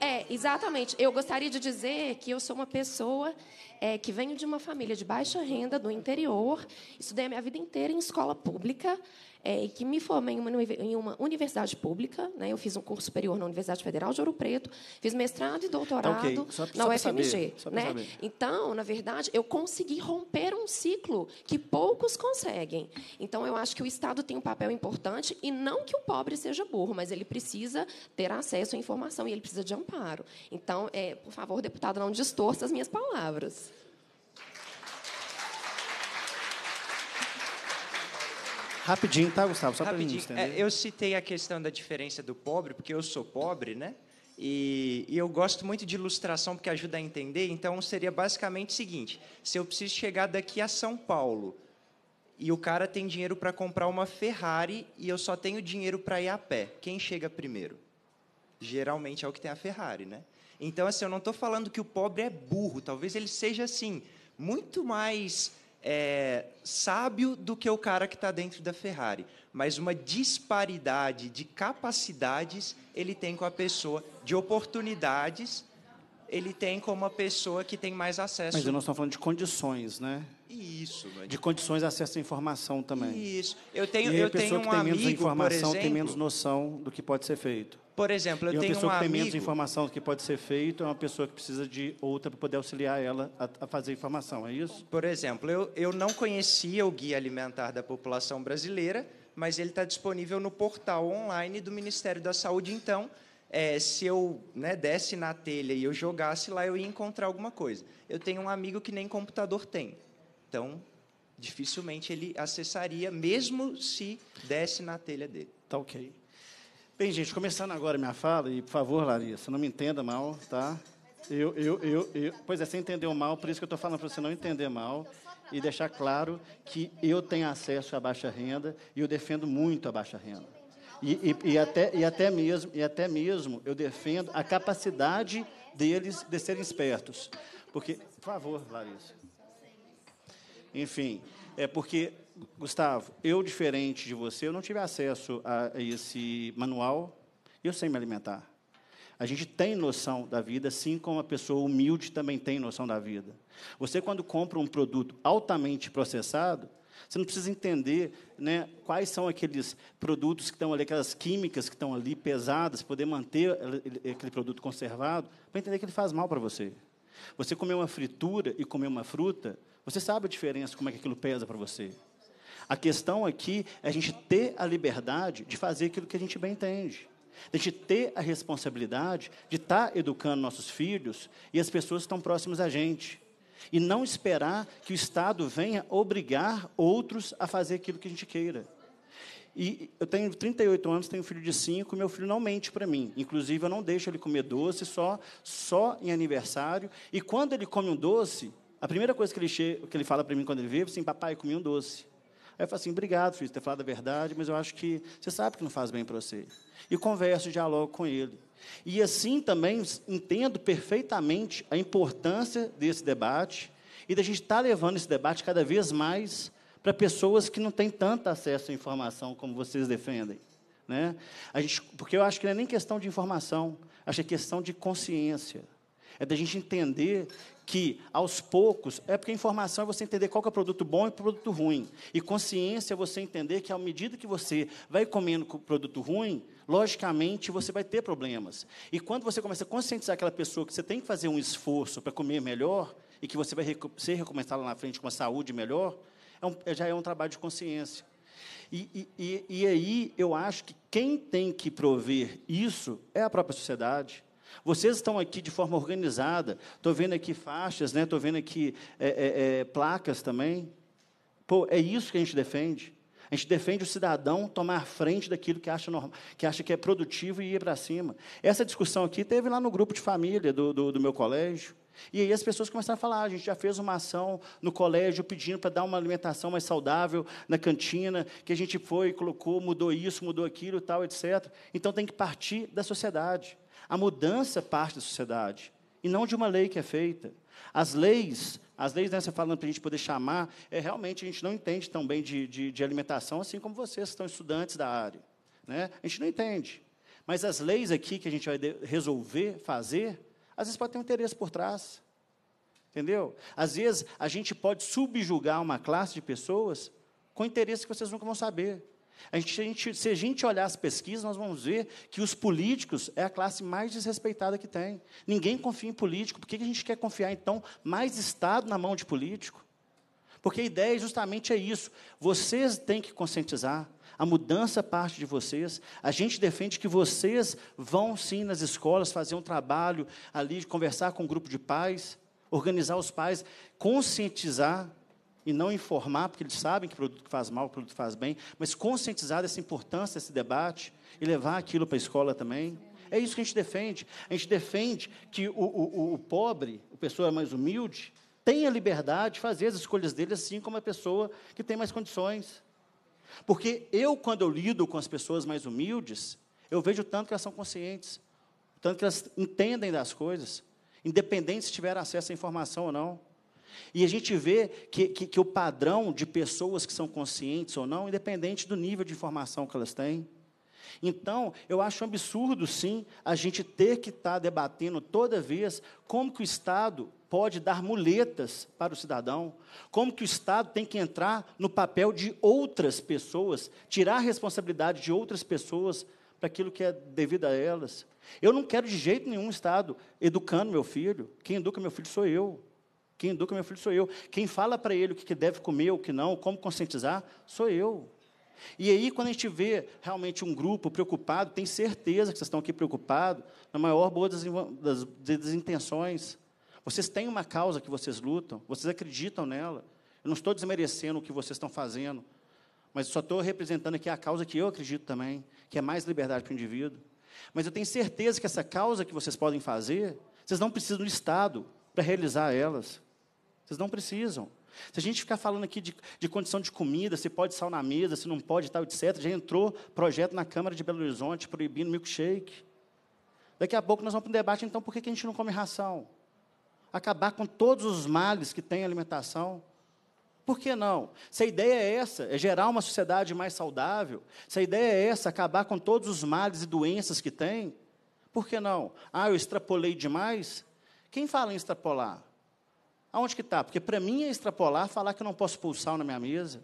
é, exatamente. Eu gostaria de dizer que eu sou uma pessoa é, que venho de uma família de baixa renda, do interior, estudei a minha vida inteira em escola pública, é, que me formei em uma, em uma, universidade pública. Né? Eu fiz um curso superior na Universidade Federal de Ouro Preto, fiz mestrado e doutorado okay. só, na só UFMG. Saber, só né? Saber. Então, na verdade, eu consegui romper um ciclo que poucos conseguem. Então, eu acho que o Estado tem um papel importante, e não que o pobre seja burro, mas ele precisa ter acesso à informação e ele precisa de amparo. Então, é, por favor, deputado, não distorça as minhas palavras. Rapidinho, tá, Gustavo? Só Rapidinho. Pra é, eu citei a questão da diferença do pobre, porque eu sou pobre, né? E, e, eu gosto muito de ilustração porque ajuda a entender. Então seria basicamente o seguinte: se eu preciso chegar daqui a São Paulo e o cara tem dinheiro para comprar uma Ferrari e eu só tenho dinheiro para ir a pé, quem chega primeiro? Geralmente é o que tem a Ferrari, né? Então assim, eu não estou falando que o pobre é burro. Talvez ele seja assim muito mais é, sábio do que o cara que está dentro da Ferrari, mas uma disparidade de capacidades ele tem com a pessoa, de oportunidades ele tem com uma pessoa que tem mais acesso. Mas nós estamos falando de condições, né? Isso, de condições de acesso à informação também. Isso. Eu tenho, e eu tenho um tem amigo, menos informação exemplo, tem menos noção do que pode ser feito. Por exemplo, eu e uma pessoa que tem menos informação do que pode ser feito é uma pessoa que precisa de outra para poder auxiliar ela a, a fazer informação, é isso? Por exemplo, eu, eu não conhecia o Guia Alimentar da População Brasileira, mas ele está disponível no portal online do Ministério da Saúde. Então, é, se eu né, desse na telha e eu jogasse lá, eu ia encontrar alguma coisa. Eu tenho um amigo que nem computador tem. Então, dificilmente ele acessaria, mesmo se desse na telha dele. Tá ok. Bem, gente, começando agora minha fala, e por favor, Larissa, não me entenda mal, tá? Eu, eu, eu, eu pois é, você entendeu mal, por isso que eu estou falando para você não entender mal e deixar claro que eu tenho acesso à baixa renda e eu defendo muito a baixa renda. E, e, e até, e, até mesmo, e até mesmo eu defendo a capacidade deles de serem espertos. Porque, por favor, Larissa. Enfim, é porque, Gustavo, eu, diferente de você, eu não tive acesso a esse manual e eu sei me alimentar. A gente tem noção da vida, assim como a pessoa humilde também tem noção da vida. Você, quando compra um produto altamente processado, você não precisa entender né, quais são aqueles produtos que estão ali, aquelas químicas que estão ali pesadas, poder manter aquele produto conservado, para entender que ele faz mal para você. Você comer uma fritura e comer uma fruta, você sabe a diferença, como é que aquilo pesa para você. A questão aqui é a gente ter a liberdade de fazer aquilo que a gente bem entende. De a gente ter a responsabilidade de estar tá educando nossos filhos e as pessoas que estão próximas a gente. E não esperar que o Estado venha obrigar outros a fazer aquilo que a gente queira. E eu tenho 38 anos, tenho um filho de 5, meu filho não mente para mim. Inclusive, eu não deixo ele comer doce só, só em aniversário. E quando ele come um doce, a primeira coisa que ele, che... que ele fala para mim quando ele veio, assim, papai, comi um doce. Aí eu falo assim, obrigado, filho, por ter falado a verdade, mas eu acho que você sabe que não faz bem para você. E converso, dialogo com ele. E assim também entendo perfeitamente a importância desse debate e da gente estar tá levando esse debate cada vez mais para pessoas que não têm tanto acesso à informação como vocês defendem. Né? A gente, porque eu acho que não é nem questão de informação, acho que é questão de consciência. É da gente entender que aos poucos, é porque informação é você entender qual é o produto bom e o produto ruim. E consciência é você entender que, à medida que você vai comendo com o produto ruim, logicamente você vai ter problemas. E quando você começa a conscientizar aquela pessoa que você tem que fazer um esforço para comer melhor e que você vai ser recomeçado lá na frente com uma saúde melhor, é um, é, já é um trabalho de consciência. E, e, e aí eu acho que quem tem que prover isso é a própria sociedade vocês estão aqui de forma organizada. Estou vendo aqui faixas, né? Estou vendo aqui é, é, é, placas também. Pô, é isso que a gente defende. A gente defende o cidadão tomar frente daquilo que acha, normal, que, acha que é produtivo e ir para cima. Essa discussão aqui teve lá no grupo de família do, do, do meu colégio. E aí as pessoas começaram a falar: ah, a gente já fez uma ação no colégio pedindo para dar uma alimentação mais saudável na cantina, que a gente foi, colocou, mudou isso, mudou aquilo, tal, etc. Então tem que partir da sociedade. A mudança parte da sociedade e não de uma lei que é feita. As leis, as leis, nessa né, você falando para a gente poder chamar, é, realmente a gente não entende tão bem de, de, de alimentação, assim como vocês que estão estudantes da área. Né? A gente não entende. Mas as leis aqui que a gente vai resolver fazer, às vezes pode ter um interesse por trás. Entendeu? Às vezes a gente pode subjugar uma classe de pessoas com interesse que vocês nunca vão saber. A gente, se a gente olhar as pesquisas, nós vamos ver que os políticos é a classe mais desrespeitada que tem. Ninguém confia em político. Por que a gente quer confiar, então, mais Estado na mão de político? Porque a ideia é justamente é isso. Vocês têm que conscientizar. A mudança parte de vocês. A gente defende que vocês vão, sim, nas escolas, fazer um trabalho ali, conversar com um grupo de pais, organizar os pais, conscientizar e não informar, porque eles sabem que produto faz mal, produto faz bem, mas conscientizar dessa importância desse debate e levar aquilo para a escola também. É isso que a gente defende. A gente defende que o, o, o pobre, a pessoa mais humilde, tenha liberdade de fazer as escolhas dele, assim como a pessoa que tem mais condições. Porque eu, quando eu lido com as pessoas mais humildes, eu vejo o tanto que elas são conscientes, o tanto que elas entendem das coisas, independente se tiver acesso à informação ou não. E a gente vê que, que, que, o padrão de pessoas que são conscientes ou não, independente do nível de informação que elas têm. Então, eu acho um absurdo, sim, a gente ter que estar tá debatendo toda vez como que o Estado pode dar muletas para o cidadão, como que o Estado tem que entrar no papel de outras pessoas, tirar a responsabilidade de outras pessoas para aquilo que é devido a elas. Eu não quero de jeito nenhum Estado educando meu filho. Quem educa meu filho sou eu. Quem educa meu filho sou eu. Quem fala para ele o que deve comer, o que não, como conscientizar, sou eu. E aí, quando a gente vê realmente um grupo preocupado, tem certeza que vocês estão aqui preocupados, na maior boa das, das, das intenções. Vocês têm uma causa que vocês lutam, vocês acreditam nela. Eu não estou desmerecendo o que vocês estão fazendo, mas só estou representando aqui é a causa que eu acredito também, que é mais liberdade para o indivíduo. Mas eu tenho certeza que essa causa que vocês podem fazer, vocês não precisam do Estado para realizar elas. Vocês não precisam. Se a gente ficar falando aqui de, de condição de comida, se pode sal na mesa, se não pode tal, etc., já entrou projeto na Câmara de Belo Horizonte proibindo milkshake. Daqui a pouco nós vamos para um debate, então, por que, que a gente não come ração? Acabar com todos os males que tem a alimentação. Por que não? Se a ideia é essa, é gerar uma sociedade mais saudável, se a ideia é essa, acabar com todos os males e doenças que tem, por que não? Ah, eu extrapolei demais? Quem fala em extrapolar? Aonde que está? Porque para mim é extrapolar falar que eu não posso pulsar na minha mesa.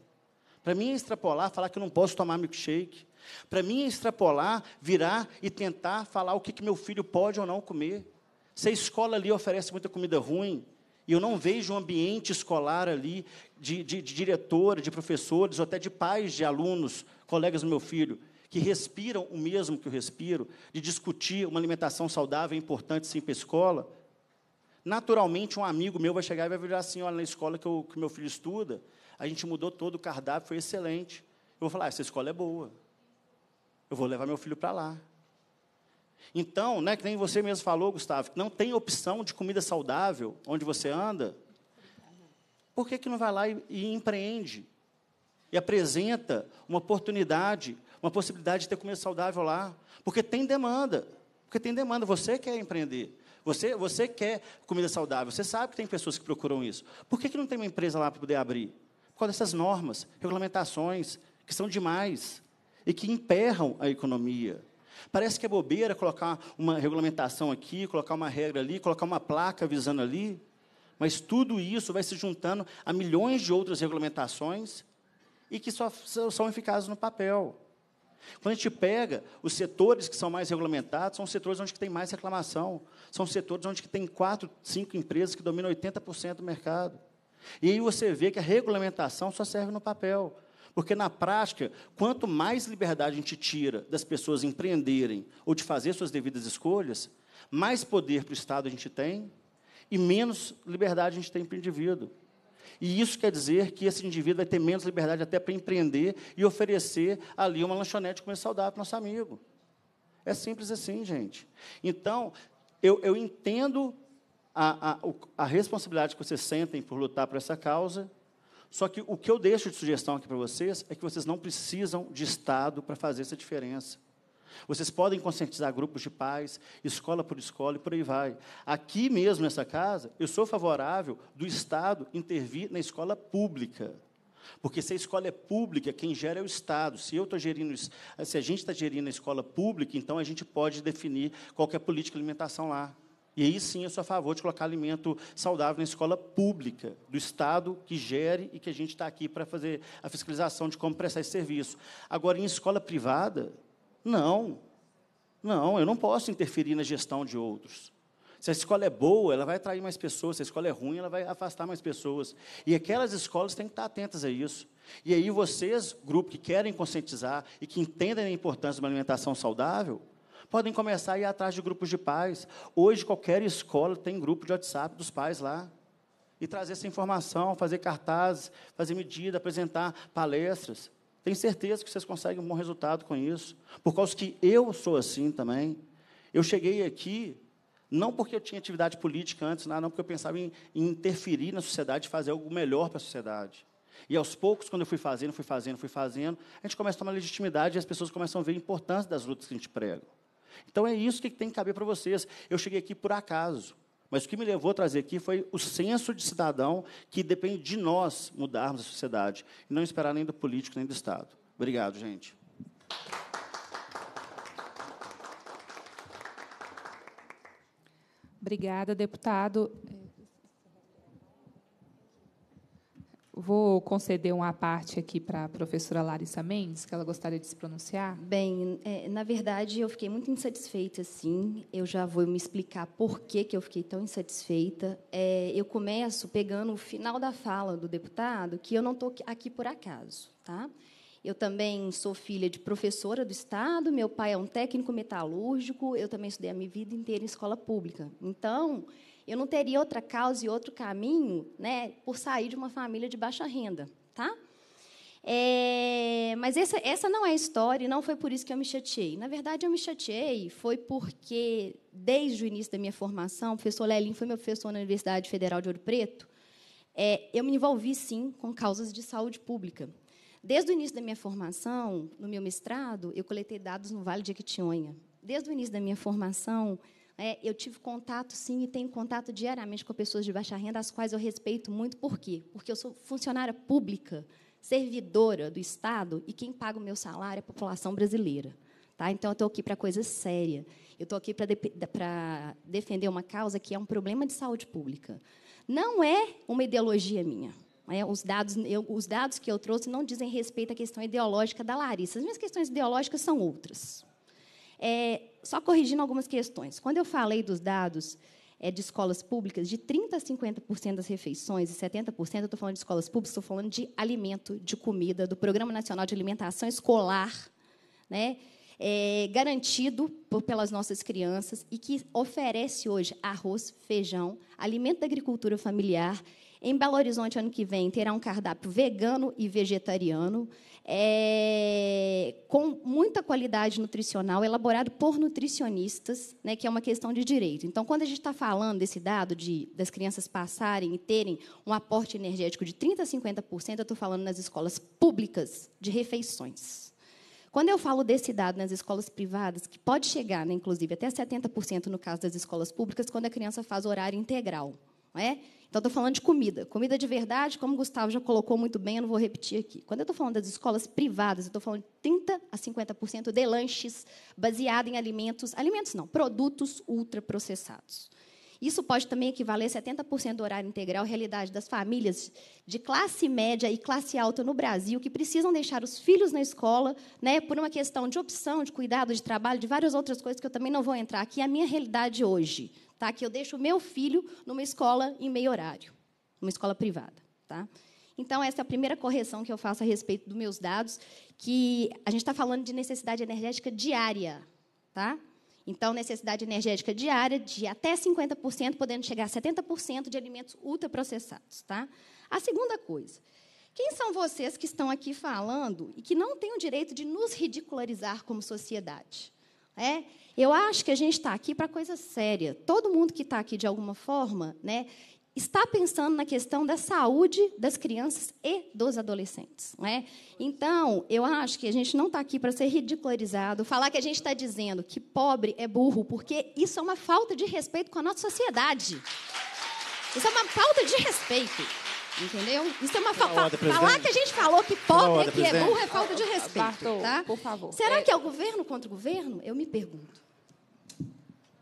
Para mim é extrapolar falar que eu não posso tomar milkshake. Para mim é extrapolar virar e tentar falar o que, que meu filho pode ou não comer. Se a escola ali oferece muita comida ruim, e eu não vejo um ambiente escolar ali de, de, de de professores, ou até de pais de alunos, colegas do meu filho, que respiram o mesmo que eu respiro, de discutir uma alimentação saudável e é importante sim para a escola, Naturalmente, um amigo meu vai chegar e vai virar assim: olha, na escola que, eu, que meu filho estuda, a gente mudou todo o cardápio, foi excelente. Eu vou falar: ah, essa escola é boa. Eu vou levar meu filho para lá. Então, né, que nem você mesmo falou, Gustavo, que não tem opção de comida saudável onde você anda. Por que, que não vai lá e, e empreende? E apresenta uma oportunidade, uma possibilidade de ter comida saudável lá? Porque tem demanda. Porque tem demanda, você quer empreender. Você, você quer comida saudável, você sabe que tem pessoas que procuram isso. Por que, que não tem uma empresa lá para poder abrir? Por causa dessas normas, regulamentações, que são demais e que emperram a economia. Parece que é bobeira colocar uma regulamentação aqui, colocar uma regra ali, colocar uma placa avisando ali, mas tudo isso vai se juntando a milhões de outras regulamentações e que só são eficazes no papel. Quando a gente pega os setores que são mais regulamentados, são os setores onde tem mais reclamação, são os setores onde tem quatro, cinco empresas que dominam 80% do mercado. E aí você vê que a regulamentação só serve no papel. Porque, na prática, quanto mais liberdade a gente tira das pessoas empreenderem ou de fazer suas devidas escolhas, mais poder para o Estado a gente tem e menos liberdade a gente tem para o indivíduo. E isso quer dizer que esse indivíduo vai ter menos liberdade até para empreender e oferecer ali uma lanchonete comer saudável para nosso amigo. É simples assim, gente. Então, eu, eu entendo a, a, a responsabilidade que vocês sentem por lutar por essa causa, só que o que eu deixo de sugestão aqui para vocês é que vocês não precisam de Estado para fazer essa diferença. Vocês podem conscientizar grupos de pais, escola por escola e por aí vai. Aqui mesmo, nessa casa, eu sou favorável do Estado intervir na escola pública. Porque se a escola é pública, quem gera é o Estado. Se eu estou gerindo, se a gente está gerindo a escola pública, então a gente pode definir qual é a política de alimentação lá. E aí sim eu sou a favor de colocar alimento saudável na escola pública, do Estado que gere e que a gente está aqui para fazer a fiscalização de como prestar esse serviço. Agora, em escola privada, não, não, eu não posso interferir na gestão de outros. Se a escola é boa, ela vai atrair mais pessoas. Se a escola é ruim, ela vai afastar mais pessoas. E aquelas escolas têm que estar atentas a isso. E aí vocês, grupo que querem conscientizar e que entendem a importância de uma alimentação saudável, podem começar a ir atrás de grupos de pais. Hoje qualquer escola tem grupo de WhatsApp dos pais lá. E trazer essa informação, fazer cartazes, fazer medida, apresentar palestras. Tenho certeza que vocês conseguem um bom resultado com isso, por causa que eu sou assim também. Eu cheguei aqui não porque eu tinha atividade política antes, não, não porque eu pensava em, em interferir na sociedade fazer algo melhor para a sociedade. E aos poucos, quando eu fui fazendo, fui fazendo, fui fazendo, a gente começa a tomar legitimidade e as pessoas começam a ver a importância das lutas que a gente prega. Então é isso que tem que caber para vocês. Eu cheguei aqui por acaso. Mas o que me levou a trazer aqui foi o senso de cidadão que depende de nós mudarmos a sociedade, e não esperar nem do político, nem do Estado. Obrigado, gente. Obrigada, deputado. Vou conceder uma parte aqui para a professora Larissa Mendes, que ela gostaria de se pronunciar. Bem, é, na verdade, eu fiquei muito insatisfeita, sim. Eu já vou me explicar por que, que eu fiquei tão insatisfeita. É, eu começo pegando o final da fala do deputado, que eu não estou aqui por acaso. Tá? Eu também sou filha de professora do Estado, meu pai é um técnico metalúrgico, eu também estudei a minha vida inteira em escola pública. Então, eu não teria outra causa e outro caminho né, por sair de uma família de baixa renda. Tá? É, mas essa, essa não é a história e não foi por isso que eu me chateei. Na verdade, eu me chateei foi porque, desde o início da minha formação, o professor Lelin foi meu professor na Universidade Federal de Ouro Preto, é, eu me envolvi, sim, com causas de saúde pública. Desde o início da minha formação, no meu mestrado, eu coletei dados no Vale de Equitinhonha. Desde o início da minha formação, é, eu tive contato, sim, e tenho contato diariamente com pessoas de baixa renda, as quais eu respeito muito. Por quê? Porque eu sou funcionária pública, servidora do Estado, e quem paga o meu salário é a população brasileira. Tá? Então, eu estou aqui para coisa séria. Eu estou aqui para de, defender uma causa que é um problema de saúde pública. Não é uma ideologia minha. É, os, dados, eu, os dados que eu trouxe não dizem respeito à questão ideológica da Larissa. As minhas questões ideológicas são outras. É, só corrigindo algumas questões. Quando eu falei dos dados é, de escolas públicas, de 30% a 50% das refeições e 70%, eu estou falando de escolas públicas, estou falando de alimento, de comida, do Programa Nacional de Alimentação Escolar, né, é, garantido por, pelas nossas crianças e que oferece hoje arroz, feijão, alimento da agricultura familiar em Belo Horizonte, ano que vem, terá um cardápio vegano e vegetariano, é, com muita qualidade nutricional, elaborado por nutricionistas, né, que é uma questão de direito. Então, quando a gente está falando desse dado de, das crianças passarem e terem um aporte energético de 30% a 50%, eu estou falando nas escolas públicas de refeições. Quando eu falo desse dado nas escolas privadas, que pode chegar, né, inclusive, até 70% no caso das escolas públicas, quando a criança faz horário integral. Não é? Então, estou falando de comida. Comida de verdade, como o Gustavo já colocou muito bem, eu não vou repetir aqui. Quando eu estou falando das escolas privadas, eu estou falando de 30% a 50% de lanches baseados em alimentos, alimentos não, produtos ultraprocessados. Isso pode também equivaler a 70% do horário integral, realidade das famílias de classe média e classe alta no Brasil, que precisam deixar os filhos na escola, né, por uma questão de opção, de cuidado, de trabalho, de várias outras coisas que eu também não vou entrar aqui, é a minha realidade hoje tá? Que eu deixo o meu filho numa escola em meio horário, numa escola privada, tá? Então, essa é a primeira correção que eu faço a respeito dos meus dados, que a gente está falando de necessidade energética diária, tá? Então, necessidade energética diária de até 50%, podendo chegar a 70% de alimentos ultraprocessados, tá? A segunda coisa, quem são vocês que estão aqui falando e que não têm o direito de nos ridicularizar como sociedade? É? Eu acho que a gente está aqui para coisa séria. Todo mundo que está aqui, de alguma forma, né, está pensando na questão da saúde das crianças e dos adolescentes. Né? Então, eu acho que a gente não está aqui para ser ridicularizado, falar que a gente está dizendo que pobre é burro, porque isso é uma falta de respeito com a nossa sociedade. Isso é uma falta de respeito. Entendeu? Isso é uma falta. Tá falar que a gente falou que tá pobre é que é burro é falta de respeito. Bartô, tá? por favor. Será é... que é o governo contra o governo? Eu me pergunto.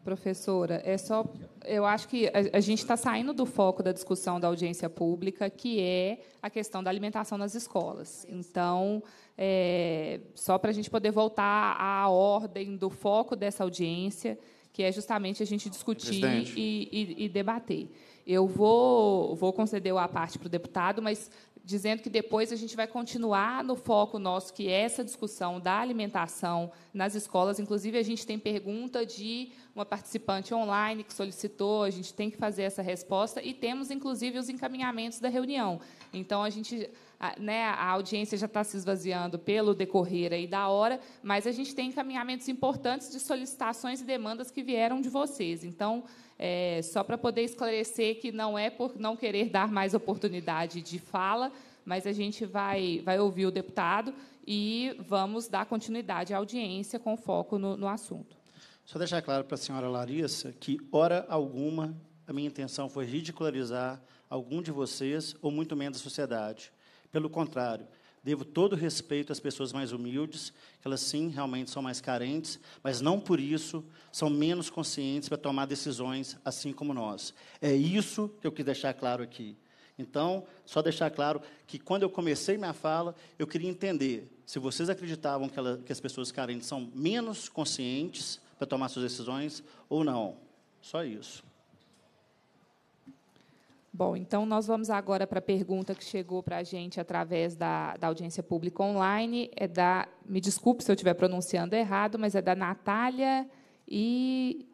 Professora, é só, eu acho que a, a gente está saindo do foco da discussão da audiência pública, que é a questão da alimentação nas escolas. Então, é, só para a gente poder voltar à ordem do foco dessa audiência, que é justamente a gente discutir e, e, e, debater. Eu vou, vou conceder a parte para o deputado, mas dizendo que depois a gente vai continuar no foco nosso, que é essa discussão da alimentação nas escolas. Inclusive, a gente tem pergunta de uma participante online que solicitou, a gente tem que fazer essa resposta e temos, inclusive, os encaminhamentos da reunião. Então, a gente. A, né, a audiência já está se esvaziando pelo decorrer aí da hora, mas a gente tem encaminhamentos importantes de solicitações e demandas que vieram de vocês. Então, é, só para poder esclarecer que não é por não querer dar mais oportunidade de fala, mas a gente vai, vai ouvir o deputado e vamos dar continuidade à audiência com foco no, no assunto. Só deixar claro para a senhora Larissa que, hora alguma, a minha intenção foi ridicularizar algum de vocês, ou muito menos a sociedade. Pelo contrário, Devo todo respeito às pessoas mais humildes, que elas sim, realmente são mais carentes, mas não por isso são menos conscientes para tomar decisões assim como nós. É isso que eu quis deixar claro aqui. Então, só deixar claro que quando eu comecei minha fala, eu queria entender se vocês acreditavam que, ela, que as pessoas carentes são menos conscientes para tomar suas decisões ou não. Só isso. Bom, então nós vamos agora para a pergunta que chegou para a gente através da, da audiência pública online. É da, me desculpe se eu estiver pronunciando errado, mas é da Natália e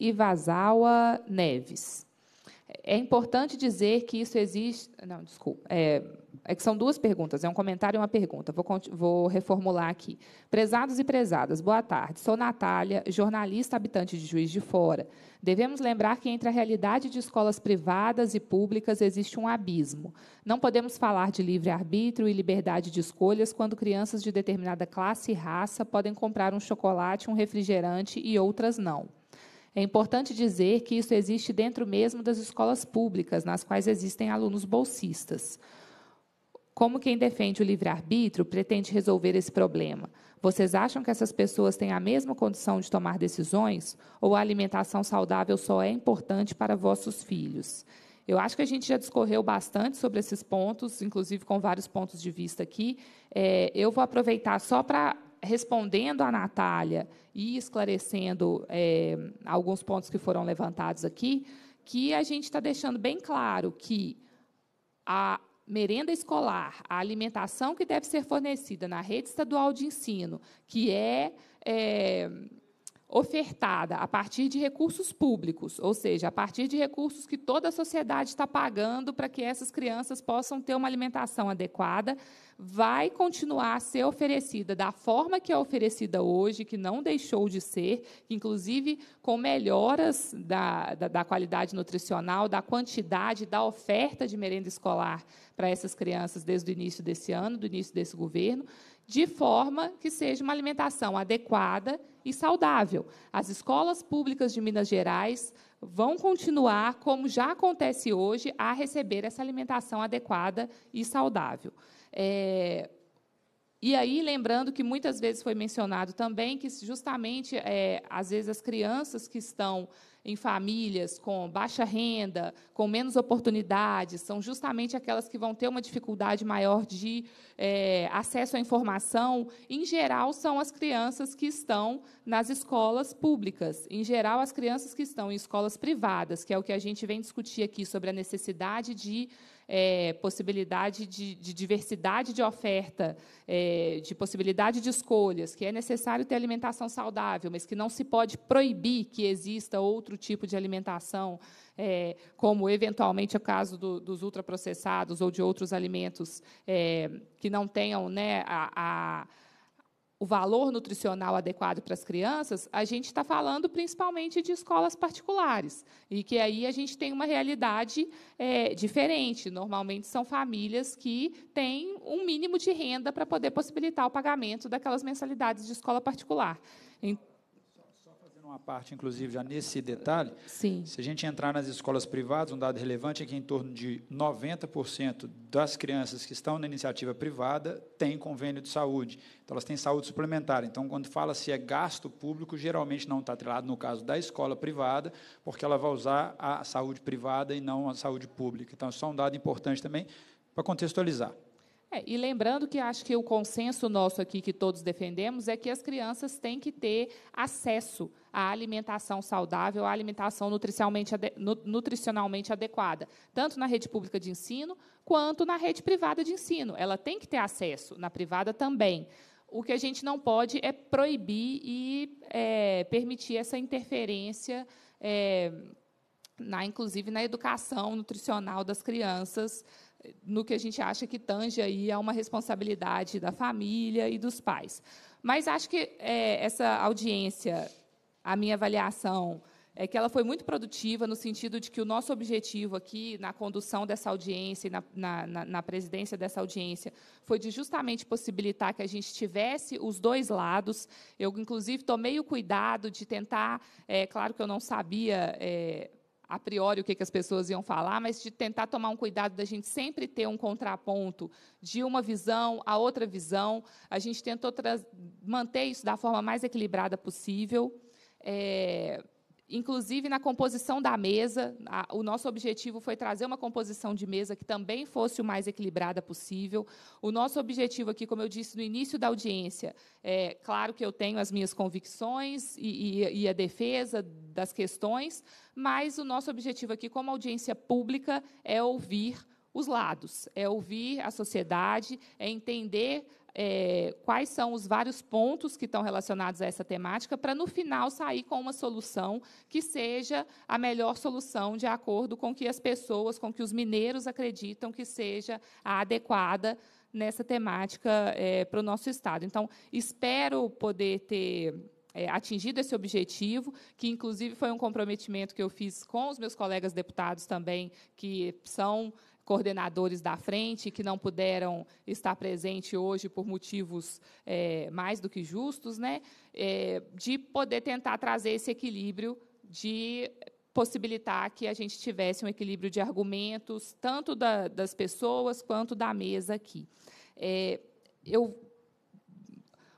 Ivazawa Neves. É importante dizer que isso existe. Não, desculpa. É, é que são duas perguntas, é um comentário e uma pergunta. Vou, vou reformular aqui. Prezados e prezadas, boa tarde. Sou Natália, jornalista habitante de Juiz de Fora. Devemos lembrar que entre a realidade de escolas privadas e públicas existe um abismo. Não podemos falar de livre-arbítrio e liberdade de escolhas quando crianças de determinada classe e raça podem comprar um chocolate, um refrigerante e outras não. É importante dizer que isso existe dentro mesmo das escolas públicas, nas quais existem alunos bolsistas. Como quem defende o livre-arbítrio pretende resolver esse problema? Vocês acham que essas pessoas têm a mesma condição de tomar decisões? Ou a alimentação saudável só é importante para vossos filhos? Eu acho que a gente já discorreu bastante sobre esses pontos, inclusive com vários pontos de vista aqui. É, eu vou aproveitar só para respondendo a Natália e esclarecendo é, alguns pontos que foram levantados aqui, que a gente está deixando bem claro que a merenda escolar, a alimentação que deve ser fornecida na rede estadual de ensino, que é, é ofertada a partir de recursos públicos, ou seja, a partir de recursos que toda a sociedade está pagando para que essas crianças possam ter uma alimentação adequada, vai continuar a ser oferecida da forma que é oferecida hoje, que não deixou de ser, inclusive com melhoras da, da, da qualidade nutricional, da quantidade, da oferta de merenda escolar para essas crianças desde o início desse ano, do início desse governo, de forma que seja uma alimentação adequada e saudável. As escolas públicas de Minas Gerais vão continuar, como já acontece hoje, a receber essa alimentação adequada e saudável. É, e aí, lembrando que muitas vezes foi mencionado também que justamente, é, às vezes, as crianças que estão em famílias com baixa renda, com menos oportunidades, são justamente aquelas que vão ter uma dificuldade maior de é, acesso à informação. Em geral, são as crianças que estão nas escolas públicas. Em geral, as crianças que estão em escolas privadas, que é o que a gente vem discutir aqui sobre a necessidade de é, possibilidade de, de, diversidade de oferta, é, de possibilidade de escolhas, que é necessário ter alimentação saudável, mas que não se pode proibir que exista outro tipo de alimentação, é, como eventualmente é o caso do, dos ultraprocessados ou de outros alimentos é, que não tenham né, a, a o valor nutricional adequado para as crianças, a gente está falando principalmente de escolas particulares. E que aí a gente tem uma realidade é, diferente. Normalmente são famílias que têm um mínimo de renda para poder possibilitar o pagamento daquelas mensalidades de escola particular. Então, uma parte, inclusive, já nesse detalhe. Sim. Se a gente entrar nas escolas privadas, um dado relevante é que em torno de 90% das crianças que estão na iniciativa privada têm convênio de saúde. Então, elas têm saúde suplementar. Então, quando fala se é gasto público, geralmente não está atrelado, no caso da escola privada, porque ela vai usar a saúde privada e não a saúde pública. Então, é só um dado importante também para contextualizar. É, e lembrando que acho que o consenso nosso aqui que todos defendemos é que as crianças têm que ter acesso à alimentação saudável, à alimentação nutricionalmente, ade nutricionalmente adequada, tanto na rede pública de ensino quanto na rede privada de ensino. Ela tem que ter acesso, na privada também. O que a gente não pode é proibir e é, permitir essa interferência. É, na, inclusive na educação nutricional das crianças, no que a gente acha que tange aí a uma responsabilidade da família e dos pais. Mas acho que é, essa audiência, a minha avaliação, é que ela foi muito produtiva no sentido de que o nosso objetivo aqui, na condução dessa audiência e na, na, na presidência dessa audiência, foi de justamente possibilitar que a gente tivesse os dois lados. Eu, inclusive, tomei o cuidado de tentar, é claro que eu não sabia. É, a priori o que, que as pessoas iam falar, mas de tentar tomar um cuidado da gente sempre ter um contraponto de uma visão a outra visão. A gente tentou manter isso da forma mais equilibrada possível. É, Inclusive, na composição da mesa, a, o nosso objetivo foi trazer uma composição de mesa que também fosse o mais equilibrada possível. O nosso objetivo aqui, como eu disse no início da audiência, é claro que eu tenho as minhas convicções e, e, e a defesa das questões, mas o nosso objetivo aqui, como audiência pública, é ouvir os lados, é ouvir a sociedade, é entender é, quais são os vários pontos que estão relacionados a essa temática, para no final sair com uma solução que seja a melhor solução de acordo com que as pessoas, com que os mineiros acreditam que seja a adequada nessa temática é, para o nosso estado. Então, espero poder ter é, atingido esse objetivo, que inclusive foi um comprometimento que eu fiz com os meus colegas deputados também, que são coordenadores da frente que não puderam estar presentes hoje por motivos é, mais do que justos, né, é, de poder tentar trazer esse equilíbrio de possibilitar que a gente tivesse um equilíbrio de argumentos, tanto da, das pessoas quanto da mesa aqui. É, eu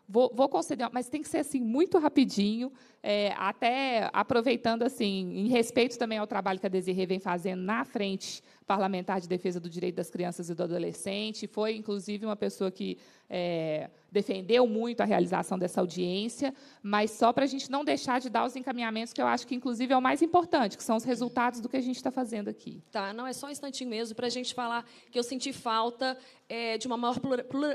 vou, vou conceder, mas tem que ser assim muito rapidinho, é, até aproveitando assim, em respeito também ao trabalho que a Desirê vem fazendo na frente parlamentar de defesa do direito das crianças e do adolescente, foi inclusive uma pessoa que é, defendeu muito a realização dessa audiência, mas só para a gente não deixar de dar os encaminhamentos que eu acho que inclusive é o mais importante, que são os resultados do que a gente está fazendo aqui. Tá, não é só um instantinho mesmo para a gente falar que eu senti falta é, de uma maior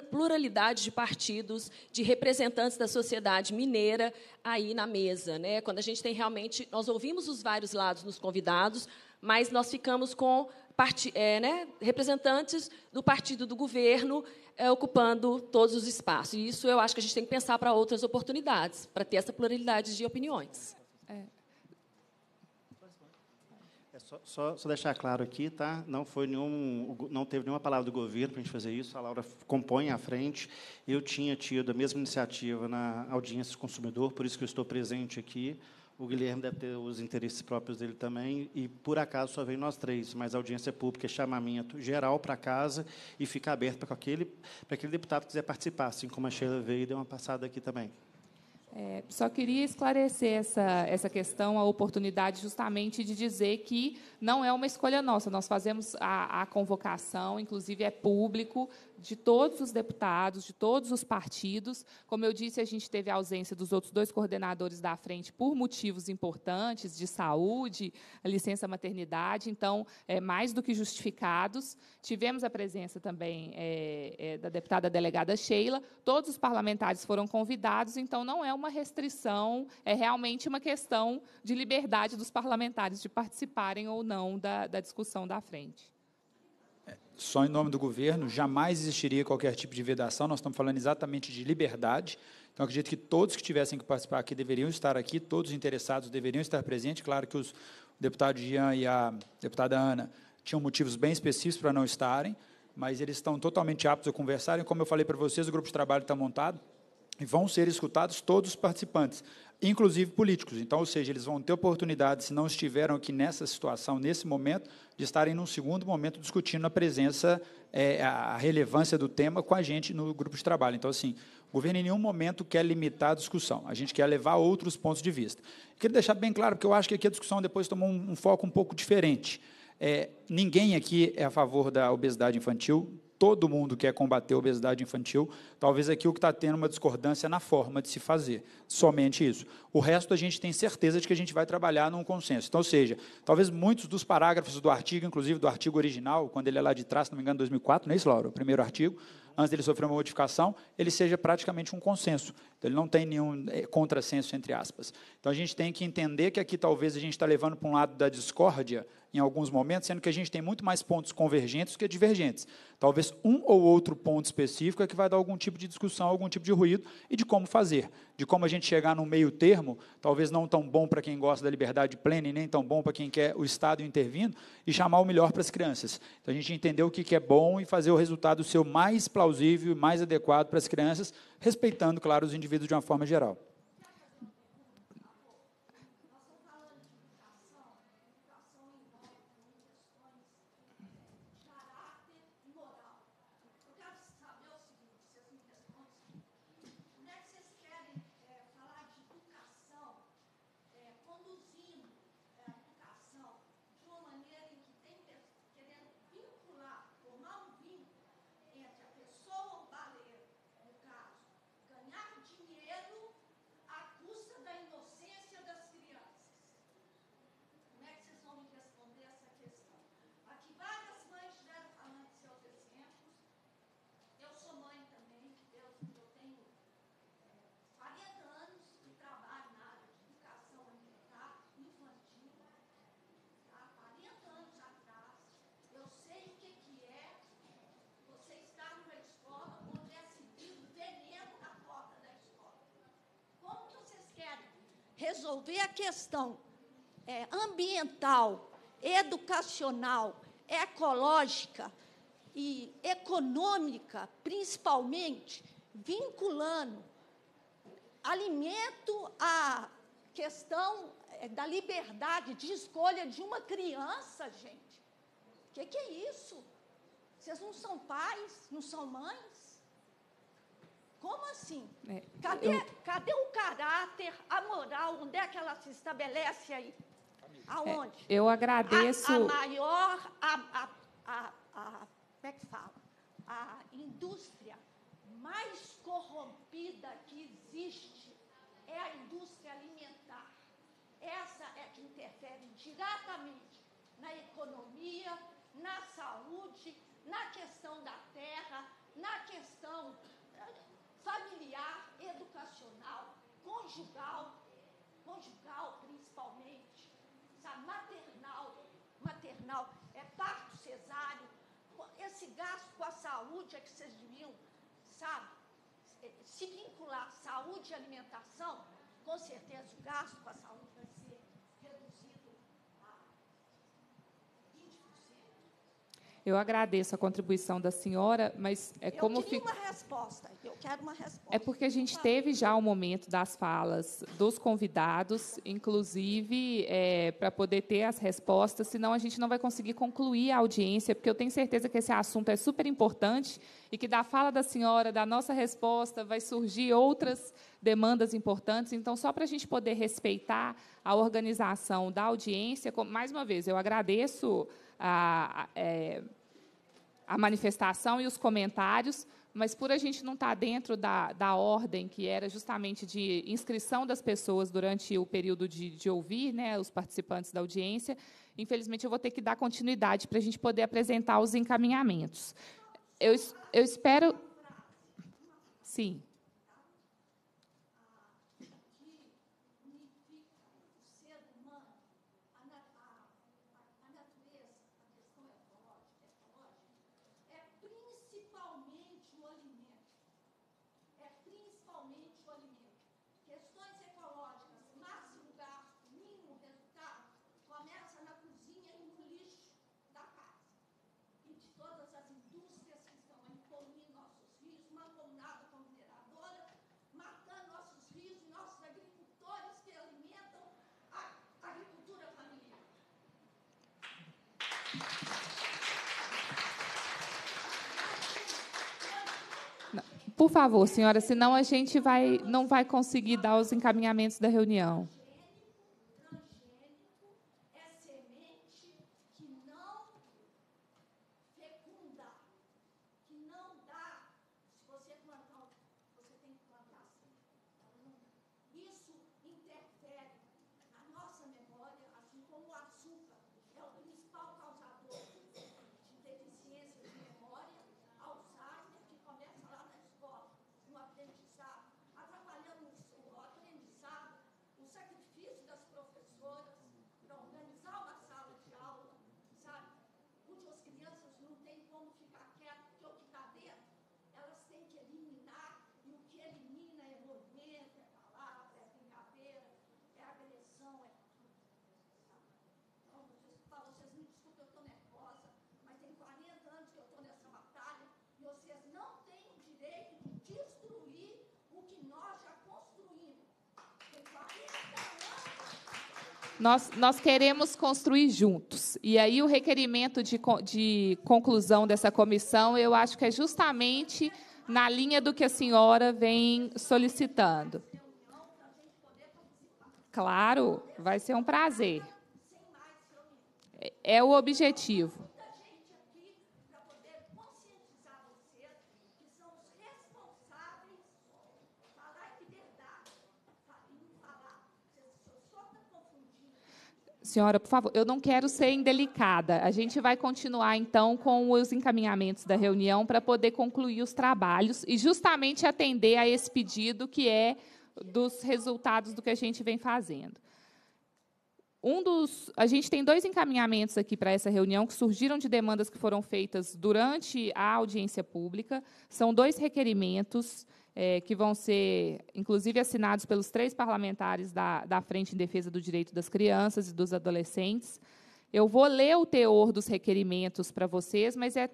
pluralidade de partidos, de representantes da sociedade mineira aí na mesa, né? Quando a gente tem realmente, nós ouvimos os vários lados nos convidados, mas nós ficamos com é, né? representantes do partido do governo é, ocupando todos os espaços. E isso eu acho que a gente tem que pensar para outras oportunidades, para ter essa pluralidade de opiniões. É, só, só, só, deixar claro aqui, tá? Não foi nenhum, não teve nenhuma palavra do governo para a gente fazer isso. A Laura compõe à frente. Eu tinha tido a mesma iniciativa na audiência do consumidor, por isso que eu estou presente aqui. O Guilherme deve ter os interesses próprios dele também, e por acaso só vem nós três, mas a audiência pública é chamamento geral para casa e fica aberto para aquele, para aquele deputado que quiser participar, assim como a Sheila veio e deu uma passada aqui também. É, só queria esclarecer essa, essa questão, a oportunidade justamente de dizer que não é uma escolha nossa. Nós fazemos a, a convocação, inclusive é público, de todos os deputados, de todos os partidos. Como eu disse, a gente teve a ausência dos outros dois coordenadores da frente por motivos importantes de saúde, licença maternidade, então, é, mais do que justificados. Tivemos a presença também é, é, da deputada delegada Sheila. Todos os parlamentares foram convidados, então não é uma restrição, é realmente uma questão de liberdade dos parlamentares de participarem ou não da, da discussão da frente só em nome do governo, jamais existiria qualquer tipo de vedação, nós estamos falando exatamente de liberdade. Então, acredito que todos que tivessem que participar aqui deveriam estar aqui, todos os interessados deveriam estar presentes. Claro que os, o deputado Jean e a deputada Ana tinham motivos bem específicos para não estarem, mas eles estão totalmente aptos a conversarem. Como eu falei para vocês, o grupo de trabalho está montado e vão ser escutados todos os participantes inclusive políticos. Então, ou seja, eles vão ter oportunidade, se não estiveram aqui nessa situação, nesse momento, de estarem num segundo momento discutindo a presença, é, a relevância do tema com a gente no grupo de trabalho. Então, assim, o governo em nenhum momento quer limitar a discussão, a gente quer levar outros pontos de vista. Queria deixar bem claro, porque eu acho que aqui a discussão depois tomou um, um foco um pouco diferente. É, ninguém aqui é a favor da obesidade infantil, todo mundo quer combater a obesidade infantil. Talvez aqui o que está tendo uma discordância na forma de se fazer, somente isso. O resto a gente tem certeza de que a gente vai trabalhar num consenso. Então, ou seja, talvez muitos dos parágrafos do artigo, inclusive do artigo original, quando ele é lá de trás, se não me engano, 2004, não é isso, Laura? O primeiro artigo, antes dele sofrer uma modificação, ele seja praticamente um consenso. Então, ele não tem nenhum é, contrassenso, entre aspas. Então, a gente tem que entender que aqui talvez a gente está levando para um lado da discórdia em alguns momentos, sendo que a gente tem muito mais pontos convergentes que divergentes. Talvez um ou outro ponto específico é que vai dar algum tipo de discussão, algum tipo de ruído e de como fazer, de como a gente chegar num meio termo, talvez não tão bom para quem gosta da liberdade plena e nem tão bom para quem quer o Estado intervindo, e chamar o melhor para as crianças. Então a gente entender o que é bom e fazer o resultado ser o mais plausível e mais adequado para as crianças, respeitando, claro, os indivíduos de uma forma geral. resolver a questão é, ambiental, educacional, ecológica e econômica, principalmente, vinculando alimento à questão é, da liberdade de escolha de uma criança, gente. O que, que é isso? Vocês não são pais, não são mães? Como assim? É, cadê, eu... cadê o caráter, a moral? Onde é que ela se estabelece aí? Aonde? É, eu agradeço. A, a maior. A, a, como é que fala? A indústria mais corrompida que existe é a indústria alimentar. Essa é que interfere diretamente na economia, na saúde, na questão da terra, na questão familiar, educacional, conjugal, conjugal principalmente, sabe? maternal, maternal, é parto cesáreo, esse gasto com a saúde é que vocês deviam, sabe, se vincular saúde e alimentação, com certeza o gasto com a saúde vai ser reduzido a 20%. Eu agradeço a contribuição da senhora, mas é Eu como... Eu queria fica... uma resposta quero uma é resposta. É porque a gente teve já o momento das falas dos convidados, inclusive é, para poder ter as respostas, senão a gente não vai conseguir concluir a audiência, porque eu tenho certeza que esse assunto é super importante e que da fala da senhora, da nossa resposta, vai surgir outras demandas importantes. Então, só para a gente poder respeitar a organização da audiência, mais uma vez, eu agradeço a, a, é, a manifestação e os comentários mas por a gente não estar tá dentro da, da ordem, que era justamente de inscrição das pessoas durante o período de, de ouvir, né, os participantes da audiência, infelizmente eu vou ter que dar continuidade para a gente poder apresentar os encaminhamentos. Eu, eu espero. Sim. Por favor, senhora, senão a gente vai, não vai conseguir dar os encaminhamentos da reunião. Nós, nós queremos construir juntos. E aí, o requerimento de, de conclusão dessa comissão, eu acho que é justamente na linha do que a senhora vem solicitando. Claro, vai ser um prazer. É, é o objetivo. Senhora, por favor, eu não quero ser indelicada. A gente vai continuar então com os encaminhamentos da reunião para poder concluir os trabalhos e justamente atender a esse pedido que é dos resultados do que a gente vem fazendo. Um dos, a gente tem dois encaminhamentos aqui para essa reunião que surgiram de demandas que foram feitas durante a audiência pública. São dois requerimentos é, que vão ser, inclusive, assinados pelos três parlamentares da, da Frente em Defesa do Direito das Crianças e dos Adolescentes. Eu vou ler o teor dos requerimentos para vocês, mas é,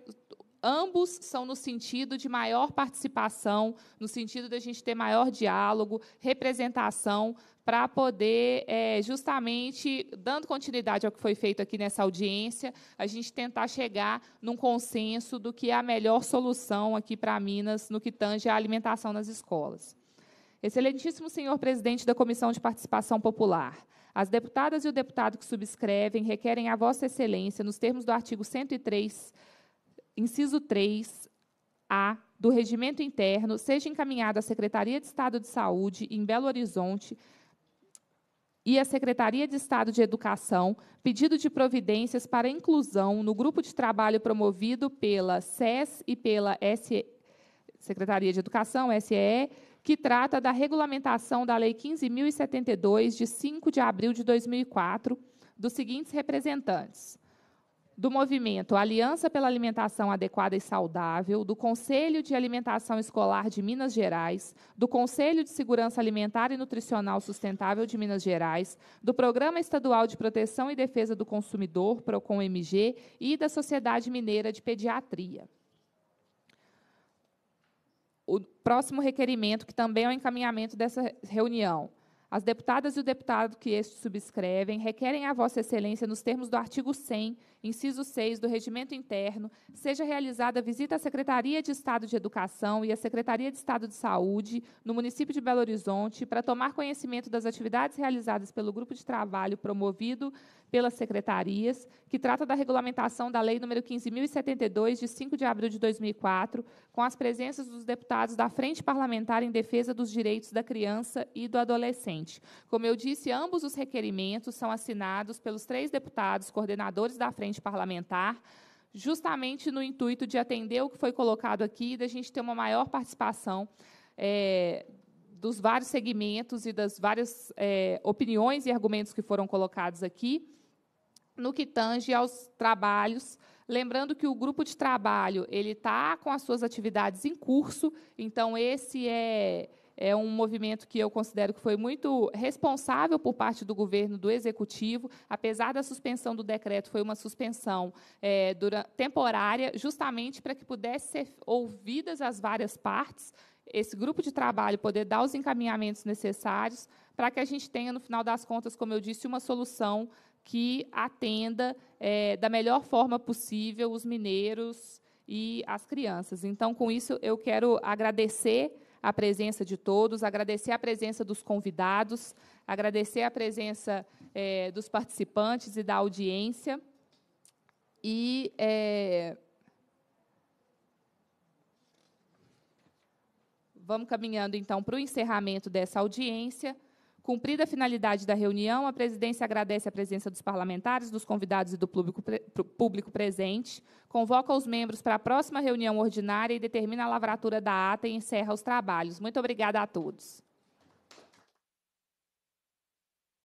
ambos são no sentido de maior participação, no sentido da gente ter maior diálogo, representação para poder, é, justamente, dando continuidade ao que foi feito aqui nessa audiência, a gente tentar chegar num consenso do que é a melhor solução aqui para Minas no que tange à alimentação nas escolas. Excelentíssimo senhor presidente da Comissão de Participação Popular, as deputadas e o deputado que subscrevem requerem a Vossa Excelência, nos termos do artigo 103, inciso 3, a do Regimento Interno seja encaminhado à Secretaria de Estado de Saúde em Belo Horizonte e a Secretaria de Estado de Educação pedido de providências para inclusão no grupo de trabalho promovido pela SES e pela SE, Secretaria de Educação, SEE, que trata da regulamentação da Lei 15.072, de 5 de abril de 2004, dos seguintes representantes: do movimento Aliança pela Alimentação Adequada e Saudável, do Conselho de Alimentação Escolar de Minas Gerais, do Conselho de Segurança Alimentar e Nutricional Sustentável de Minas Gerais, do Programa Estadual de Proteção e Defesa do Consumidor, PROCON-MG, e da Sociedade Mineira de Pediatria. O próximo requerimento, que também é o um encaminhamento dessa reunião, as deputadas e o deputado que este subscrevem requerem a Vossa Excelência, nos termos do artigo 100 inciso 6 do Regimento Interno, seja realizada visita à Secretaria de Estado de Educação e à Secretaria de Estado de Saúde, no município de Belo Horizonte, para tomar conhecimento das atividades realizadas pelo grupo de trabalho promovido pelas secretarias, que trata da regulamentação da Lei nº 15.072, de 5 de abril de 2004, com as presenças dos deputados da Frente Parlamentar em Defesa dos Direitos da Criança e do Adolescente. Como eu disse, ambos os requerimentos são assinados pelos três deputados coordenadores da Frente parlamentar, justamente no intuito de atender o que foi colocado aqui, da gente ter uma maior participação é, dos vários segmentos e das várias é, opiniões e argumentos que foram colocados aqui, no que tange aos trabalhos. Lembrando que o grupo de trabalho ele está com as suas atividades em curso, então esse é é um movimento que eu considero que foi muito responsável por parte do governo, do executivo, apesar da suspensão do decreto, foi uma suspensão é, durante, temporária, justamente para que pudesse ser ouvidas as várias partes, esse grupo de trabalho poder dar os encaminhamentos necessários para que a gente tenha, no final das contas, como eu disse, uma solução que atenda é, da melhor forma possível os mineiros e as crianças. Então, com isso, eu quero agradecer a presença de todos, agradecer a presença dos convidados, agradecer a presença é, dos participantes e da audiência. E é, vamos caminhando então para o encerramento dessa audiência. Cumprida a finalidade da reunião, a presidência agradece a presença dos parlamentares, dos convidados e do público, pre público presente, convoca os membros para a próxima reunião ordinária e determina a lavratura da ata e encerra os trabalhos. Muito obrigada a todos.